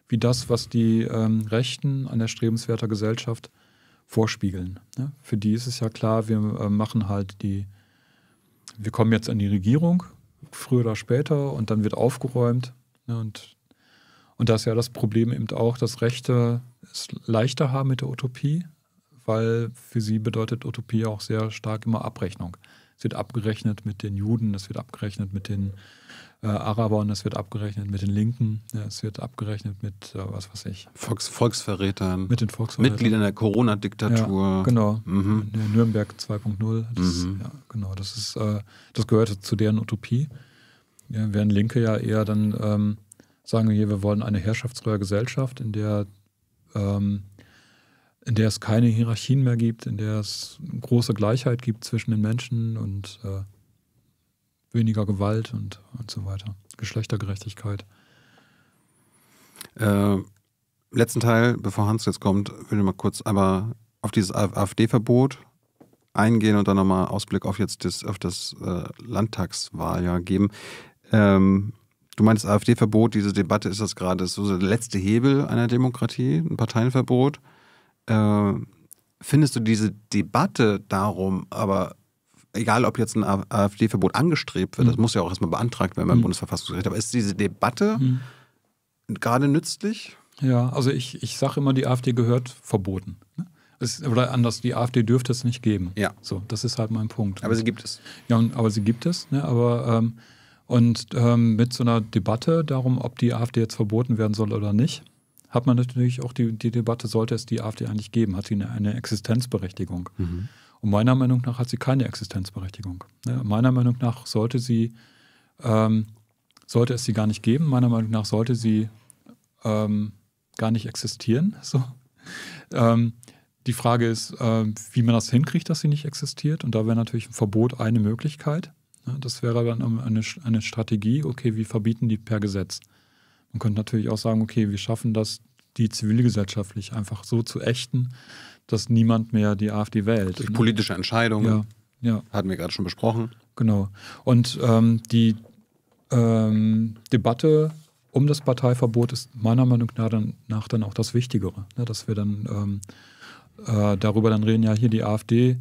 wie das, was die ähm, Rechten an erstrebenswerter Gesellschaft vorspiegeln. Ne? Für die ist es ja klar, wir äh, machen halt die, wir kommen jetzt an die Regierung früher oder später und dann wird aufgeräumt. Ne, und, und da ist ja das Problem eben auch, dass Rechte es leichter haben mit der Utopie, weil für sie bedeutet Utopie auch sehr stark immer Abrechnung. Es wird abgerechnet mit den Juden, es wird abgerechnet mit den äh, Arabern, es wird abgerechnet mit den Linken, ja, es wird abgerechnet mit, äh, was weiß ich. Volks Volksverrätern. Mit den Volksverrätern. Mitgliedern der Corona-Diktatur. Ja, genau. Mhm. Nürnberg 2.0. mhm. ja, genau, das, ist, äh, das gehört zu deren Utopie. Ja, während Linke ja eher dann ähm, sagen, hier, wir wollen eine herrschaftsfreie Gesellschaft, in der, ähm, in der es keine Hierarchien mehr gibt, in der es große Gleichheit gibt zwischen den Menschen und äh, weniger Gewalt und, und so weiter. Geschlechtergerechtigkeit. Äh, letzten Teil, bevor Hans jetzt kommt, will ich mal kurz aber auf dieses AfD-Verbot eingehen und dann nochmal Ausblick auf jetzt das, auf das äh, Landtagswahljahr geben. Ähm, du meinst AfD-Verbot, diese Debatte ist das gerade so der letzte Hebel einer Demokratie, ein Parteienverbot. Äh, findest du diese Debatte darum aber egal ob jetzt ein AfD-Verbot angestrebt wird, mhm. das muss ja auch erstmal beantragt werden beim mhm. Bundesverfassungsgericht, aber ist diese Debatte mhm. gerade nützlich? Ja, also ich, ich sage immer, die AfD gehört verboten. Ne? Es, oder anders, die AfD dürfte es nicht geben. Ja. So, das ist halt mein Punkt. Aber sie gibt es. Ja, und, aber sie gibt es. Ne, aber ähm, und ähm, mit so einer Debatte darum, ob die AfD jetzt verboten werden soll oder nicht, hat man natürlich auch die, die Debatte, sollte es die AfD eigentlich geben? Hat sie eine, eine Existenzberechtigung? Mhm. Und meiner Meinung nach hat sie keine Existenzberechtigung. Ne? Meiner Meinung nach sollte sie, ähm, sollte es sie gar nicht geben. Meiner Meinung nach sollte sie ähm, gar nicht existieren. So. Ähm, die Frage ist, äh, wie man das hinkriegt, dass sie nicht existiert. Und da wäre natürlich ein Verbot eine Möglichkeit. Ne? Das wäre dann eine, eine Strategie, okay, wir verbieten die per Gesetz. Man könnte natürlich auch sagen, okay, wir schaffen das, die zivilgesellschaftlich einfach so zu ächten, dass niemand mehr die AfD wählt. Durch politische Entscheidungen. Ja, ja. Hatten wir gerade schon besprochen. Genau. Und ähm, die ähm, Debatte um das Parteiverbot ist meiner Meinung nach dann auch das Wichtigere, ne? dass wir dann ähm, äh, darüber dann reden, ja, hier die AfD.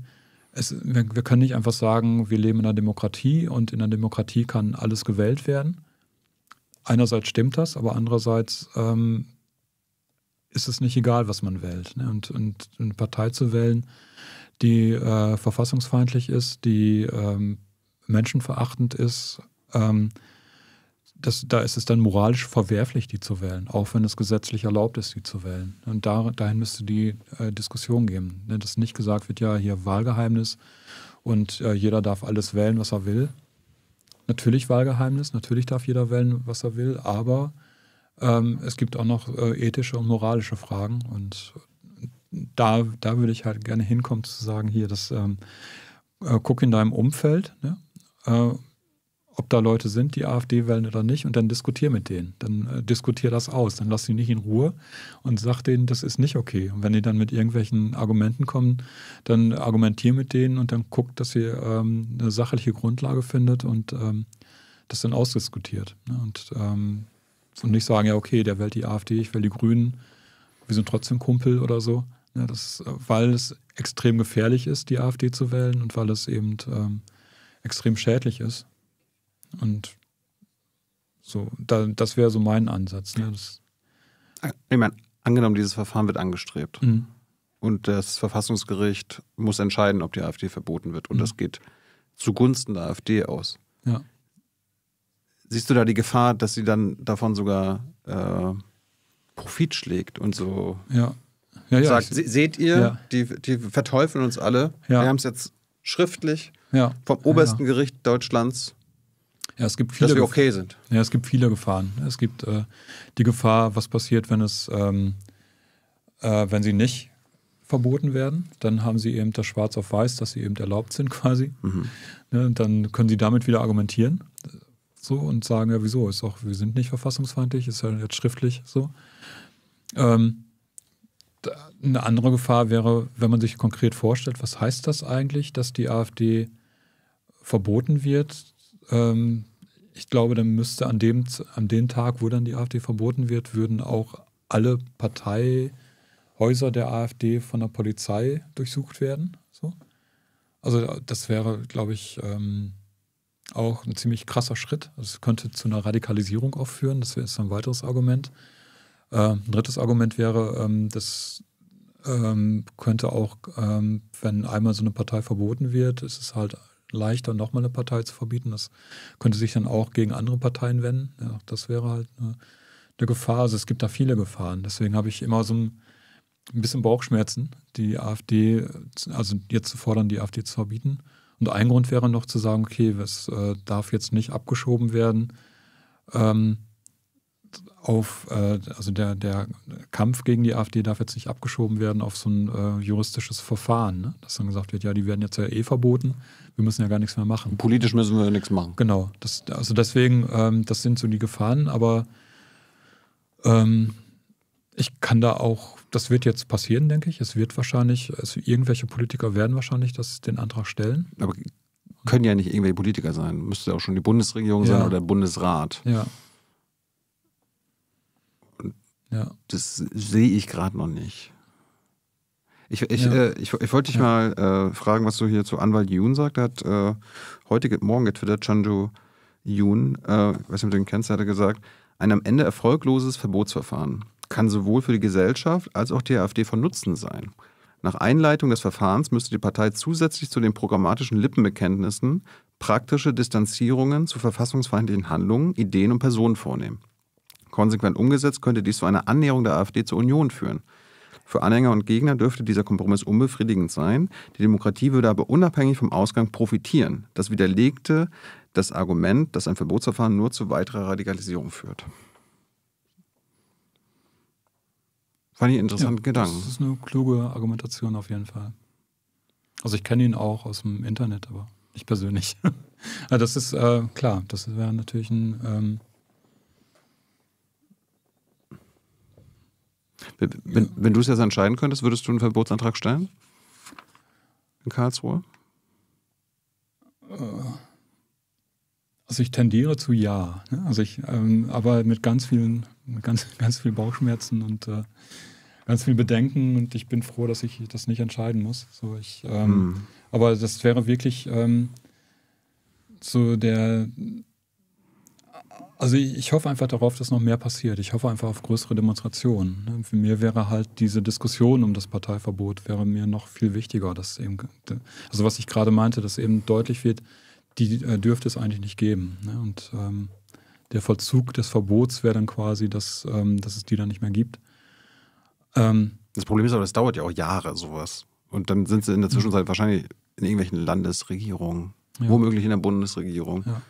Es, wir, wir, können nicht einfach sagen, wir leben in einer Demokratie und in einer Demokratie kann alles gewählt werden. Einerseits stimmt das, aber andererseits ähm, ist es nicht egal, was man wählt. Ne? Und, und eine Partei zu wählen, die äh, verfassungsfeindlich ist, die ähm, menschenverachtend ist, ähm, das, da ist es dann moralisch verwerflich, die zu wählen, auch wenn es gesetzlich erlaubt ist, die zu wählen. Und da, dahin müsste die äh, Diskussion gehen. Ne? Dass nicht gesagt wird, ja, hier Wahlgeheimnis und äh, jeder darf alles wählen, was er will. Natürlich Wahlgeheimnis, natürlich darf jeder wählen, was er will, aber ähm, es gibt auch noch äh, ethische und moralische Fragen und da, da würde ich halt gerne hinkommen zu sagen, hier, das ähm, äh, guck in deinem Umfeld, ne? äh, ob da Leute sind, die AfD wählen oder nicht, und dann diskutier mit denen. Dann äh, diskutier das aus. Dann lass sie nicht in Ruhe und sag denen, das ist nicht okay. Und wenn die dann mit irgendwelchen Argumenten kommen, dann argumentier mit denen und dann guckt, dass ihr ähm, eine sachliche Grundlage findet und ähm, das dann ausdiskutiert. Ne? Und ähm, und nicht sagen, ja, okay, der wählt die AfD, ich wähle die Grünen, wir sind trotzdem Kumpel oder so. Ja, das, äh, weil es extrem gefährlich ist, die AfD zu wählen und weil es eben ähm, extrem schädlich ist. Und so, da, das wäre so mein Ansatz. Ne? Äh, ich meine, angenommen, dieses Verfahren wird angestrebt. Mhm. Und das Verfassungsgericht muss entscheiden, ob die AfD verboten wird. Und mhm. das geht zugunsten der AfD aus. Ja siehst du da die Gefahr, dass sie dann davon sogar äh, Profit schlägt und so ja. Ja, ja, sagt, ich, seht ihr, die, die verteufeln uns alle. Wir haben es jetzt schriftlich vom obersten Gericht Deutschlands ja, es gibt viele dass wir okay sind. Ja, es gibt viele Gefahren. Es gibt äh, die Gefahr, was passiert, wenn es, ähm, äh, wenn sie nicht verboten werden, dann haben sie eben das Schwarz auf Weiß, dass sie eben erlaubt sind quasi. Mhm. Ja, ne, dann können sie damit wieder argumentieren, so und sagen, ja, wieso? Ist auch, wir sind nicht verfassungsfeindlich, ist ja jetzt schriftlich so. Ähm, eine andere Gefahr wäre, wenn man sich konkret vorstellt, was heißt das eigentlich, dass die AfD verboten wird? Ähm, ich glaube, dann müsste an dem, an dem Tag, wo dann die AfD verboten wird, würden auch alle Parteihäuser der AfD von der Polizei durchsucht werden. So. Also das wäre, glaube ich, ähm, auch ein ziemlich krasser Schritt. Das also könnte zu einer Radikalisierung auch führen. Das wäre jetzt ein weiteres Argument. Äh, ein drittes Argument wäre, ähm, das ähm, könnte auch, ähm, wenn einmal so eine Partei verboten wird, ist es halt leichter, nochmal eine Partei zu verbieten. Das könnte sich dann auch gegen andere Parteien wenden. Ja, das wäre halt eine, eine, Gefahr. Also es gibt da viele Gefahren. Deswegen habe ich immer so ein bisschen Bauchschmerzen, die AfD, also jetzt zu fordern, die AfD zu verbieten. Und ein Grund wäre noch zu sagen, okay, es äh, darf jetzt nicht abgeschoben werden ähm, auf, äh, also der, der Kampf gegen die AfD darf jetzt nicht abgeschoben werden auf so ein äh, juristisches Verfahren, ne? dass dann gesagt wird, ja, die werden jetzt ja eh verboten, wir müssen ja gar nichts mehr machen. Politisch müssen wir nichts machen. Genau, das, also deswegen, ähm, das sind so die Gefahren, aber ähm, ich kann da auch, das wird jetzt passieren, denke ich. Es wird wahrscheinlich, also irgendwelche Politiker werden wahrscheinlich das, den Antrag stellen. Aber können ja nicht irgendwelche Politiker sein. Müsste auch schon die Bundesregierung ja. sein oder der Bundesrat. Ja. ja. Das sehe ich gerade noch nicht. Ich, ich, ja. äh, ich, ich wollte dich mal äh, fragen, was du hier zu Anwalt Yoon sagt. Er hat äh, heute, morgen getwittert, Chanju Yoon, äh, weiß nicht, ob du ihn kennst, hat er gesagt, ein am Ende erfolgloses Verbotsverfahren kann sowohl für die Gesellschaft als auch die AfD von Nutzen sein. Nach Einleitung des Verfahrens müsste die Partei zusätzlich zu den programmatischen Lippenbekenntnissen praktische Distanzierungen zu verfassungsfeindlichen Handlungen, Ideen und Personen vornehmen. Konsequent umgesetzt könnte dies zu einer Annäherung der AfD zur Union führen. Für Anhänger und Gegner dürfte dieser Kompromiss unbefriedigend sein. Die Demokratie würde aber unabhängig vom Ausgang profitieren. Das widerlegte das Argument, dass ein Verbotsverfahren nur zu weiterer Radikalisierung führt. Fand ich einen interessanten ja, Gedanken. Das ist eine kluge Argumentation auf jeden Fall. Also ich kenne ihn auch aus dem Internet, aber nicht persönlich. also das ist äh, klar, das wäre natürlich ein. Ähm wenn, ja. wenn du es jetzt entscheiden könntest, würdest du einen Verbotsantrag stellen? In Karlsruhe? Äh, also ich tendiere zu ja. Ne? Also ich, ähm, aber mit ganz vielen ganz, ganz viel Bauchschmerzen und äh, ganz viel Bedenken und ich bin froh, dass ich das nicht entscheiden muss. So, ich, ähm, hm. Aber das wäre wirklich ähm, so der. Also ich, ich hoffe einfach darauf, dass noch mehr passiert. Ich hoffe einfach auf größere Demonstrationen. Ne? Für mir wäre halt diese Diskussion um das Parteiverbot wäre mir noch viel wichtiger. Dass eben, also was ich gerade meinte, dass eben deutlich wird, die äh, dürfte es eigentlich nicht geben. Ne? Und ähm, der Vollzug des Verbots wäre dann quasi, dass, ähm, dass es die dann nicht mehr gibt. Ähm, das Problem ist aber, das dauert ja auch Jahre, sowas. Und dann sind sie in der Zwischenzeit wahrscheinlich in irgendwelchen Landesregierungen, ja. womöglich in der Bundesregierung. Ja.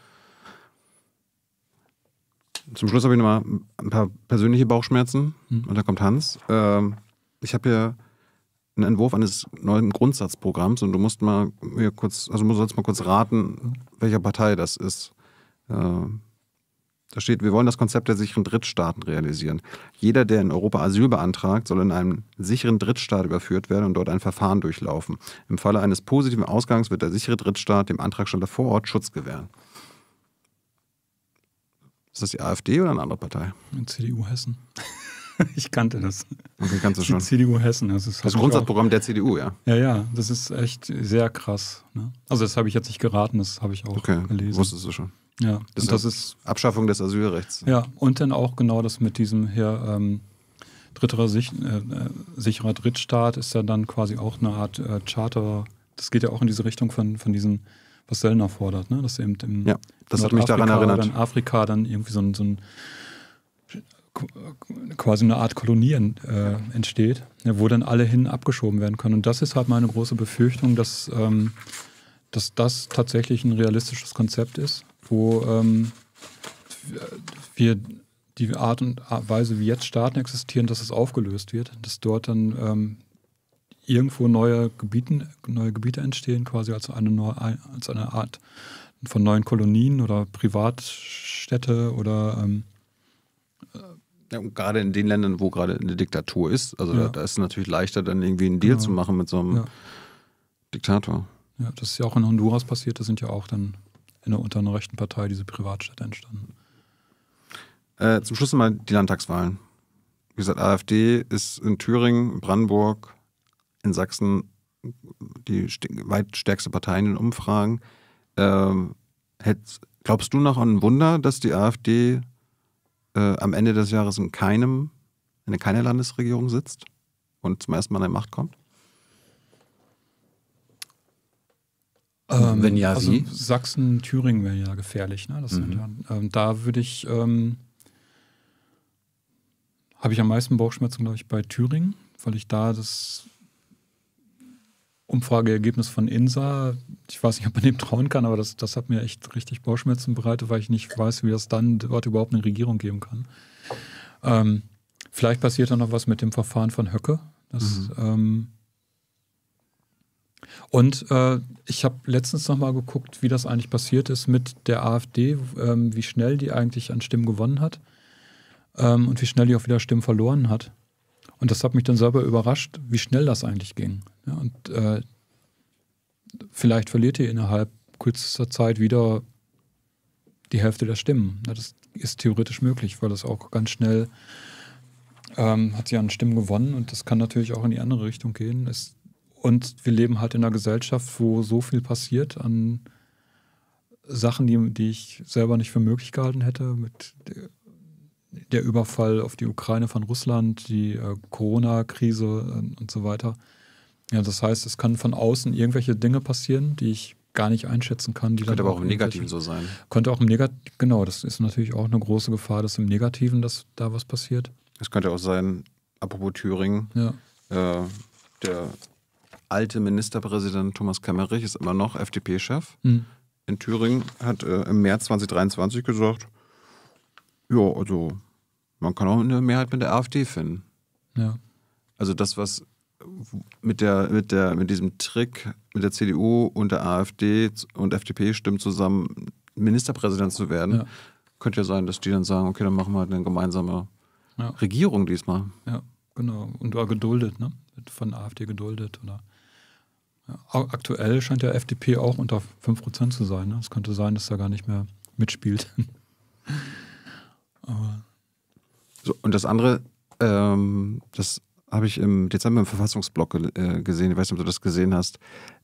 Zum Schluss habe ich nochmal ein paar persönliche Bauchschmerzen. Mhm. Und da kommt Hans. Ähm, ich habe hier einen Entwurf eines neuen Grundsatzprogramms und du musst mal mir kurz, also du sollst mal kurz raten, mhm. welcher Partei das ist. Ähm, da steht, wir wollen das Konzept der sicheren Drittstaaten realisieren. Jeder, der in Europa Asyl beantragt, soll in einen sicheren Drittstaat überführt werden und dort ein Verfahren durchlaufen. Im Falle eines positiven Ausgangs wird der sichere Drittstaat dem Antragsteller vor Ort Schutz gewähren. Ist das die AfD oder eine andere Partei? Die CDU Hessen. ich kannte das. Okay, kannst du schon. Die CDU Hessen. Also das, das Grundsatzprogramm auch, der CDU, ja. Ja, ja, das ist echt sehr krass. Ne? Also das habe ich jetzt nicht geraten, das habe ich auch okay, gelesen. Wusstest du schon. Ja. Das, das, ist Abschaffung des Asylrechts. Ja, und dann auch genau das mit diesem hier ähm, dritter, sich, äh, äh, sicherer Drittstaat ist ja dann quasi auch eine Art äh, Charter. Das geht ja auch in diese Richtung von, von diesem, was Sellner fordert, ne? Dass eben im ja, das hat mich daran erinnert. Oder in Afrika dann irgendwie so ein, so ein quasi eine Art Kolonie äh, entsteht, wo dann alle hin abgeschoben werden können. Und das ist halt meine große Befürchtung, dass, ähm, dass das tatsächlich ein realistisches Konzept ist wo ähm, wir die Art und Weise, wie jetzt Staaten existieren, dass es aufgelöst wird, dass dort dann ähm, irgendwo neue, Gebieten, neue Gebiete entstehen, quasi als eine, als eine Art von neuen Kolonien oder Privatstädte oder ähm, ja, gerade in den Ländern, wo gerade eine Diktatur ist, also ja. da, da, ist es natürlich leichter, dann irgendwie einen Deal ja. Genau. zu machen mit so einem Diktator. Ja, das ist ja auch in Honduras passiert, da sind ja auch dann in der unteren rechten Partei diese Privatstadt entstanden. Äh, zum Schluss mal die Landtagswahlen. Wie gesagt, AfD ist in Thüringen, Brandenburg, in Sachsen die weit stärkste Partei in den Umfragen. Ähm, hätt's, glaubst du noch an ein Wunder, dass die AfD äh, am Ende des Jahres in keinem, in keiner Landesregierung sitzt und zum ersten Mal an die Macht kommt? Ähm, Wenn ja, also wie? Sachsen, Thüringen wäre ja gefährlich. Ne? Mhm. Ja, ähm, da würde ich, ähm, habe ich am meisten Bauchschmerzen, glaube ich, bei Thüringen, weil ich da das Umfrageergebnis von INSA, ich weiß nicht, ob man dem trauen kann, aber das, das hat mir echt richtig Bauchschmerzen bereitet, weil ich nicht weiß, wie das dann dort überhaupt eine Regierung geben kann. Ähm, vielleicht passiert da noch was mit dem Verfahren von Höcke. Das, mhm. ähm, und äh, ich habe letztens nochmal geguckt, wie das eigentlich passiert ist mit der AfD, ähm, wie schnell die eigentlich an Stimmen gewonnen hat ähm, und wie schnell die auch wieder Stimmen verloren hat. Und das hat mich dann selber überrascht, wie schnell das eigentlich ging. Ja, und äh, vielleicht verliert ihr innerhalb kürzester Zeit wieder die Hälfte der Stimmen. Ja, das ist theoretisch möglich, weil das auch ganz schnell ähm, hat sie an Stimmen gewonnen und das kann natürlich auch in die andere Richtung gehen. Es und wir leben halt in einer Gesellschaft, wo so viel passiert an Sachen, die, die ich selber nicht für möglich gehalten hätte, mit der Überfall auf die Ukraine von Russland, die äh, Corona-Krise äh, und so weiter. Ja, das heißt, es kann von außen irgendwelche Dinge passieren, die ich gar nicht einschätzen kann. Die könnte aber auch im Negativen so sein. Könnte auch im Negativen, genau, das ist natürlich auch eine große Gefahr, dass im Negativen, dass da was passiert. Es könnte auch sein, apropos Thüringen, ja. äh, der alte Ministerpräsident Thomas Kemmerich ist immer noch FDP-Chef mhm. in Thüringen, hat äh, im März 2023 gesagt, ja, also man kann auch eine Mehrheit mit der AfD finden. Ja. Also das, was mit, der, mit, der, mit diesem Trick mit der CDU und der AfD und FDP stimmt zusammen, Ministerpräsident zu werden, ja. könnte ja sein, dass die dann sagen, okay, dann machen wir halt eine gemeinsame ja. Regierung diesmal. Ja, genau. Und war geduldet, ne? Von AfD geduldet oder Aktuell scheint der FDP auch unter 5% zu sein. Ne? Es könnte sein, dass er gar nicht mehr mitspielt. so, und das andere, ähm, das habe ich im Dezember im Verfassungsblock äh, gesehen. Ich weiß nicht, ob du das gesehen hast.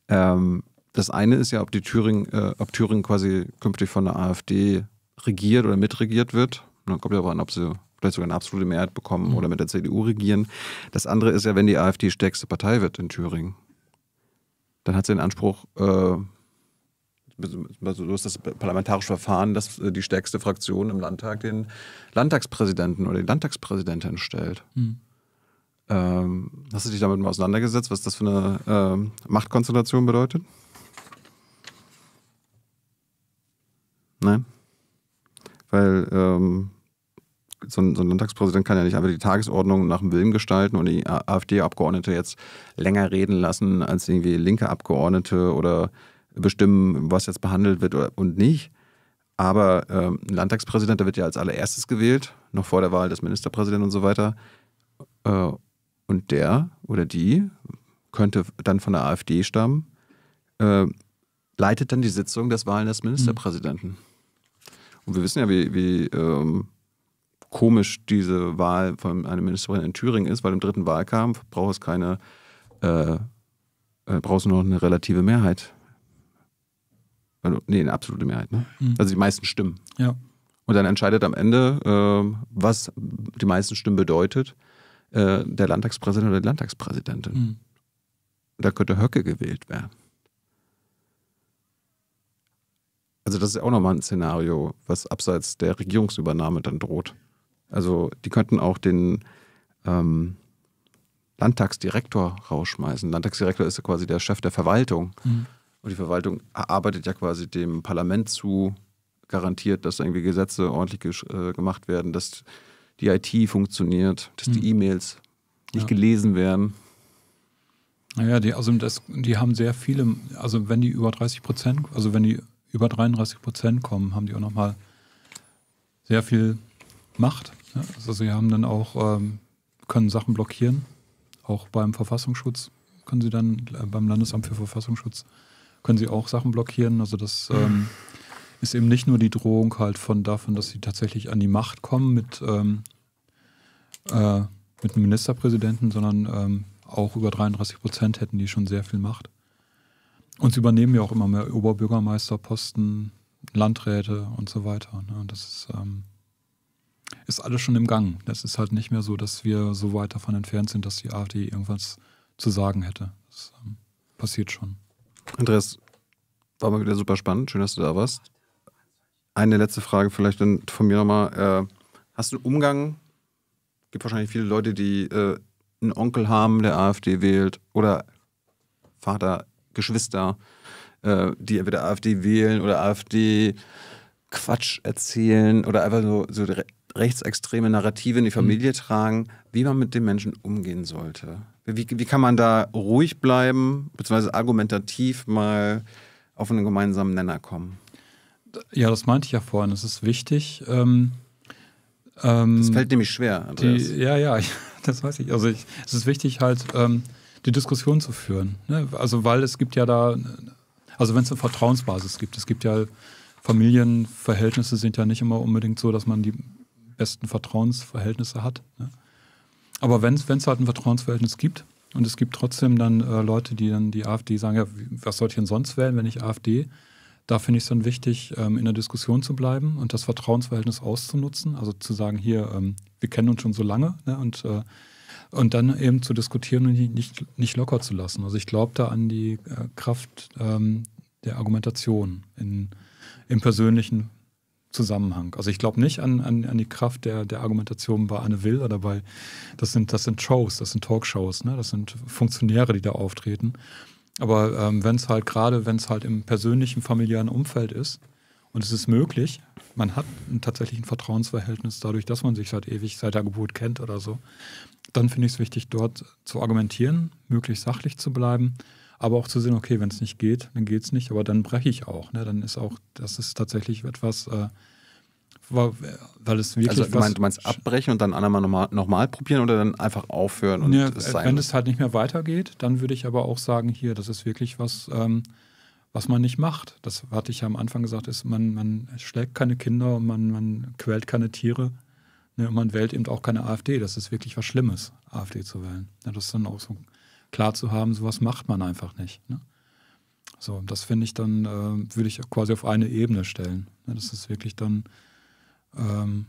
Ähm, das eine ist ja, ob, die Thüringen, äh, ob Thüringen quasi künftig von der AfD regiert oder mitregiert wird. dann kommt ja aber an, ob sie vielleicht sogar eine absolute Mehrheit bekommen mhm. oder mit der CDU regieren. Das andere ist ja, wenn die AfD stärkste Partei wird in Thüringen dann hat sie den Anspruch, äh, so ist das parlamentarische Verfahren, dass äh, die stärkste Fraktion im Landtag den Landtagspräsidenten oder die Landtagspräsidentin stellt. Mhm. Ähm, hast du dich damit mal auseinandergesetzt, was das für eine ähm, Machtkonstellation bedeutet? Nein? Weil ähm, so ein, so ein Landtagspräsident kann ja nicht einfach die Tagesordnung nach dem Willen gestalten und die AfD-Abgeordnete jetzt länger reden lassen als irgendwie linke Abgeordnete oder bestimmen, was jetzt behandelt wird und nicht. Aber ähm, ein Landtagspräsident, der wird ja als allererstes gewählt, noch vor der Wahl des Ministerpräsidenten und so weiter. Äh, und der oder die könnte dann von der AfD stammen, äh, leitet dann die Sitzung des Wahlen des mhm. Ministerpräsidenten. Mhm. Und wir wissen ja, wie, wie ähm, komisch diese Wahl von einer Ministerin in Thüringen ist, weil im dritten Wahlkampf braucht es keine, äh, äh brauchst du noch eine relative Mehrheit. Also, nee, eine absolute Mehrheit, ne? Mhm. Also die meisten Stimmen. Ja. Und dann entscheidet am Ende, äh, was die meisten Stimmen bedeutet, äh, der Landtagspräsident oder die Landtagspräsidentin. Mhm. Da könnte Höcke gewählt werden. Also das ist auch nochmal ein Szenario, was abseits der Regierungsübernahme dann droht. Also die könnten auch den ähm, Landtagsdirektor rausschmeißen. Landtagsdirektor ist ja quasi der Chef der Verwaltung. Mhm. Und die Verwaltung arbeitet ja quasi dem Parlament zu, garantiert, dass irgendwie Gesetze ordentlich äh, gemacht werden, dass die IT funktioniert, dass mhm. die E-Mails nicht ja. gelesen werden. Naja, die, also das, die haben sehr viele, also wenn die über 30 Prozent, also wenn die über 33 Prozent kommen, haben die auch nochmal sehr viel Macht. Ja, also sie haben dann auch, ähm, können Sachen blockieren, auch beim Verfassungsschutz können sie dann, äh, beim Landesamt für Verfassungsschutz können sie auch Sachen blockieren. Also das ähm, ist eben nicht nur die Drohung halt von davon, dass sie tatsächlich an die Macht kommen mit, ähm, äh, mit einem Ministerpräsidenten, sondern ähm, auch über 33 Prozent hätten die schon sehr viel Macht. Und sie übernehmen ja auch immer mehr Oberbürgermeisterposten, Landräte und so weiter. Ne? Und das ist ähm, ist alles schon im Gang. Das ist halt nicht mehr so, dass wir so weit davon entfernt sind, dass die AfD irgendwas zu sagen hätte. Das ähm, passiert schon. Andreas, war mal wieder super spannend. Schön, dass du da warst. Eine letzte Frage vielleicht dann von mir nochmal. Äh, hast du einen Umgang? Es Gibt wahrscheinlich viele Leute, die äh, einen Onkel haben, der AfD wählt oder Vater, Geschwister, äh, die entweder AfD wählen oder AfD Quatsch erzählen oder einfach so, so direkt rechtsextreme Narrative in die Familie mhm. tragen, wie man mit den Menschen umgehen sollte. Wie, wie kann man da ruhig bleiben, beziehungsweise argumentativ mal auf einen gemeinsamen Nenner kommen? Ja, das meinte ich ja vorhin. Es ist wichtig. Ähm, ähm, das fällt nämlich schwer. Andreas. Die, ja, ja, das weiß ich. Also ich, es ist wichtig, halt ähm, die Diskussion zu führen. Ne? Also, weil es gibt ja da, also wenn es eine Vertrauensbasis gibt, es gibt ja Familienverhältnisse sind ja nicht immer unbedingt so, dass man die besten Vertrauensverhältnisse hat. Ne? Aber wenn es halt ein Vertrauensverhältnis gibt und es gibt trotzdem dann äh, Leute, die dann die AfD sagen, ja, was soll ich denn sonst wählen, wenn ich AfD? Da finde ich es dann wichtig, ähm, in der Diskussion zu bleiben und das Vertrauensverhältnis auszunutzen. Also zu sagen, hier, ähm, wir kennen uns schon so lange ne? und, äh, und dann eben zu diskutieren und nicht, nicht locker zu lassen. Also ich glaube da an die äh, Kraft ähm, der Argumentation in, im persönlichen Zusammenhang. Also ich glaube nicht an, an, an, die Kraft der, der Argumentation bei Anne Will oder bei, das sind, das sind Shows, das sind Talkshows, ne? das sind Funktionäre, die da auftreten. Aber ähm, wenn es halt gerade, wenn es halt im persönlichen, familiären Umfeld ist und es ist möglich, man hat ein, tatsächlichen Vertrauensverhältnis dadurch, dass man sich seit ewig, seit der Geburt kennt oder so, dann finde ich es wichtig, dort zu argumentieren, möglichst sachlich zu bleiben aber auch zu sehen, okay, wenn es nicht geht, dann geht es nicht, aber dann breche ich auch. Ne? Dann ist auch, das ist tatsächlich etwas, äh, weil es wirklich. Also, du meinst, du meinst abbrechen und dann einmal nochmal, nochmal probieren oder dann einfach aufhören? Und ja, es wenn es halt nicht mehr weitergeht, dann würde ich aber auch sagen, hier, das ist wirklich was, ähm, was man nicht macht. Das hatte ich ja am Anfang gesagt, ist, man, man schlägt keine Kinder und man, man quält keine Tiere. Ne, und man wählt eben auch keine AfD. Das ist wirklich was Schlimmes, AfD zu wählen. Ja, das ist dann auch so klar zu haben, sowas macht man einfach nicht. Ne? So, das finde ich dann, äh, würde ich quasi auf eine Ebene stellen. Ne? Das ist wirklich dann ähm,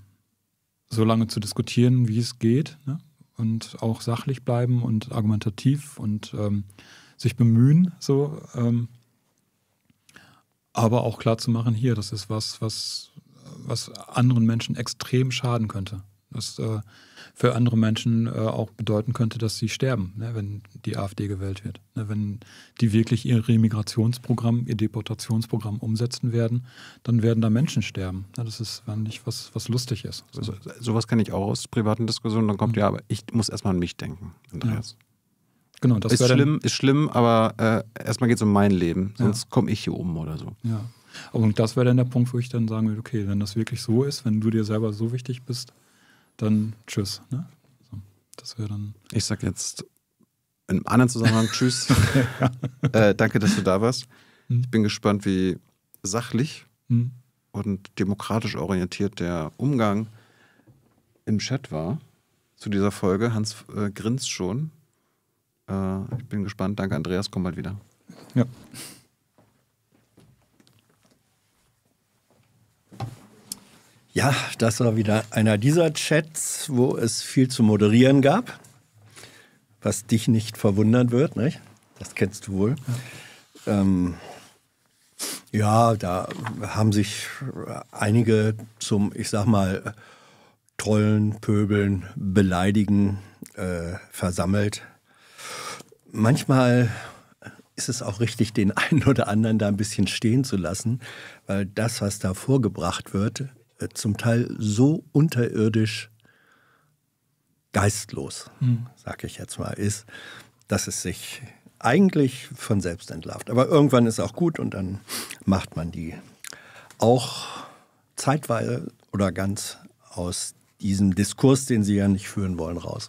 so lange zu diskutieren, wie es geht ne? und auch sachlich bleiben und argumentativ und ähm, sich bemühen, so. Ähm, aber auch klar zu machen, hier, das ist was, was, was anderen Menschen extrem schaden könnte was äh, für andere Menschen äh, auch bedeuten könnte, dass sie sterben, ne, wenn die AfD gewählt wird. Ne, wenn die wirklich ihr Remigrationsprogramm, ihr Deportationsprogramm umsetzen werden, dann werden da Menschen sterben. Ne, das ist nicht was, was lustig ist. So. So, sowas kenne ich auch aus privaten Diskussionen. Dann kommt mhm. ja, aber ich muss erstmal an mich denken, Andreas. Ja. Genau, das ist schlimm, ist schlimm, aber äh, erstmal geht es um mein Leben, sonst ja. komme ich hier oben oder so. Ja. Und das wäre dann der Punkt, wo ich dann sagen würde, okay, wenn das wirklich so ist, wenn du dir selber so wichtig bist, dann tschüss. Ne? So, das wäre dann. Ich sag jetzt in einem anderen Zusammenhang tschüss. ja. äh, danke, dass du da warst. Hm. Ich bin gespannt, wie sachlich hm. und demokratisch orientiert der Umgang im Chat war zu dieser Folge. Hans äh, grinst schon. Äh, ich bin gespannt. Danke, Andreas. Komm bald wieder. Ja. Ja, das war wieder einer dieser Chats, wo es viel zu moderieren gab, was dich nicht verwundern wird, nicht? Das kennst du wohl. Ja. Ähm, ja, da haben sich einige zum, ich sag mal, Trollen, Pöbeln, Beleidigen äh, versammelt. Manchmal ist es auch richtig, den einen oder anderen da ein bisschen stehen zu lassen, weil das, was da vorgebracht wird, äh, zum Teil so unterirdisch geistlos, mhm. sage ich jetzt mal, ist, dass es sich eigentlich von selbst entlarvt. Aber irgendwann ist auch gut und dann macht man die auch zeitweise oder ganz aus diesem Diskurs, den Sie ja nicht führen wollen, raus.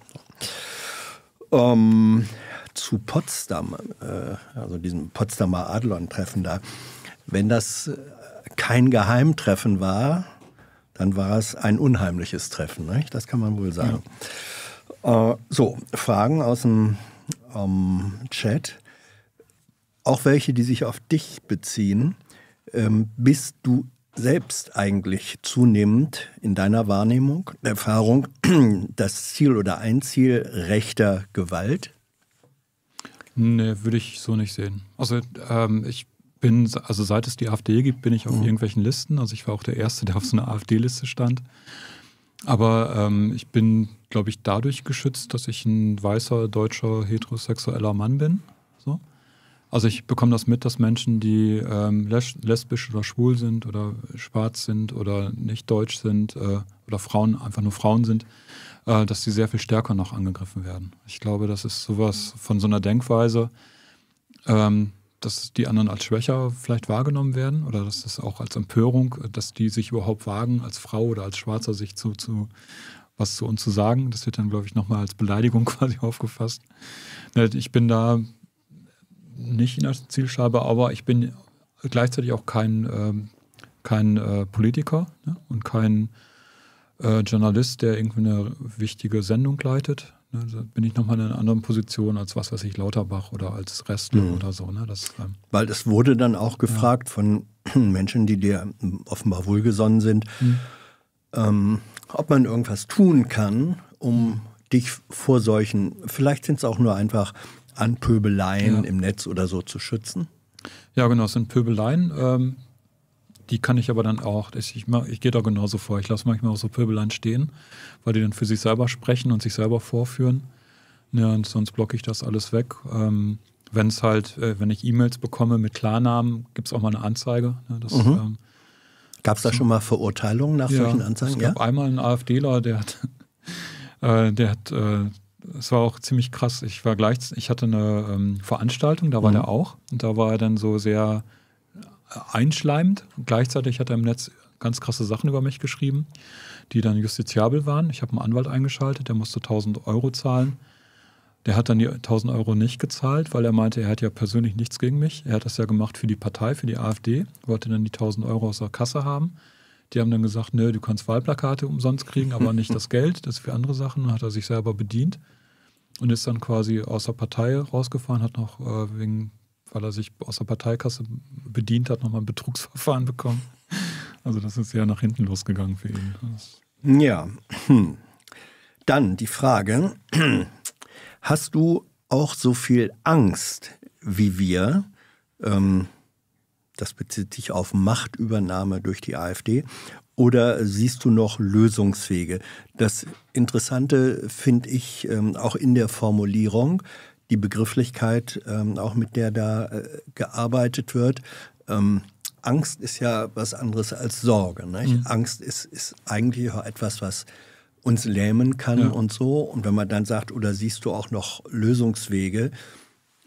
Ähm, zu Potsdam, äh, also diesem Potsdamer Adlon-Treffen da, wenn das äh, kein Geheimtreffen war, dann war es ein unheimliches Treffen. Nicht? Das kann man wohl sagen. Ja. Äh, so, Fragen aus dem ähm, Chat. Auch welche, die sich auf dich beziehen. Ähm, bist du selbst eigentlich zunehmend in deiner Wahrnehmung, Erfahrung, das Ziel oder ein Ziel rechter Gewalt? Nee, würde ich so nicht sehen. Also ähm, ich bin, also seit es die AfD gibt, bin ich auf mhm. irgendwelchen Listen. Also ich war auch der Erste, der auf so einer AfD-Liste stand. Aber ähm, ich bin, glaube ich, dadurch geschützt, dass ich ein weißer, deutscher, heterosexueller Mann bin. So. Also ich bekomme das mit, dass Menschen, die ähm, les lesbisch oder schwul sind oder schwarz sind oder nicht deutsch sind äh, oder Frauen, einfach nur Frauen sind, äh, dass sie sehr viel stärker noch angegriffen werden. Ich glaube, das ist sowas von so einer Denkweise. Ähm, dass die anderen als schwächer vielleicht wahrgenommen werden oder dass das auch als Empörung, dass die sich überhaupt wagen, als Frau oder als Schwarzer sich zu, zu was zu uns zu sagen. Das wird dann, glaube ich, nochmal als Beleidigung quasi aufgefasst. Ich bin da nicht in der Zielscheibe, aber ich bin gleichzeitig auch kein, ähm, kein äh, Politiker ne, und kein äh, Journalist, der irgendwie eine wichtige Sendung leitet. Ne, da bin ich nochmal in einer anderen Position als was weiß ich, Lauterbach oder als Restler mhm. oder so. Ne? Das, ähm, Weil es wurde dann auch gefragt ja. von Menschen, die dir offenbar wohlgesonnen sind, mhm. ähm, ob man irgendwas tun kann, um mhm. dich vor solchen, vielleicht sind es auch nur einfach Anpöbeleien ja. im Netz oder so zu schützen. Ja, genau, es sind Pöbeleien. Ähm, die kann ich aber dann auch, ich, ich, ich gehe da genauso vor. Ich lasse manchmal auch so Pöbelein stehen, weil die dann für sich selber sprechen und sich selber vorführen. Ja, und sonst blocke ich das alles weg. Ähm, wenn es halt, äh, wenn ich E-Mails bekomme mit Klarnamen, gibt es auch mal eine Anzeige. Ne, mhm. ähm, gab es da schon mal Verurteilungen nach ja, solchen Anzeigen? Es gab ja? einmal einen AfDler, äh, der hat, äh, der hat, es äh, war auch ziemlich krass. Ich war gleich, ich hatte eine ähm, Veranstaltung, da war mhm. der auch. Und da war er dann so sehr einschleimt. Gleichzeitig hat er im Netz ganz krasse Sachen über mich geschrieben, die dann justiziabel waren. Ich habe einen Anwalt eingeschaltet, der musste 1000 Euro zahlen. Der hat dann die 1000 Euro nicht gezahlt, weil er meinte, er hat ja persönlich nichts gegen mich. Er hat das ja gemacht für die Partei, für die AfD, wollte dann die 1000 Euro aus der Kasse haben. Die haben dann gesagt, nö, du kannst Wahlplakate umsonst kriegen, aber nicht das Geld, das ist für andere Sachen. Dann hat er sich selber bedient und ist dann quasi aus der Partei rausgefahren, hat noch äh, wegen weil er sich aus der Parteikasse bedient hat, nochmal ein Betrugsverfahren bekommen. Also das ist ja nach hinten losgegangen für ihn. Ja. Hm. Dann die Frage, hast du auch so viel Angst wie wir? Ähm, das bezieht sich auf Machtübernahme durch die AfD. Oder siehst du noch Lösungswege? Das Interessante finde ich ähm, auch in der Formulierung, die Begrifflichkeit, ähm, auch mit der da äh, gearbeitet wird. Ähm, Angst ist ja was anderes als Sorge. Mhm. Angst ist, ist eigentlich auch etwas, was uns lähmen kann ja. und so. Und wenn man dann sagt, oder siehst du auch noch Lösungswege,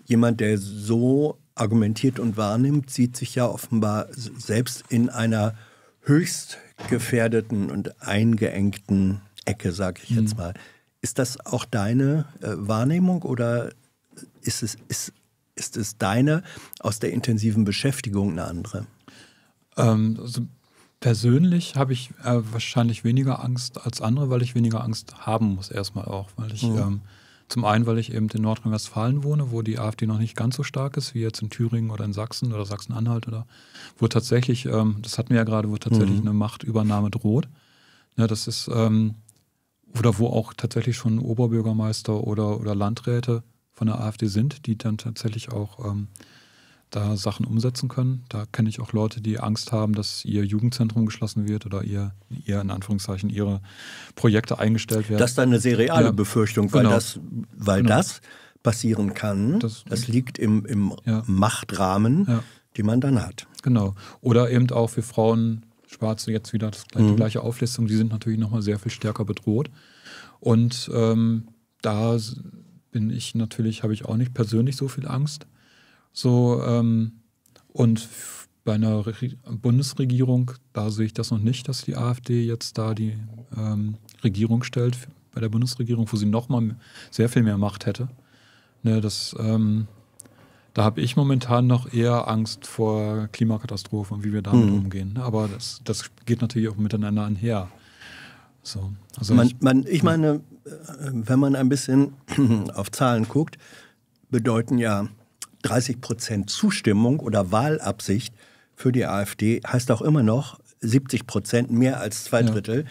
jemand, der so argumentiert und wahrnimmt, sieht sich ja offenbar selbst in einer höchst gefährdeten und eingeengten Ecke, sage ich jetzt mhm. mal. Ist das auch deine äh, Wahrnehmung oder ist es, ist, ist es deine aus der intensiven Beschäftigung eine andere? Ähm, also persönlich habe ich äh, wahrscheinlich weniger Angst als andere, weil ich weniger Angst haben muss, erstmal auch. Weil ich mhm. ähm, zum einen, weil ich eben in Nordrhein-Westfalen wohne, wo die AfD noch nicht ganz so stark ist, wie jetzt in Thüringen oder in Sachsen oder Sachsen-Anhalt oder wo tatsächlich, ähm, das hatten wir ja gerade, wo tatsächlich mhm. eine Machtübernahme droht. Ja, das ist, ähm, oder wo auch tatsächlich schon Oberbürgermeister oder, oder Landräte von der AfD sind, die dann tatsächlich auch ähm, da Sachen umsetzen können. Da kenne ich auch Leute, die Angst haben, dass ihr Jugendzentrum geschlossen wird oder ihr, ihr in Anführungszeichen ihre Projekte eingestellt werden. Das ist eine sehr reale ja. Befürchtung, weil genau. das, weil genau. das passieren kann. Das, das liegt im, im ja. Machtrahmen, ja. die man dann hat. Genau. Oder eben auch für Frauen, Schwarze jetzt wieder das, gleiche, mhm. die gleiche Auflistung, die sind natürlich nochmal sehr viel stärker bedroht. Und ähm, da bin ich natürlich, habe ich auch nicht persönlich so viel Angst. So, ähm, und bei einer Re Bundesregierung, da sehe ich das noch nicht, dass die AfD jetzt da die ähm, Regierung stellt, bei der Bundesregierung, wo sie nochmal sehr viel mehr Macht hätte. Ne, das, ähm, da habe ich momentan noch eher Angst vor Klimakatastrophen und wie wir damit mhm. umgehen. Aber das, das geht natürlich auch miteinander einher. So. Also man, ich, man, ich meine, äh, wenn man ein bisschen auf Zahlen guckt, bedeuten ja 30 Prozent Zustimmung oder Wahlabsicht für die AfD, heißt auch immer noch 70 Prozent, mehr als zwei Drittel, ja.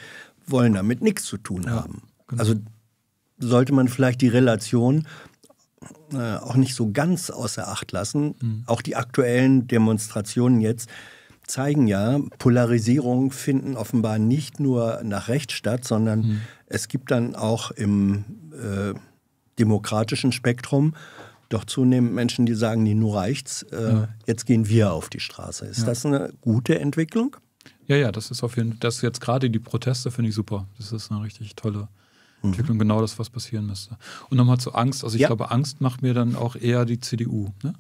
wollen damit nichts zu tun ja, haben. Genau. Also sollte man vielleicht die Relation äh, auch nicht so ganz außer Acht lassen. Mhm. Auch die aktuellen Demonstrationen jetzt zeigen ja, Polarisierungen finden offenbar nicht nur nach rechts statt, sondern mhm. es gibt dann auch im äh, demokratischen Spektrum doch zunehmend Menschen, die sagen, nee, nur reicht's, äh, ja. jetzt gehen wir auf die Straße. Ist ja. das eine gute Entwicklung? Ja, ja, das ist auf jeden Fall, das jetzt gerade die Proteste finde ich super. Das ist eine richtig tolle mhm. Entwicklung, genau das, was passieren müsste. Und nochmal zu Angst, also ich ja. glaube, Angst macht mir dann auch eher die CDU, ne?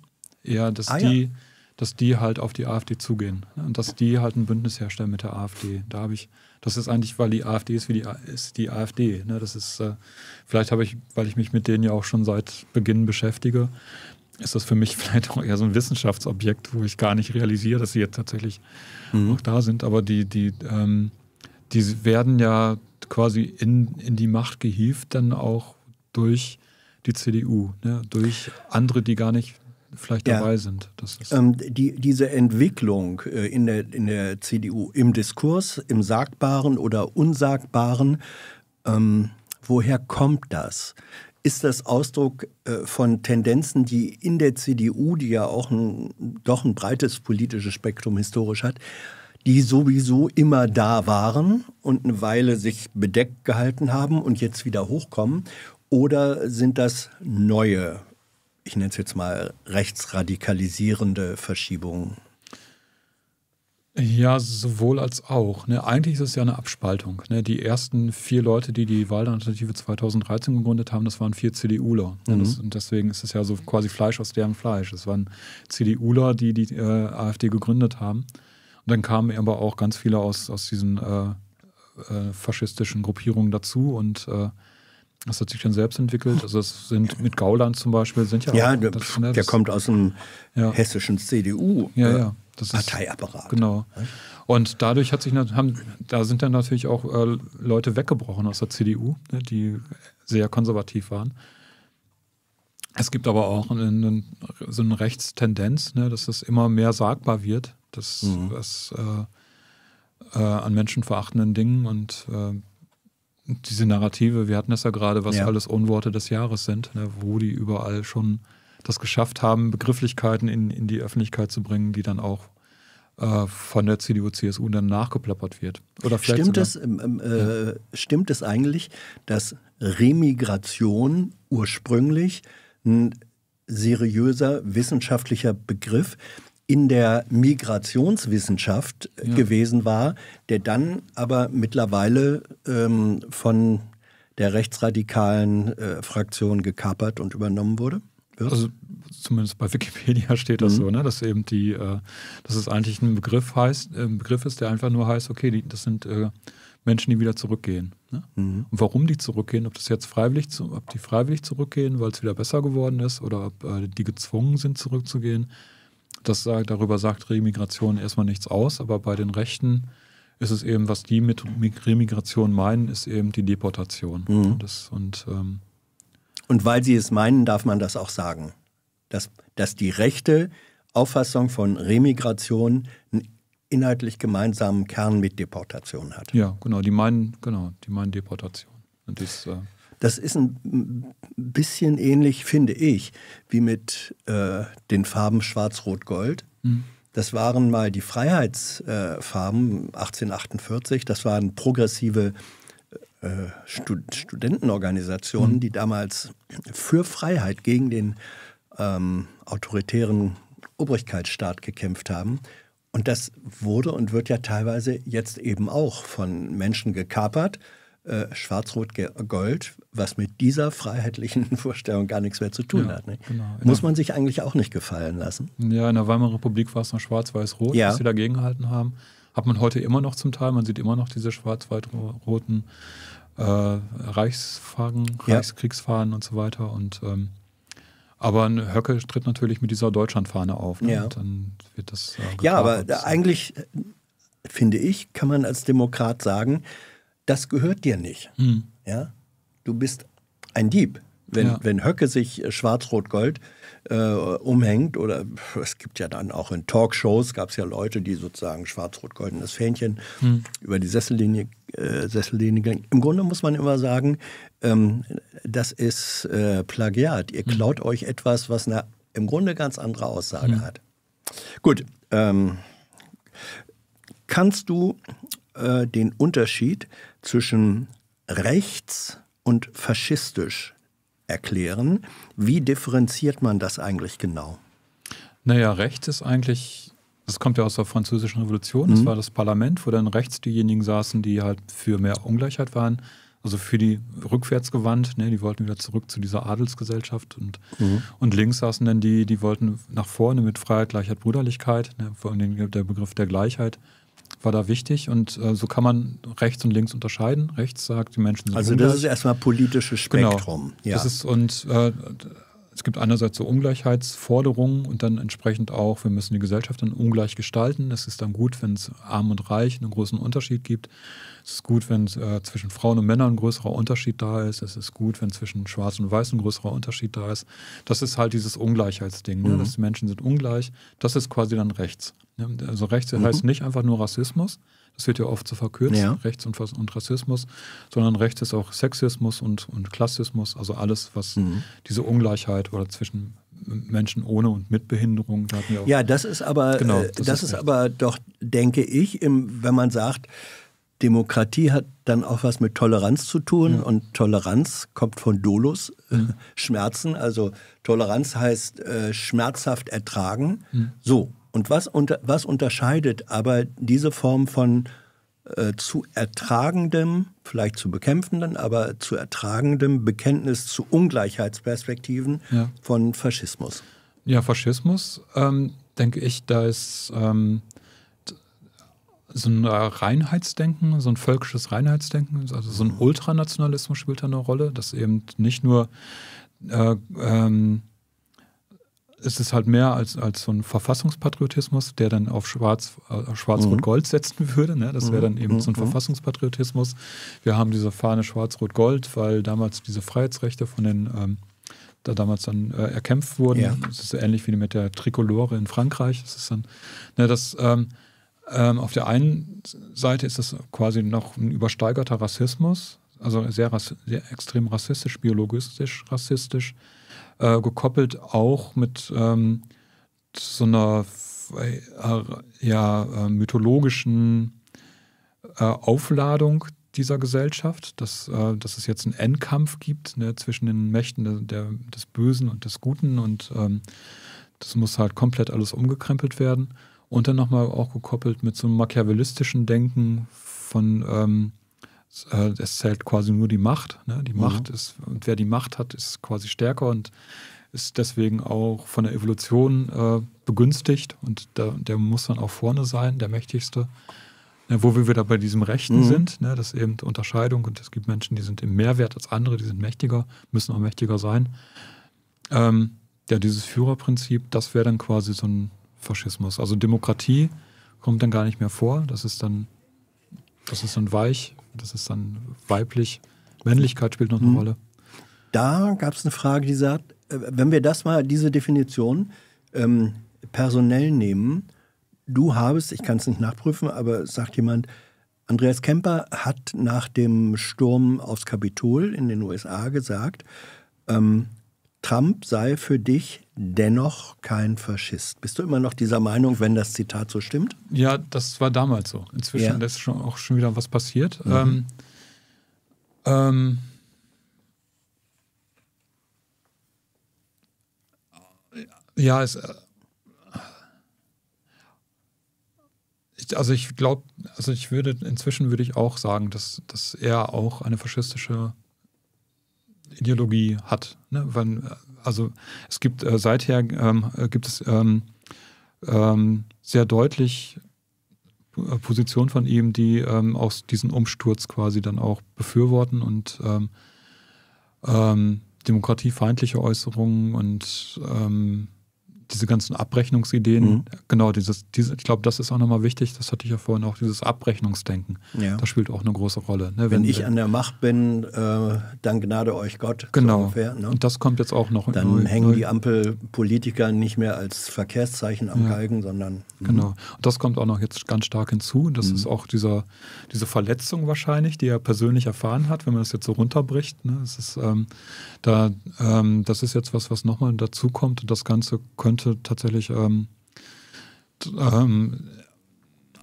Eher, dass ah, die dass die halt auf die AfD zugehen ne, und dass die halt ein Bündnis herstellen mit der AfD. Da habe ich, das ist eigentlich, weil die AfD ist wie die, ist die AfD. Ne? Das ist, äh, vielleicht habe ich, weil ich mich mit denen ja auch schon seit Beginn beschäftige, ist das für mich vielleicht auch eher so ein Wissenschaftsobjekt, wo ich gar nicht realisiere, dass sie jetzt tatsächlich mhm. auch da sind. Aber die, die, ähm, die werden ja quasi in, in die Macht gehievt, dann auch durch die CDU, ne? durch andere, die gar nicht vielleicht ja. dabei sind. Ähm, die, diese Entwicklung äh, in der, in der CDU im Diskurs, im Sagbaren oder Unsagbaren, ähm, woher kommt das? Ist das Ausdruck äh, von Tendenzen, die in der CDU, die ja auch ein, doch ein breites politisches Spektrum historisch hat, die sowieso immer da waren und eine Weile sich bedeckt gehalten haben und jetzt wieder hochkommen? Oder sind das neue ich nenne es jetzt mal, rechtsradikalisierende Verschiebungen? Ja, sowohl als auch. Ne? Eigentlich ist es ja eine Abspaltung. Ne? Die ersten vier Leute, die die Wahlalternative 2013 gegründet haben, das waren vier CDUler. Ne? Mhm. Das, und deswegen ist es ja so quasi Fleisch aus deren Fleisch. Es waren CDUler, die die äh, AfD gegründet haben. Und dann kamen aber auch ganz viele aus, aus diesen äh, äh, faschistischen Gruppierungen dazu und äh, das hat sich dann selbst entwickelt. Also es sind mit Gauland zum Beispiel sind ja. Ja, auch, der, das, ne, der kommt aus dem ja. hessischen CDU. Ja, äh, ja. Das ist, Parteiapparat. Genau. Und dadurch hat sich haben, da sind dann natürlich auch äh, Leute weggebrochen aus der CDU, ne, die sehr konservativ waren. Es gibt aber auch einen, so eine Rechtstendenz, ne, dass es immer mehr sagbar wird, dass mhm. das äh, äh, an menschenverachtenden Dingen und äh, diese Narrative, wir hatten das ja gerade, was ja. alles Unworte des Jahres sind, ne, wo die überall schon das geschafft haben, Begrifflichkeiten in, in die Öffentlichkeit zu bringen, die dann auch äh, von der CDU, CSU dann nachgeplappert wird. Oder stimmt, es, äh, ja. stimmt es eigentlich, dass Remigration ursprünglich ein seriöser wissenschaftlicher Begriff in der Migrationswissenschaft äh, ja. gewesen war, der dann aber mittlerweile ähm, von der rechtsradikalen äh, Fraktion gekapert und übernommen wurde? Ja. Also zumindest bei Wikipedia steht das mhm. so, ne? dass eben die, äh, dass es eigentlich ein Begriff heißt, äh, ein Begriff ist, der einfach nur heißt, okay, die, das sind äh, Menschen, die wieder zurückgehen. Ne? Mhm. Und warum die zurückgehen, ob das jetzt freiwillig, ob die freiwillig zurückgehen, weil es wieder besser geworden ist, oder ob äh, die gezwungen sind zurückzugehen, das, darüber sagt Remigration erstmal nichts aus, aber bei den Rechten ist es eben, was die mit Remigration meinen, ist eben die Deportation. Mhm. Das, und, ähm, und weil sie es meinen, darf man das auch sagen. Dass, dass die rechte Auffassung von Remigration einen inhaltlich gemeinsamen Kern mit Deportation hat. Ja, genau, die meinen, genau, die meinen Deportation. Und das, äh, das ist ein bisschen ähnlich, finde ich, wie mit äh, den Farben Schwarz-Rot-Gold. Mhm. Das waren mal die Freiheitsfarben 1848. Äh, das waren progressive äh, Stud Studentenorganisationen, mhm. die damals für Freiheit gegen den ähm, autoritären Obrigkeitsstaat gekämpft haben. Und das wurde und wird ja teilweise jetzt eben auch von Menschen gekapert äh, Schwarz-Rot-Gold, was mit dieser freiheitlichen Vorstellung gar nichts mehr zu tun ja, hat. Ne? Genau, Muss man sich eigentlich auch nicht gefallen lassen. Ja, in der Weimarer Republik war es noch schwarz-weiß-rot, ja. was sie dagegen gehalten haben. Hat man heute immer noch zum Teil. Man sieht immer noch diese schwarz-weiß-roten äh, Reichsfahnen, ja. Reichskriegsfahnen und so weiter. Und, ähm, aber ein Höcke tritt natürlich mit dieser Deutschlandfahne auf. Ne? Ja. dann wird das. Äh, ja, aber eigentlich äh, finde ich, kann man als Demokrat sagen, das gehört dir nicht. Mhm. Ja? Du bist ein Dieb. Wenn, ja. wenn Höcke sich äh, Schwarz-Rot-Gold äh, umhängt, oder es gibt ja dann auch in Talkshows, gab es ja Leute, die sozusagen schwarz-rot-goldenes Fähnchen mhm. über die Sessellinie, äh, Sessellinie gingen. Im Grunde muss man immer sagen, ähm, das ist äh, Plagiat. Ihr mhm. klaut euch etwas, was eine im Grunde ganz andere Aussage hm. hat. Gut, ähm, kannst du äh, den Unterschied zwischen rechts und faschistisch erklären. Wie differenziert man das eigentlich genau? Naja, rechts ist eigentlich, das kommt ja aus der Französischen Revolution, mhm. das war das Parlament, wo dann rechts diejenigen saßen, die halt für mehr Ungleichheit waren, also für die rückwärts gewandt, ne, die wollten wieder zurück zu dieser Adelsgesellschaft und, mhm. und links saßen dann die, die wollten nach vorne mit Freiheit, Gleichheit, Brüderlichkeit, ne, vor allem der Begriff der Gleichheit war da wichtig und äh, so kann man rechts und links unterscheiden. Rechts sagt, die Menschen sind Also das ist erstmal politisches genau. Spektrum. Genau. Ja. Das ist, und äh, es gibt einerseits so Ungleichheitsforderungen und dann entsprechend auch, wir müssen die Gesellschaft dann ungleich gestalten. Es ist dann gut, wenn es arm und reich einen großen Unterschied gibt. Es ist gut, wenn äh, zwischen Frauen und Männern ein größerer Unterschied da ist. Es ist gut, wenn zwischen Schwarz und Weiß ein größerer Unterschied da ist. Das ist halt dieses Ungleichheitsding, ne? Mhm. dass die Menschen sind ungleich. Das ist quasi dann rechts. Ne? Also rechts mhm. heißt nicht einfach nur Rassismus. Das wird ja oft so verkürzt, ja. Rechts und, und, Rassismus, sondern Rechts ist auch Sexismus und, und Klassismus, also alles, was mhm. diese Ungleichheit oder zwischen Menschen ohne und mit Behinderung. Da ja, das ist aber, genau, äh, das, das ist, ist aber doch, denke ich, im, wenn man sagt, Demokratie hat dann auch was mit Toleranz zu tun mhm. und Toleranz kommt von Dolus, mhm. Äh, Schmerzen. Also Toleranz heißt äh, schmerzhaft ertragen. Mhm. So, und was, unter, was unterscheidet aber diese Form von äh, zu ertragendem, vielleicht zu bekämpfenden, aber zu ertragendem Bekenntnis zu Ungleichheitsperspektiven ja. von Faschismus? Ja, Faschismus, ähm, denke ich, da ist... Ähm so ein äh, Reinheitsdenken, so ein völkisches Reinheitsdenken, also so ein mhm. Ultranationalismus spielt da eine Rolle, dass eben nicht nur äh, ähm, es ist halt mehr als, als so ein Verfassungspatriotismus, der dann auf Schwarz, äh, Schwarz-Rot-Gold mhm. setzen würde. Ne? Das wäre dann mhm. eben so ein Verfassungspatriotismus. Wir haben diese Fahne Schwarz-Rot-Gold, weil damals diese Freiheitsrechte von den ähm, da damals dann äh, erkämpft wurden. Ja. Das ist so ähnlich wie mit der Tricolore in Frankreich. Das ist dann, ne, das ähm, ähm, auf der einen Seite ist das quasi noch ein übersteigerter Rassismus, also sehr, sehr extrem rassistisch, biologistisch rassistisch, äh, gekoppelt auch mit ähm, so einer äh, ja, äh, mythologischen äh, Aufladung dieser Gesellschaft, dass, äh, dass es jetzt einen Endkampf gibt ne, zwischen den Mächten der, der, des Bösen und des Guten und ähm, das muss halt komplett alles umgekrempelt werden. Und dann nochmal auch gekoppelt mit so einem machiavellistischen Denken von, ähm, äh, es zählt quasi nur die Macht. Ne? Die mhm. ist, und wer die Macht hat, ist quasi stärker und ist deswegen auch von der Evolution äh, begünstigt und da, der muss dann auch vorne sein, der Mächtigste. Ne, wo wir wieder bei diesem Rechten mhm. sind, ne, das ist eben Unterscheidung und es gibt Menschen, die sind im Mehrwert als andere, die sind mächtiger, müssen auch mächtiger sein. Ähm, ja, dieses Führerprinzip, das wäre dann quasi so ein Faschismus. Also Demokratie kommt dann gar nicht mehr vor. Das ist dann, das ist dann weich, das ist dann weiblich. Männlichkeit spielt noch eine mhm. Rolle. Da gab es eine Frage, die sagt, äh, wenn wir das mal, diese Definition ähm, personell nehmen, du habest, ich kann es nicht nachprüfen, aber sagt jemand, Andreas Kemper hat nach dem Sturm aufs Kapitol in den USA gesagt, ähm, Trump sei für dich dennoch kein Faschist. Bist du immer noch dieser Meinung, wenn das Zitat so stimmt? Ja, das war damals so. Inzwischen ja. ist schon, auch schon wieder was passiert. Mhm. Ähm, ähm, ja, es, äh, also ich glaube, also ich würde, inzwischen würde ich auch sagen, dass, dass er auch eine faschistische Ideologie hat. Ne? Wenn, also es gibt äh, seither ähm, gibt es ähm, ähm, sehr deutlich äh, Positionen von ihm, die ähm, auch diesen Umsturz quasi dann auch befürworten und ähm, ähm, demokratiefeindliche Äußerungen und diese ganzen Abrechnungsideen, mhm. genau, dieses, diese, ich glaube, das ist auch nochmal wichtig, das hatte ich ja vorhin auch, dieses Abrechnungsdenken. Ja. Das spielt auch eine große Rolle. Ne? Wenn, Wenn, ich an der Macht bin, äh, dann gnade euch Gott. Genau. So ungefähr, ne? Und das kommt jetzt auch noch. Dann neu, hängen neu. die Ampelpolitiker nicht mehr als Verkehrszeichen am ja. Galgen, sondern. Mh. Genau. Und das kommt auch noch jetzt ganz stark hinzu. Das mhm. ist auch dieser, diese Verletzung wahrscheinlich, die er persönlich erfahren hat, wenn man das jetzt so runterbricht. Ne? Das, ist, ähm, da, ähm, das ist jetzt was, was nochmal dazu kommt. Und das Ganze könnte Leute tatsächlich. Ähm, ähm,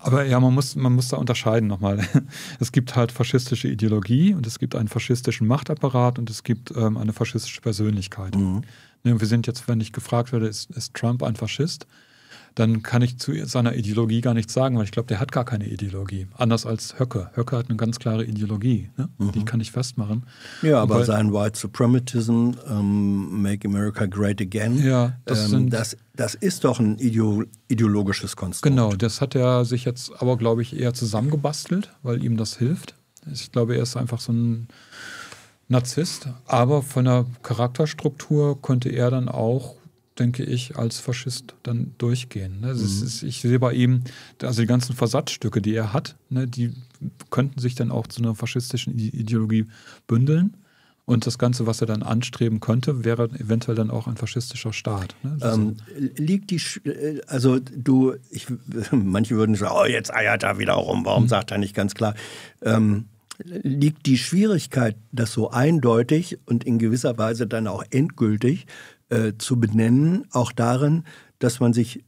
aber ja, man muss, man muss da unterscheiden nochmal. Es gibt halt faschistische Ideologie und es gibt einen faschistischen Machtapparat und es gibt ähm, eine faschistische Persönlichkeit. Mhm. Ne, wir sind jetzt, wenn ich gefragt werde, ist, ist Trump ein Faschist? dann kann ich zu seiner Ideologie gar nichts sagen, weil ich glaube, der hat gar keine Ideologie. Anders als Höcke. Höcke hat eine ganz klare Ideologie. Ne? Mhm. Die kann ich festmachen. Ja, aber weil, sein White Suprematism, ähm, Make America Great Again, ja, das, ähm, sind, das, das ist doch ein Ideo ideologisches Konstrukt. Genau, das hat er sich jetzt aber, glaube ich, eher zusammengebastelt, weil ihm das hilft. Ich glaube, er ist einfach so ein Narzisst, aber von der Charakterstruktur könnte er dann auch denke ich, als Faschist dann durchgehen. Ne? Mhm. Ist, ich sehe bei ihm, also die ganzen Versatzstücke, die er hat, ne, die könnten sich dann auch zu einer faschistischen Ideologie bündeln. Und das Ganze, was er dann anstreben könnte, wäre eventuell dann auch ein faschistischer Staat. Ne? Ähm, liegt die, äh, also du, ich, manche würden sagen, oh, jetzt eiert er wieder rum, warum mhm. sagt er nicht ganz klar? Ähm, liegt die Schwierigkeit, das so eindeutig und in gewisser Weise dann auch endgültig äh, zu benennen, auch darin, dass man sich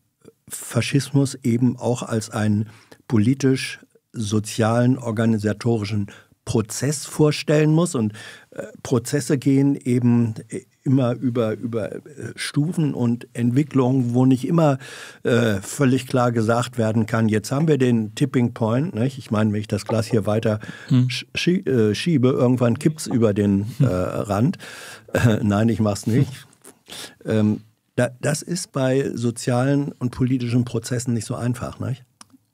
Faschismus eben auch als einen politisch, sozialen, organisatorischen Prozess vorstellen muss. Und äh, Prozesse gehen eben äh, immer über, über äh, Stufen und Entwicklungen, wo nicht immer äh, völlig klar gesagt werden kann, jetzt haben wir den Tipping Point. Nicht? Ich meine, wenn ich das Glas hier weiter hm. schie äh, schiebe, irgendwann kippt es über den Rand. nein, ich mach's nicht. Ähm, da, das ist bei sozialen und politischen Prozessen nicht so einfach, nicht?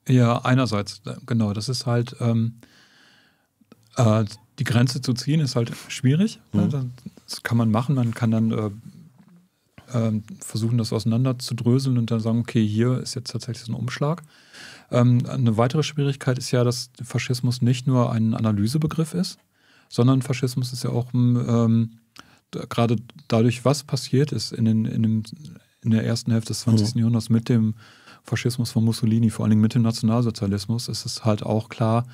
Ja, einerseits, äh, genau. Das ist halt, ähm, äh, die Grenze zu ziehen ist halt schwierig. Mhm. Das kann man machen. Man kann dann äh, ähm, versuchen, das auseinanderzudröseln und dann sagen, okay, hier ist jetzt tatsächlich so ein Umschlag. Ähm, eine weitere Schwierigkeit ist ja, dass Faschismus nicht nur ein Analysebegriff ist, sondern Faschismus ist ja auch ein, ähm, gerade dadurch, was passiert ist in, den, in, dem, in der ersten Hälfte des 20. Mhm. Jahrhunderts mit dem Faschismus von Mussolini, vor allen Dingen mit dem Nationalsozialismus, ist es halt auch klar,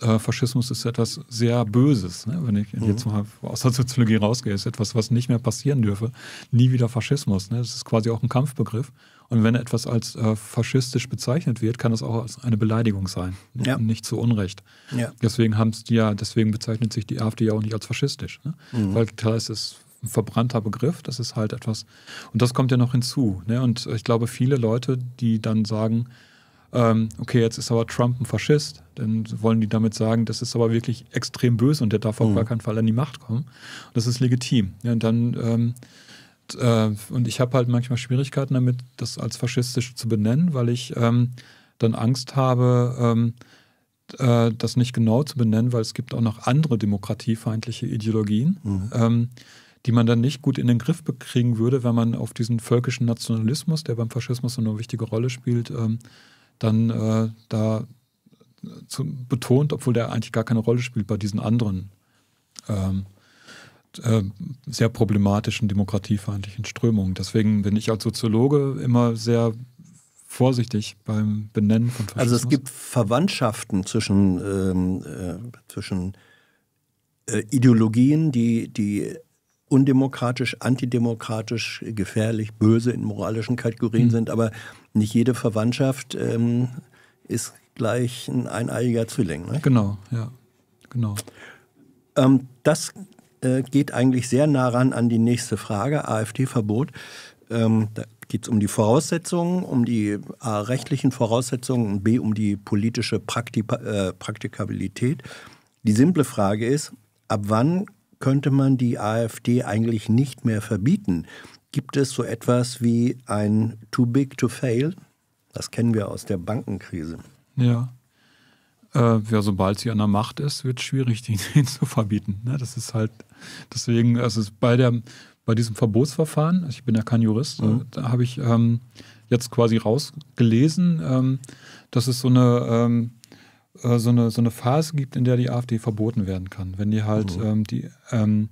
äh, Faschismus ist etwas sehr Böses. Ne? Wenn ich mhm. jetzt mal aus der Soziologie rausgehe, ist etwas, was nicht mehr passieren dürfe. Nie wieder Faschismus. Ne? Das ist quasi auch ein Kampfbegriff. Und wenn etwas als äh, faschistisch bezeichnet wird, kann das auch als eine Beleidigung sein. Ja. Nicht zu Unrecht. Ja. Deswegen haben ja, deswegen bezeichnet sich die AfD ja auch nicht als faschistisch. Ne? Mhm. Weil klar ist es ein verbrannter Begriff, das ist halt etwas. Und das kommt ja noch hinzu. Ne? Und ich glaube, viele Leute, die dann sagen, ähm, okay, jetzt ist aber Trump ein Faschist, dann wollen die damit sagen, das ist aber wirklich extrem böse und der darf auf mhm. gar keinen Fall an die Macht kommen. Und das ist legitim. Ja, ne? und dann ähm, äh, und ich habe halt manchmal Schwierigkeiten damit, das als faschistisch zu benennen, weil ich ähm, dann Angst habe, ähm, äh, das nicht genau zu benennen, weil es gibt auch noch andere demokratiefeindliche Ideologien. Mhm. Ähm, die man dann nicht gut in den Griff bekriegen würde, wenn man auf diesen völkischen Nationalismus, der beim Faschismus eine wichtige Rolle spielt, ähm, dann äh, da äh, zu, betont, obwohl der eigentlich gar keine Rolle spielt bei diesen anderen ähm, äh, sehr problematischen demokratiefeindlichen Strömungen. Deswegen bin ich als Soziologe immer sehr vorsichtig beim Benennen von Faschismus. Also es gibt Verwandtschaften zwischen, ähm, äh, zwischen äh, Ideologien, die, die undemokratisch, antidemokratisch, gefährlich, böse in moralischen Kategorien mhm. sind, aber nicht jede Verwandtschaft ähm, ist gleich ein eineiiger Zwilling. Ne? Genau, ja, genau. Ähm, das äh, geht eigentlich sehr nah ran an die nächste Frage, AfD-Verbot. Ähm, da geht es um die Voraussetzungen, um die A, äh, rechtlichen Voraussetzungen und B, um die politische Praktika äh, Praktikabilität. Die simple Frage ist, ab wann könnte man die AfD eigentlich nicht mehr verbieten? Gibt es so etwas wie ein Too Big to Fail? Das kennen wir aus der Bankenkrise. Ja. Äh, ja, sobald sie an der Macht ist, wird es schwierig, den, zu verbieten. Ne? Das ist halt, deswegen, also bei, der, bei diesem Verbotsverfahren, also ich bin ja kein Jurist, mhm. Äh, da habe ich ähm, jetzt quasi rausgelesen, ähm, dass es so eine, ähm, äh, so, eine, so eine Phase gibt, in der die AfD verboten werden kann. Wenn die halt mhm. Ähm, die ähm,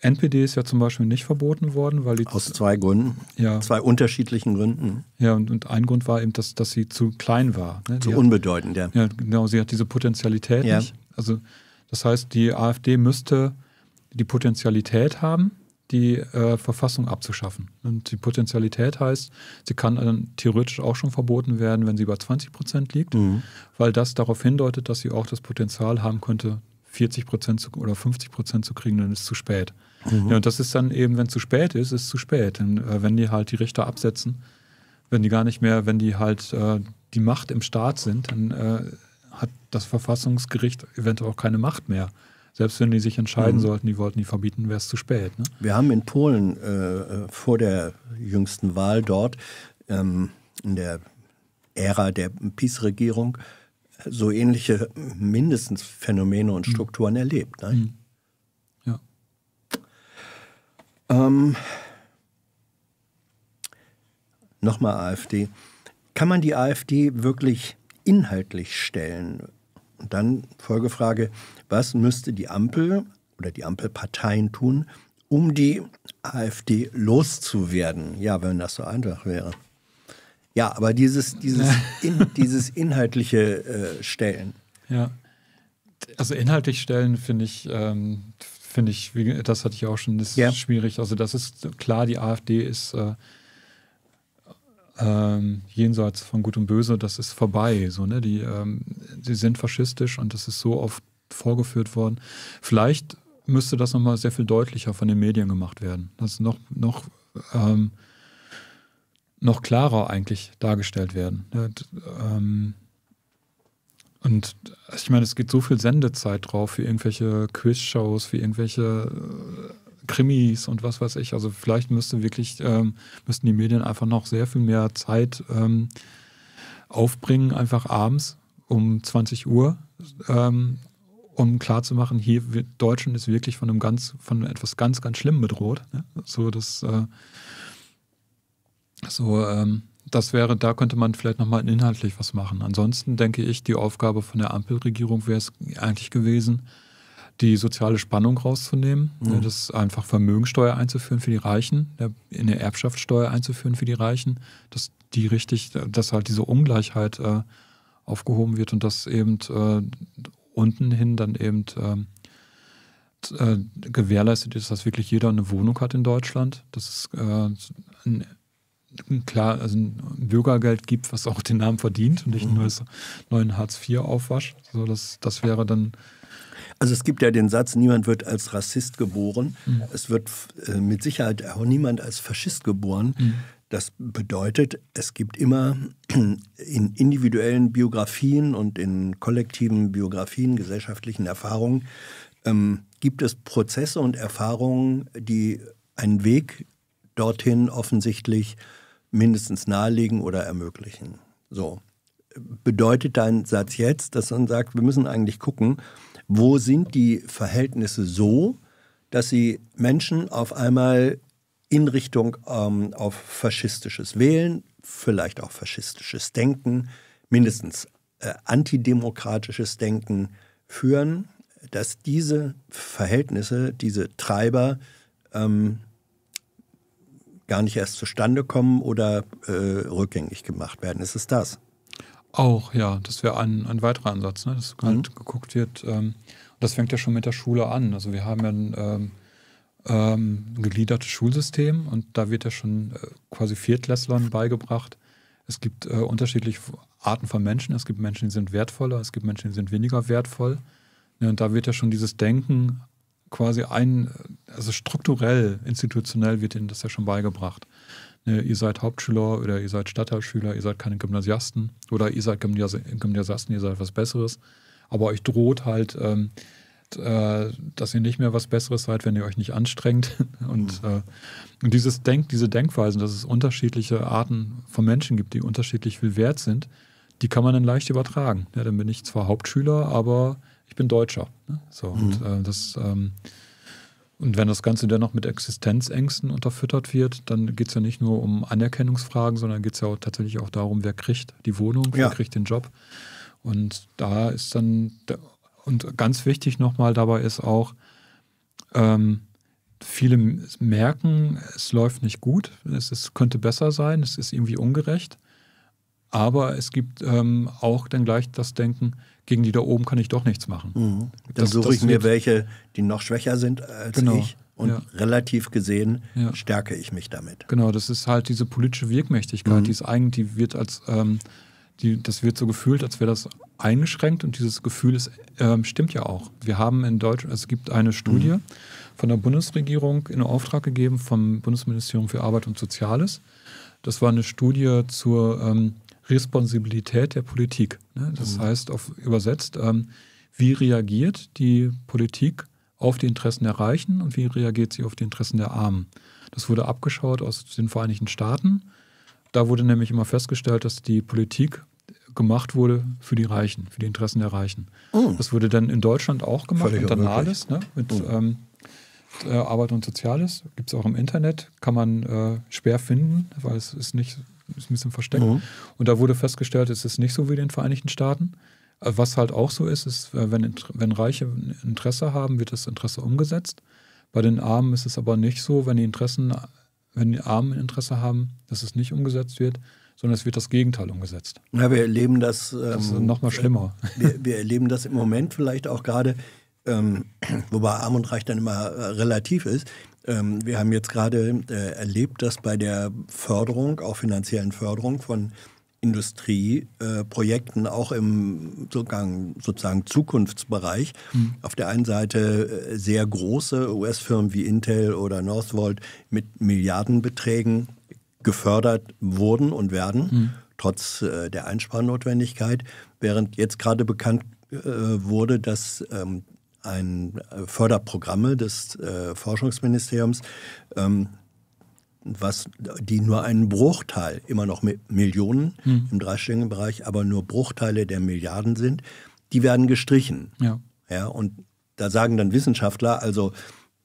NPD ist ja zum Beispiel nicht verboten worden, weil die aus zwei Gründen, ja. zwei unterschiedlichen Gründen. Ja, und, und ein Grund war eben, dass, dass sie zu klein war. Ne? Zu die unbedeutend, ja. ja. Genau, sie hat diese Potenzialität ja. nicht. Also das heißt, die AfD müsste die Potenzialität haben, die äh, Verfassung abzuschaffen. Und die Potenzialität heißt, sie kann dann äh, theoretisch auch schon verboten werden, wenn sie über 20 Prozent liegt, mhm. weil das darauf hindeutet, dass sie auch das Potenzial haben könnte, 40 Prozent zu, oder 50 Prozent zu kriegen, dann ist es zu spät. Mhm. Ja, und das ist dann eben, wenn es zu spät ist, ist es zu spät. Denn, äh, wenn die halt die Richter absetzen, wenn die gar nicht mehr, wenn die halt äh, die Macht im Staat sind, dann äh, hat das Verfassungsgericht eventuell auch keine Macht mehr. Selbst wenn die sich entscheiden mhm. sollten, die wollten die verbieten, wäre es zu spät. Ne? Wir haben in Polen äh, äh, vor der jüngsten Wahl dort ähm, in der Ära der PiS-Regierung so ähnliche mindestens Phänomene und mhm. Strukturen mhm. erlebt. Ne? Mhm. Ja. Ähm, Nochmal AfD. Kann man die AfD wirklich inhaltlich stellen? Und dann Folgefrage, was müsste die Ampel oder die Ampelparteien tun, um die AfD loszuwerden? Ja, wenn das so einfach wäre. Ja, aber dieses, dieses, in, dieses inhaltliche äh, Stellen. Ja. Also inhaltlich stellen finde ich, ähm, finde ich, wie, das hatte ich auch schon, das yeah. ist schwierig. Also das ist klar, die AfD ist äh, ähm, jenseits von Gut und Böse, das ist vorbei. So, ne? die, ähm, die sind faschistisch und das ist so oft vorgeführt worden. Vielleicht müsste das nochmal sehr viel deutlicher von den Medien gemacht werden. Das noch, noch ähm, noch klarer eigentlich dargestellt werden. Ähm, und ich meine, es geht so viel Sendezeit drauf für irgendwelche Quizshows, für irgendwelche äh, Krimis und was weiß ich. Also vielleicht müsste wirklich, ähm, müssten die Medien einfach noch sehr viel mehr Zeit ähm, aufbringen, einfach abends um 20 Uhr, um klarzumachen, hier Deutschland ist wirklich von einem ganz, von etwas ganz, ganz Schlimmem bedroht. So, dass äh, so, ähm, das wäre, da könnte man vielleicht nochmal inhaltlich was machen. Ansonsten denke ich, die Aufgabe von der Ampelregierung wäre es eigentlich gewesen, die soziale Spannung rauszunehmen, mhm. Ne, das einfach Vermögensteuer einzuführen für die Reichen, eine Erbschaftssteuer einzuführen für die Reichen, dass die richtig, dass halt diese Ungleichheit äh, aufgehoben wird und dass eben äh, unten hin dann eben ähm, äh, gewährleistet ist, dass wirklich jeder eine Wohnung hat in Deutschland, dass es äh, ein klar also ein Bürgergeld gibt, was auch den Namen verdient und nicht mhm. nur neuen Hartz IV aufwascht. So, das, das wäre dann. Also es gibt ja den Satz, niemand wird als Rassist geboren. Mhm. Es wird äh, mit Sicherheit auch niemand als Faschist geboren. Mhm. Das bedeutet, es gibt immer in individuellen Biografien und in kollektiven Biografien, gesellschaftlichen Erfahrungen, ähm, gibt es Prozesse und Erfahrungen, die einen Weg dorthin offensichtlich mindestens nahelegen oder ermöglichen. So. Bedeutet dein Satz jetzt, dass man sagt, wir müssen eigentlich gucken, wo sind die Verhältnisse so, dass sie Menschen auf einmal in Richtung ähm, auf faschistisches Wählen, vielleicht auch faschistisches Denken, mindestens äh, antidemokratisches Denken führen, dass diese Verhältnisse, diese Treiber ähm, gar nicht erst zustande kommen oder äh, rückgängig gemacht werden. Ist es das? Auch, ja. Das wäre ein, ein weiterer Ansatz, ne? dass halt mhm. geguckt wird. Ähm, das fängt ja schon mit der Schule an. Also wir haben ja ein ähm, ähm, gegliedertes Schulsystem und da wird ja schon äh, quasi Viertklässlern beigebracht. Es gibt äh, unterschiedliche Arten von Menschen. Es gibt Menschen, die sind wertvoller, es gibt Menschen, die sind weniger wertvoll. Ja, ne, und da wird ja schon dieses Denken quasi ein, also strukturell, institutionell wird ihnen das ja schon beigebracht. Ne, ihr seid Hauptschüler oder ihr seid Stadtteilschüler, ihr seid keine Gymnasiasten oder ihr seid Gymnasiasten, ihr seid was Besseres. Aber euch droht halt, ähm, äh, dass ihr nicht mehr was Besseres seid, wenn ihr euch nicht anstrengt. und, mhm. äh, und, dieses Denk, diese Denkweisen, dass es unterschiedliche Arten von Menschen gibt, die unterschiedlich viel wert sind, die kann man dann leicht übertragen. Ja, dann bin ich zwar Hauptschüler, aber ich bin Deutscher. Ne? So, mhm. und, äh, das, ähm, und wenn das Ganze dann noch mit Existenzängsten unterfüttert wird, dann geht es ja nicht nur um Anerkennungsfragen, sondern geht es ja auch tatsächlich auch darum, wer kriegt die Wohnung, ja. wer kriegt den Job. Und da ist dann, und ganz wichtig nochmal dabei ist auch, ähm, viele merken, es läuft nicht gut, es ist, könnte besser sein, es ist irgendwie ungerecht. Aber es gibt ähm, auch dann gleich das Denken, gegen die da oben kann ich doch nichts machen. Mhm. Dann suche ich mir welche, die noch schwächer sind als genau. ich. Und ja. relativ gesehen ja. stärke ich mich damit. Genau, das ist halt diese politische Wirkmächtigkeit, mhm. die ist eigentlich, die wird als, ähm, die, das wird so gefühlt, als wäre das eingeschränkt und dieses Gefühl ist, ähm, stimmt ja auch. Wir haben in Deutschland, es gibt eine Studie mhm. von der Bundesregierung in Auftrag gegeben vom Bundesministerium für Arbeit und Soziales. Das war eine Studie zur ähm, Responsibilität der Politik. Ne? Das mhm. heißt, auf, übersetzt, ähm, wie reagiert die Politik auf die Interessen der Reichen und wie reagiert sie auf die Interessen der Armen? Das wurde abgeschaut aus den Vereinigten Staaten. Da wurde nämlich immer festgestellt, dass die Politik gemacht wurde für die Reichen, für die Interessen der Reichen. Oh. Das wurde dann in Deutschland auch gemacht, Völlig unter Nahles, ne? mit oh. ähm, äh, Arbeit und Soziales. Gibt es auch im Internet, kann man äh, schwer finden, weil es ist nicht ist ein bisschen versteckt. Mhm. Und da wurde festgestellt, es ist nicht so wie in den Vereinigten Staaten. Äh, was halt auch so ist, ist, äh, wenn, wenn Reiche Interesse haben, wird das Interesse umgesetzt. Bei den Armen ist es aber nicht so, wenn die Interessen, wenn die Armen Interesse haben, dass es nicht umgesetzt wird, sondern es wird das Gegenteil umgesetzt. Ja, wir erleben das. Ähm, das ist ähm, noch schlimmer. Wir, wir, erleben das im Moment vielleicht auch gerade, ähm, wobei Arm und Reich dann immer äh, relativ ist. Ähm, wir haben jetzt gerade äh, erlebt, dass bei der Förderung, auch finanziellen Förderung von Industrieprojekten, äh, auch im sozusagen, sozusagen Zukunftsbereich, mhm. auf der einen Seite äh, sehr große US-Firmen wie Intel oder Northvolt mit Milliardenbeträgen gefördert wurden und werden. Mhm trotz äh, der Einsparnotwendigkeit, während jetzt gerade bekannt äh, wurde, dass ähm, ein äh, Förderprogramme des äh, Forschungsministeriums, ähm, was, die nur einen Bruchteil, immer noch Millionen hm. im dreistelligen Bereich, aber nur Bruchteile der Milliarden sind, die werden gestrichen. Ja. ja. Und da sagen dann Wissenschaftler, also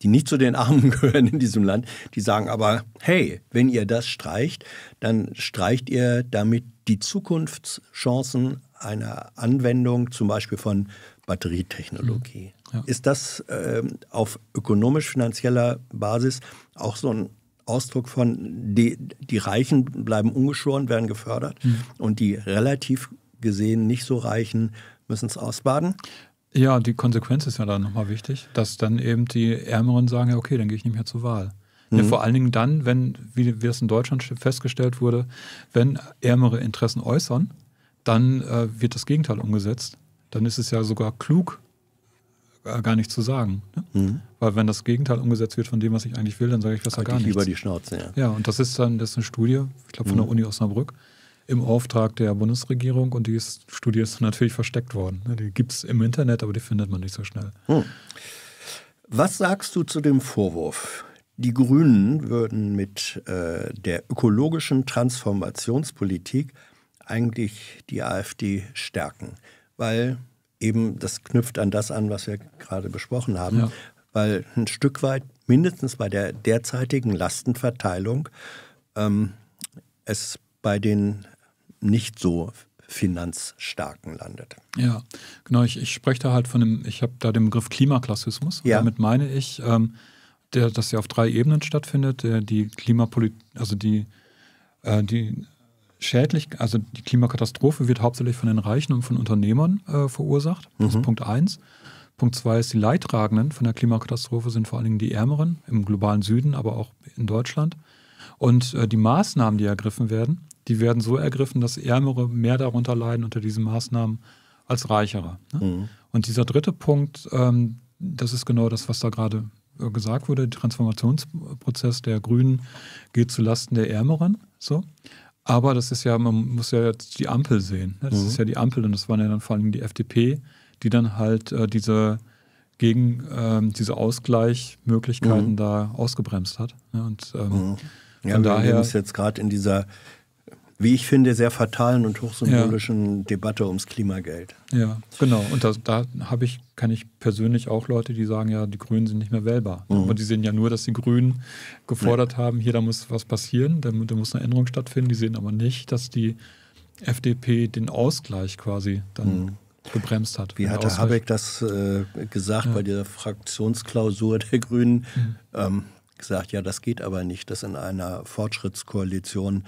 die nicht zu den Armen gehören in diesem Land, die sagen aber, hey, wenn ihr das streicht, dann streicht ihr damit die Zukunftschancen einer Anwendung zum Beispiel von Batterietechnologie. Ja. Ist das ähm, auf ökonomisch-finanzieller Basis auch so ein Ausdruck von, die, die Reichen bleiben ungeschoren, werden gefördert mhm. und die relativ gesehen nicht so Reichen müssen es ausbaden? Ja, die Konsequenz ist ja dann nochmal wichtig, dass dann eben die Ärmeren sagen, ja okay, dann gehe ich nicht mehr zur Wahl. Mhm. Ja, vor allen Dingen dann, wenn, wie, wie es in Deutschland festgestellt wurde, wenn ärmere Interessen äußern, dann äh, wird das Gegenteil umgesetzt. Dann ist es ja sogar klug, äh, gar nicht zu sagen. Ne? Mhm. Weil wenn das Gegenteil umgesetzt wird von dem, was ich eigentlich will, dann sage ich besser halt gar ich nichts. über die Schnauze, ja. Ja, und das ist dann das ist eine Studie, ich glaube von mhm. der Uni Osnabrück, im Auftrag der Bundesregierung und die ist, Studie ist natürlich versteckt worden. Ne? Die gibt es im Internet, aber die findet man nicht so schnell. Hm. Was sagst du zu dem Vorwurf? Die Grünen würden mit äh, der ökologischen Transformationspolitik eigentlich die AfD stärken, weil eben, das knüpft an das an, was wir gerade besprochen haben, ja. weil ein Stück weit, mindestens bei der derzeitigen Lastenverteilung, ähm, es bei den nicht so finanzstarken landet. Ja, genau. Ich, ich spreche da halt von dem, ich habe da den Begriff Klimaklassismus. Ja. Damit meine ich, ähm, der, dass er auf drei Ebenen stattfindet. Der, die Klimapolitik, also die, äh, die schädlich, also die Klimakatastrophe wird hauptsächlich von den Reichen und von Unternehmern äh, verursacht. Das mhm. ist Punkt eins. Punkt zwei ist, die Leidtragenden von der Klimakatastrophe sind vor allen Dingen die Ärmeren im globalen Süden, aber auch in Deutschland. Und äh, die Maßnahmen, die ergriffen werden, die werden so ergriffen, dass Ärmere mehr darunter leiden unter diesen Maßnahmen als Reichere. Ne? Mhm. Und dieser dritte Punkt, ähm, das ist genau das, was da gerade äh, gesagt wurde, der Transformationsprozess der Grünen geht zulasten der Ärmeren. So. Aber das ist ja, man muss ja jetzt die Ampel sehen. Das mhm. ist ja die Ampel und das waren ja dann vor allem die FDP, die dann halt äh, diese gegen ähm, diese Ausgleichmöglichkeiten mhm. da ausgebremst hat. Ne? Und ähm, mhm. ja, von wir daher ist jetzt gerade in dieser wie ich finde, sehr fatalen und hochsymbolischen ja. Debatte ums Klimageld. Ja, genau. Und das, da habe ich, kann ich persönlich auch Leute, die sagen, ja, die Grünen sind nicht mehr wählbar. Mhm. Aber die sehen ja nur, dass die Grünen gefordert ja. haben, hier, da muss was passieren, da, da muss eine Änderung stattfinden. Die sehen aber nicht, dass die FDP den Ausgleich quasi dann mhm gebremst hat. Wie hatte Habeck das äh, gesagt ja. bei dieser Fraktionsklausur der Grünen? Mhm. Ähm, gesagt, ja, das geht aber nicht, dass in einer Fortschrittskoalition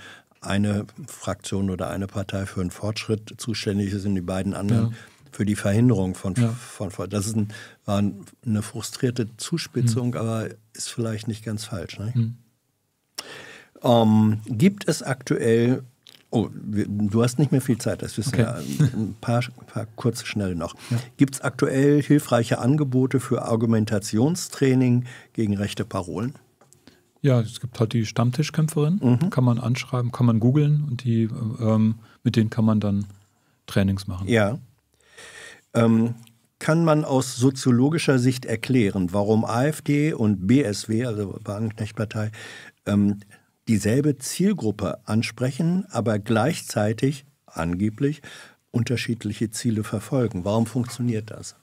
eine Fraktion oder eine Partei für den Fortschritt zuständig ist und die beiden anderen ja. für die Verhinderung von, ja. Fortschritt. Das ist ein, war eine frustrierte Zuspitzung, mhm. aber ist vielleicht nicht ganz falsch. Ne? Mhm. Ähm, gibt es aktuell Oh, du hast nicht mehr viel Zeit, das wissen okay. wir. Ein paar, paar kurze, schnelle noch. Ja. Gibt es aktuell hilfreiche Angebote für Argumentationstraining gegen rechte Parolen? Ja, es gibt halt die Stammtischkämpferin, mhm. kann man anschreiben, kann man googeln und die, ähm, mit denen kann man dann Trainings machen. Ja. Ähm, kann man aus soziologischer Sicht erklären, warum AfD und BSW, also Wagenknechtpartei, ähm, dieselbe Zielgruppe ansprechen, aber gleichzeitig angeblich unterschiedliche Ziele verfolgen? Warum funktioniert das?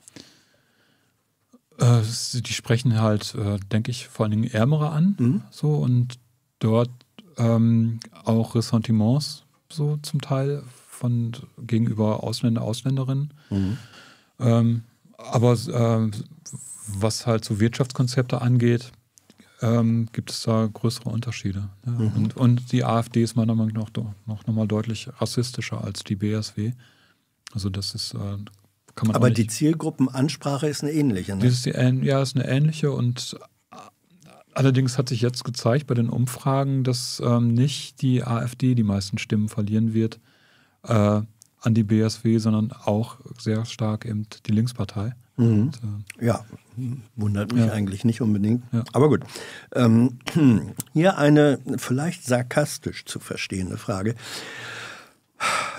Äh, die sprechen halt, äh, denke ich, vor allen Dingen Ärmere an. Mhm. So und dort ähm, auch Ressentiments so zum Teil von gegenüber Ausländer, Ausländerinnen. Mhm. Ähm, aber äh, was halt so Wirtschaftskonzepte angeht, ähm, gibt es da größere Unterschiede. Ja. Ne? Mhm. Und, und, die AfD ist meiner Meinung nach noch, noch, noch mal deutlich rassistischer als die BSW. Also das ist äh, kann man Aber die Zielgruppenansprache ist eine ähnliche, ne? Ist die, ja, ist eine ähnliche und äh, allerdings hat sich jetzt gezeigt bei den Umfragen, dass ähm, nicht die AfD die meisten Stimmen verlieren wird äh, an die BSW, sondern auch sehr stark eben die Linkspartei. Mhm. Und, äh, ja, wundert mich ja. eigentlich nicht unbedingt. Ja. Aber gut. Ähm, hier eine vielleicht sarkastisch zu verstehende Frage.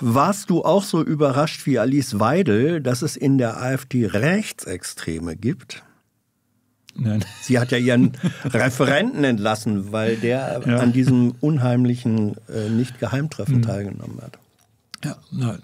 Warst du auch so überrascht wie Alice Weidel, dass es in der AfD Rechtsextreme gibt? Nein. Sie hat ja ihren Referenten entlassen, weil der ja. an diesem unheimlichen äh, Nicht-Geheimtreffen mhm. teilgenommen hat. Ja, nein.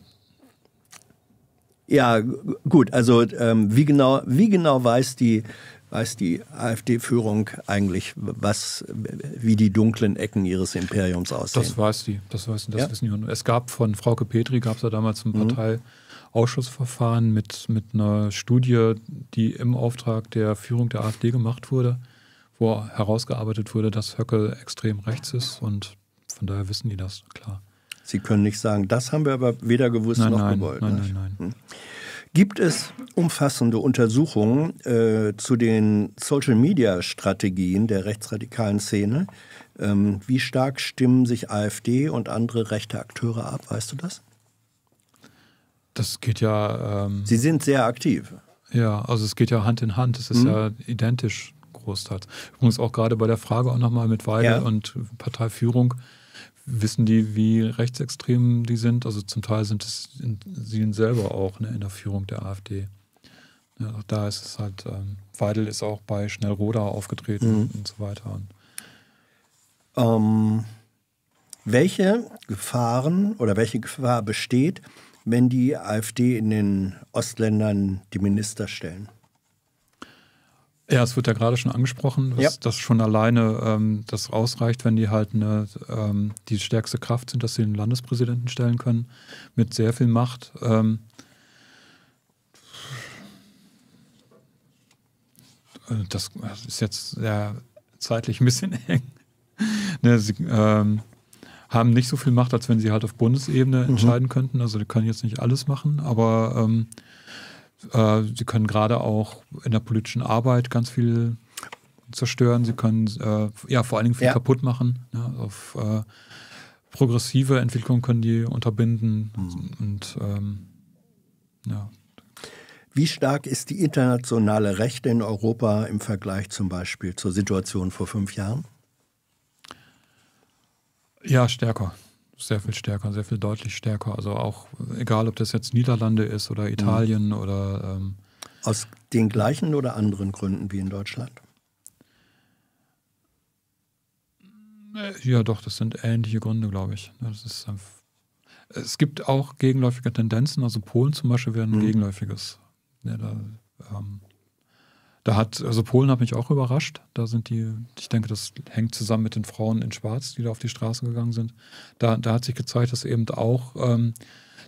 Ja, gut, also ähm, wie, genau, wie genau weiß die weiß die AfD-Führung eigentlich, was, wie die dunklen Ecken ihres Imperiums aussehen? Das weiß die, das weiß die, das ja? wissen die. Es gab von Frauke Petri, gab es ja damals ein mhm. Parteiausschussverfahren mit, mit einer Studie, die im Auftrag der Führung der AfD gemacht wurde, wo herausgearbeitet wurde, dass Höckel extrem rechts ist und von daher wissen die das, klar. Sie können nicht sagen, das haben wir aber weder gewusst nein, noch nein, gewollt. Nein, nein, nein. Hm? Gibt es umfassende Untersuchungen äh, zu den Social-Media-Strategien der rechtsradikalen Szene? Ähm, wie stark stimmen sich AfD und andere rechte Akteure ab? Weißt du das? Das geht ja. Ähm, Sie sind sehr aktiv. Ja, also es geht ja Hand in Hand. Es ist mhm. ja identisch großteils. Übrigens auch gerade bei der Frage auch nochmal mit Weide ja. und Parteiführung Wissen die, wie rechtsextrem die sind? Also zum Teil sind es in, sie selber auch ne, in der Führung der AfD. Ja, da ist es halt, ähm, Weidel ist auch bei Schnellroda aufgetreten mhm. und so weiter. Ähm, welche Gefahren oder welche Gefahr besteht, wenn die AfD in den Ostländern die Minister stellen? Ja, es wird ja gerade schon angesprochen, dass, ja. dass schon alleine ähm, das ausreicht, wenn die halt eine, ähm, die stärkste Kraft sind, dass sie den Landespräsidenten stellen können, mit sehr viel Macht. Ähm, das ist jetzt sehr zeitlich ein bisschen eng. ne, sie ähm, haben nicht so viel Macht, als wenn sie halt auf Bundesebene mhm. entscheiden könnten. Also die können jetzt nicht alles machen, aber ähm, äh, sie können gerade auch in der politischen Arbeit ganz viel zerstören. Sie können äh, ja vor allen Dingen viel ja. kaputt machen. Ja, ne? auf, äh, progressive Entwicklung können die unterbinden. Mhm. Und ähm, ja. Wie stark ist die internationale Rechte in Europa im Vergleich zum Beispiel zur Situation vor fünf Jahren? Ja, stärker sehr viel stärker, sehr viel deutlich stärker. Also auch egal, ob das jetzt Niederlande ist oder Italien mhm. oder. Ähm, Aus den gleichen oder anderen Gründen wie in Deutschland? Ja, doch, das sind ähnliche Gründe, glaube ich. Das ist, ähm, es gibt auch gegenläufige Tendenzen. Also Polen zum Beispiel wäre ein mhm. gegenläufiges. Ja, da, ähm, da hat, also Polen hat mich auch überrascht. Da sind die, ich denke, das hängt zusammen mit den Frauen in Schwarz, die da auf die Straße gegangen sind. Da, da hat sich gezeigt, dass eben auch ähm,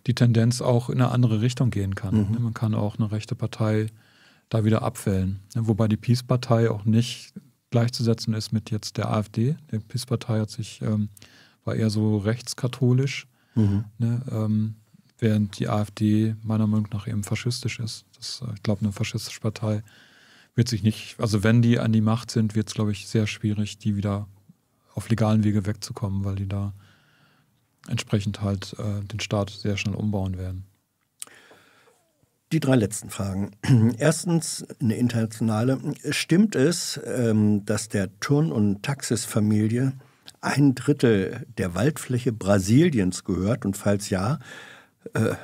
die Tendenz auch in eine andere Richtung gehen kann. Mhm. Man kann auch eine rechte Partei da wieder abwählen. Wobei die Peace-Partei auch nicht gleichzusetzen ist mit jetzt der AfD. Die Peace-Partei hat sich, ähm, war eher so rechtskatholisch, mhm. ne, ähm, während die AfD meiner Meinung nach eben faschistisch ist. Das ist, äh, ich glaube, eine faschistische Partei wird sich nicht, also wenn die an die Macht sind, wird es, glaube ich, sehr schwierig, die wieder auf legalen Wege wegzukommen, weil die da entsprechend halt äh, den Staat sehr schnell umbauen werden. Die drei letzten Fragen. Erstens eine internationale. Stimmt es, ähm, dass der Turn- und Taxisfamilie ein Drittel der Waldfläche Brasiliens gehört? Und falls ja, äh,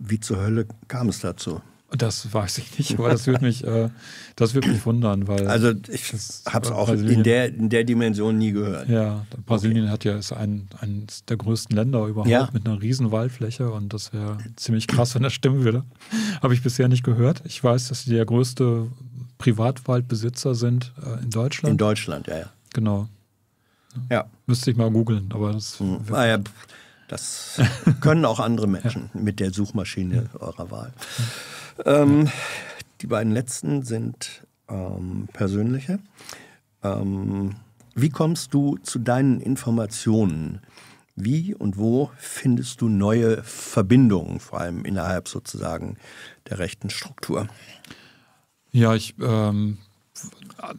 wie zur Hölle kam es dazu? Das weiß ich nicht, aber das würde mich, äh, das würde mich wundern, weil also ich habe es auch in der, in der Dimension nie gehört. Ja, Brasilien okay. hat ja ist ein eines der größten Länder überhaupt ja. mit einer riesen Waldfläche und das wäre ziemlich krass, wenn das stimmen würde. habe ich bisher nicht gehört. Ich weiß, dass sie der größte Privatwaldbesitzer sind äh, in Deutschland. In Deutschland, ja, ja. Genau. Ja. Müsste ich mal googeln, aber das. Mhm. Ah, ja. Das können auch andere Menschen mit der Suchmaschine eurer Wahl. Ähm, die beiden letzten sind ähm, persönliche. Ähm, wie kommst du zu deinen Informationen? Wie und wo findest du neue Verbindungen, vor allem innerhalb sozusagen der rechten Struktur? Ja, ich ähm,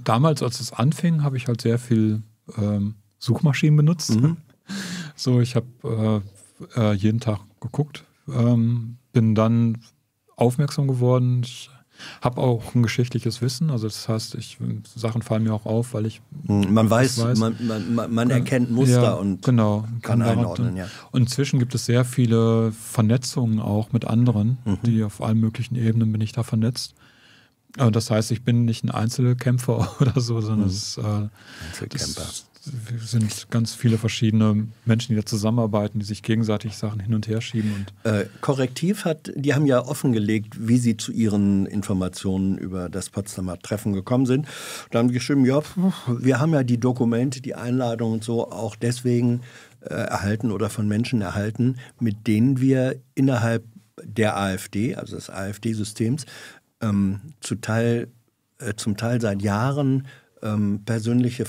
damals, als es anfing, habe ich halt sehr viel ähm, Suchmaschinen benutzt. Mhm. So, ich habe äh, äh, jeden Tag geguckt, ähm, bin dann aufmerksam geworden. Ich habe auch ein geschichtliches Wissen, also das heißt, ich, Sachen fallen mir auch auf, weil ich hm, man weiß, weiß. man, man, man erkennt Muster ja, und genau, kann, kann einordnen. Ja. Und inzwischen gibt es sehr viele Vernetzungen auch mit anderen, mhm. die auf allen möglichen Ebenen bin ich da vernetzt. Äh, das heißt, ich bin nicht ein Einzelkämpfer oder so, sondern mhm. es ist äh, Einzelkämpfer. Das, sind ganz viele verschiedene Menschen, die da zusammenarbeiten, die sich gegenseitig Sachen hin und her schieben. Und äh, Korrektiv hat, die haben ja offengelegt, wie sie zu ihren Informationen über das Potsdamer Treffen gekommen sind. Da haben die geschrieben, ja, wir haben ja die Dokumente, die Einladung und so auch deswegen äh, erhalten oder von Menschen erhalten, mit denen wir innerhalb der AfD, also des AfD-Systems, ähm, zu äh, zum Teil seit Jahren ähm, persönliche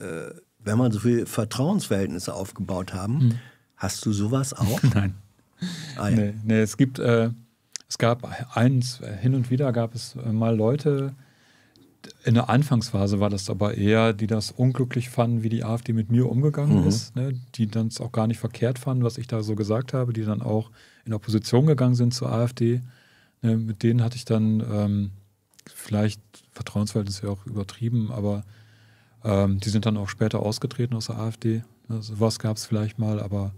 äh, wenn man so viele Vertrauensverhältnisse aufgebaut haben, mhm. hast du sowas auch? Nein. Ah, ja. nee, nee, es gibt, äh, es gab eins, äh, hin und wieder gab es äh, mal Leute, in der Anfangsphase war das aber eher, die das unglücklich fanden, wie die AfD mit mir umgegangen mhm. ist, ne? die dann es auch gar nicht verkehrt fanden, was ich da so gesagt habe, die dann auch in Opposition gegangen sind zur AfD. Ne? Mit denen hatte ich dann ähm, vielleicht Vertrauensverhältnisse auch übertrieben, aber ähm, die sind dann auch später ausgetreten aus der AfD. Also, was gab es vielleicht mal, aber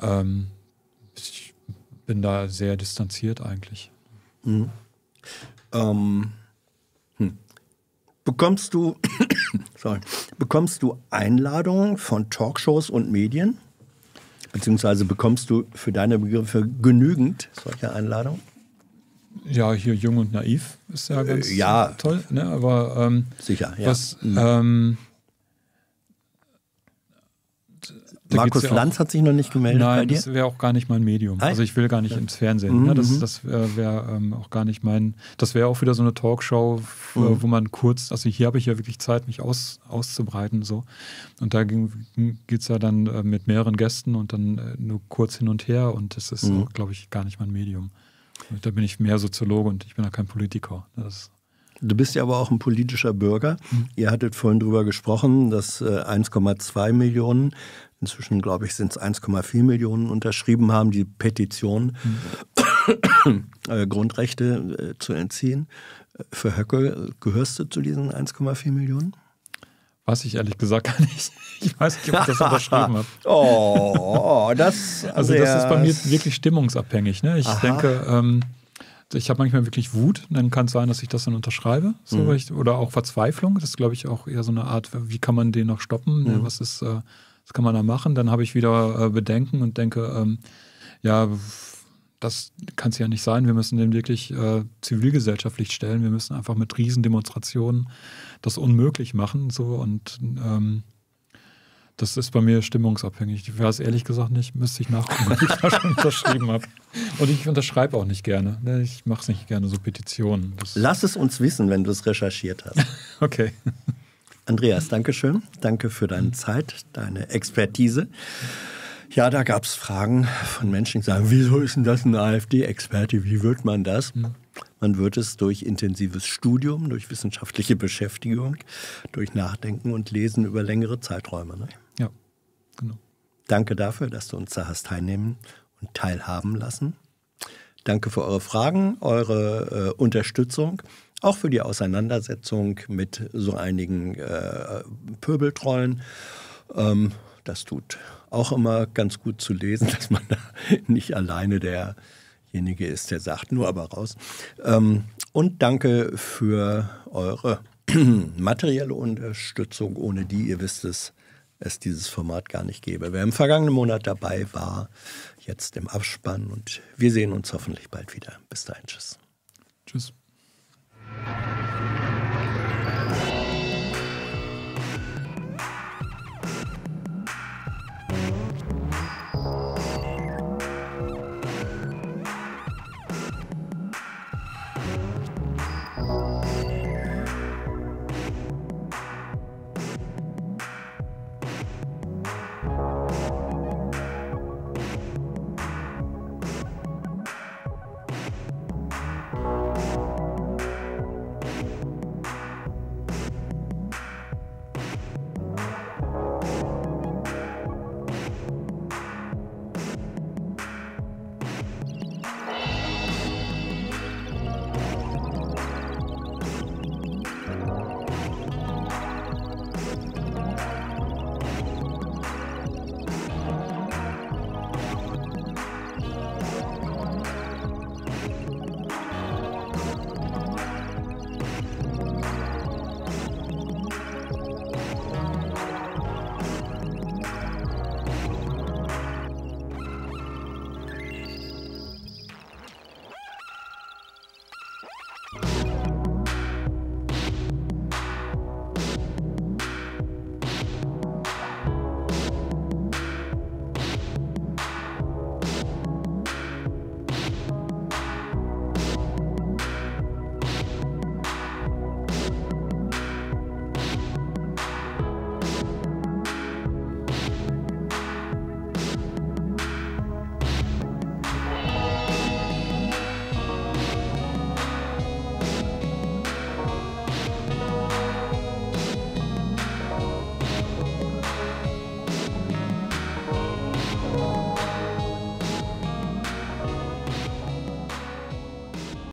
ähm, ich bin da sehr distanziert eigentlich. Mhm. Ähm, hm. Bekommst du, sorry, bekommst du Einladungen von Talkshows und Medien? Beziehungsweise bekommst du für deine Begriffe genügend solche Einladungen? ja, hier jung und naiv ist ja äh, ganz ja, toll, ne? aber ähm, sicher, ja. Was, mhm. ähm, Markus ja Lanz hat sich noch nicht gemeldet nein, bei dir? das wäre auch gar nicht mein Medium. Nein? Also ich will gar nicht ja. ins Fernsehen. Mhm. Ne? Das, mhm. das äh, wäre ähm, auch gar nicht mein, das wäre auch wieder so eine Talkshow, für, mhm. wo man kurz, also hier habe ich ja wirklich Zeit, mich aus, auszubreiten. So. Und da geht es ja dann äh, mit mehreren Gästen und dann äh, nur kurz hin und her und das ist, mhm. glaube ich, gar nicht mein Medium. Da bin ich mehr Soziologe und ich bin auch kein Politiker. Du bist ja aber auch ein politischer Bürger. Mhm. Ihr hattet vorhin darüber gesprochen, dass 1,2 äh, Millionen, inzwischen glaube ich sind es 1,4 Millionen unterschrieben haben, die Petition mhm. Äh, Grundrechte äh, zu entziehen. Für Höcke gehörst du zu diesen 1,4 Millionen? Weiß ich ehrlich gesagt gar nicht. Ich weiß nicht, ob ich das unterschrieben habe. Oh, das. also, das ist bei mir wirklich stimmungsabhängig. Ne? Ich Aha. denke, ähm, ich habe manchmal wirklich Wut, dann kann es sein, dass ich das dann unterschreibe. So, mhm. ich, oder auch Verzweiflung. Das ist, glaube ich, auch eher so eine Art, wie kann man den noch stoppen? Ne? Mhm. Was ist, äh, was kann man da machen? Dann habe ich wieder äh, Bedenken und denke, ähm, ja, das kann es ja nicht sein. Wir müssen den wirklich äh, zivilgesellschaftlich stellen. Wir müssen einfach mit Riesendemonstrationen das unmöglich machen. So und ähm, das ist bei mir stimmungsabhängig. Ich weiß ehrlich gesagt nicht, müsste ich nachgucken, was ich da schon unterschrieben habe. Und ich unterschreibe auch nicht gerne. Ne? Ich mache es nicht gerne, so Petitionen. Das Lass es uns wissen, wenn du es recherchiert hast. okay. Andreas, danke schön. Danke für deine Zeit, deine Expertise. Ja, da gab es Fragen von Menschen, die sagen, wieso ist denn das ein AfD-Experte? Wie wird man das? Hm. Man wird es durch intensives Studium, durch wissenschaftliche Beschäftigung, durch Nachdenken und Lesen über längere Zeiträume. Ne? Ja, genau. Danke dafür, dass du uns da hast teilnehmen und teilhaben lassen. Danke für eure Fragen, eure äh, Unterstützung, auch für die Auseinandersetzung mit so einigen äh, Pöbeltrollen. Ähm, das tut auch immer ganz gut zu lesen, dass man da nicht alleine derjenige ist, der sagt, nur aber raus. Ähm, und danke für eure materielle Unterstützung, ohne die, ihr wisst es, es dieses Format gar nicht gäbe. Wer im vergangenen Monat dabei war, jetzt im Abspann und wir sehen uns hoffentlich bald wieder. Bis dahin, tschüss. Tschüss.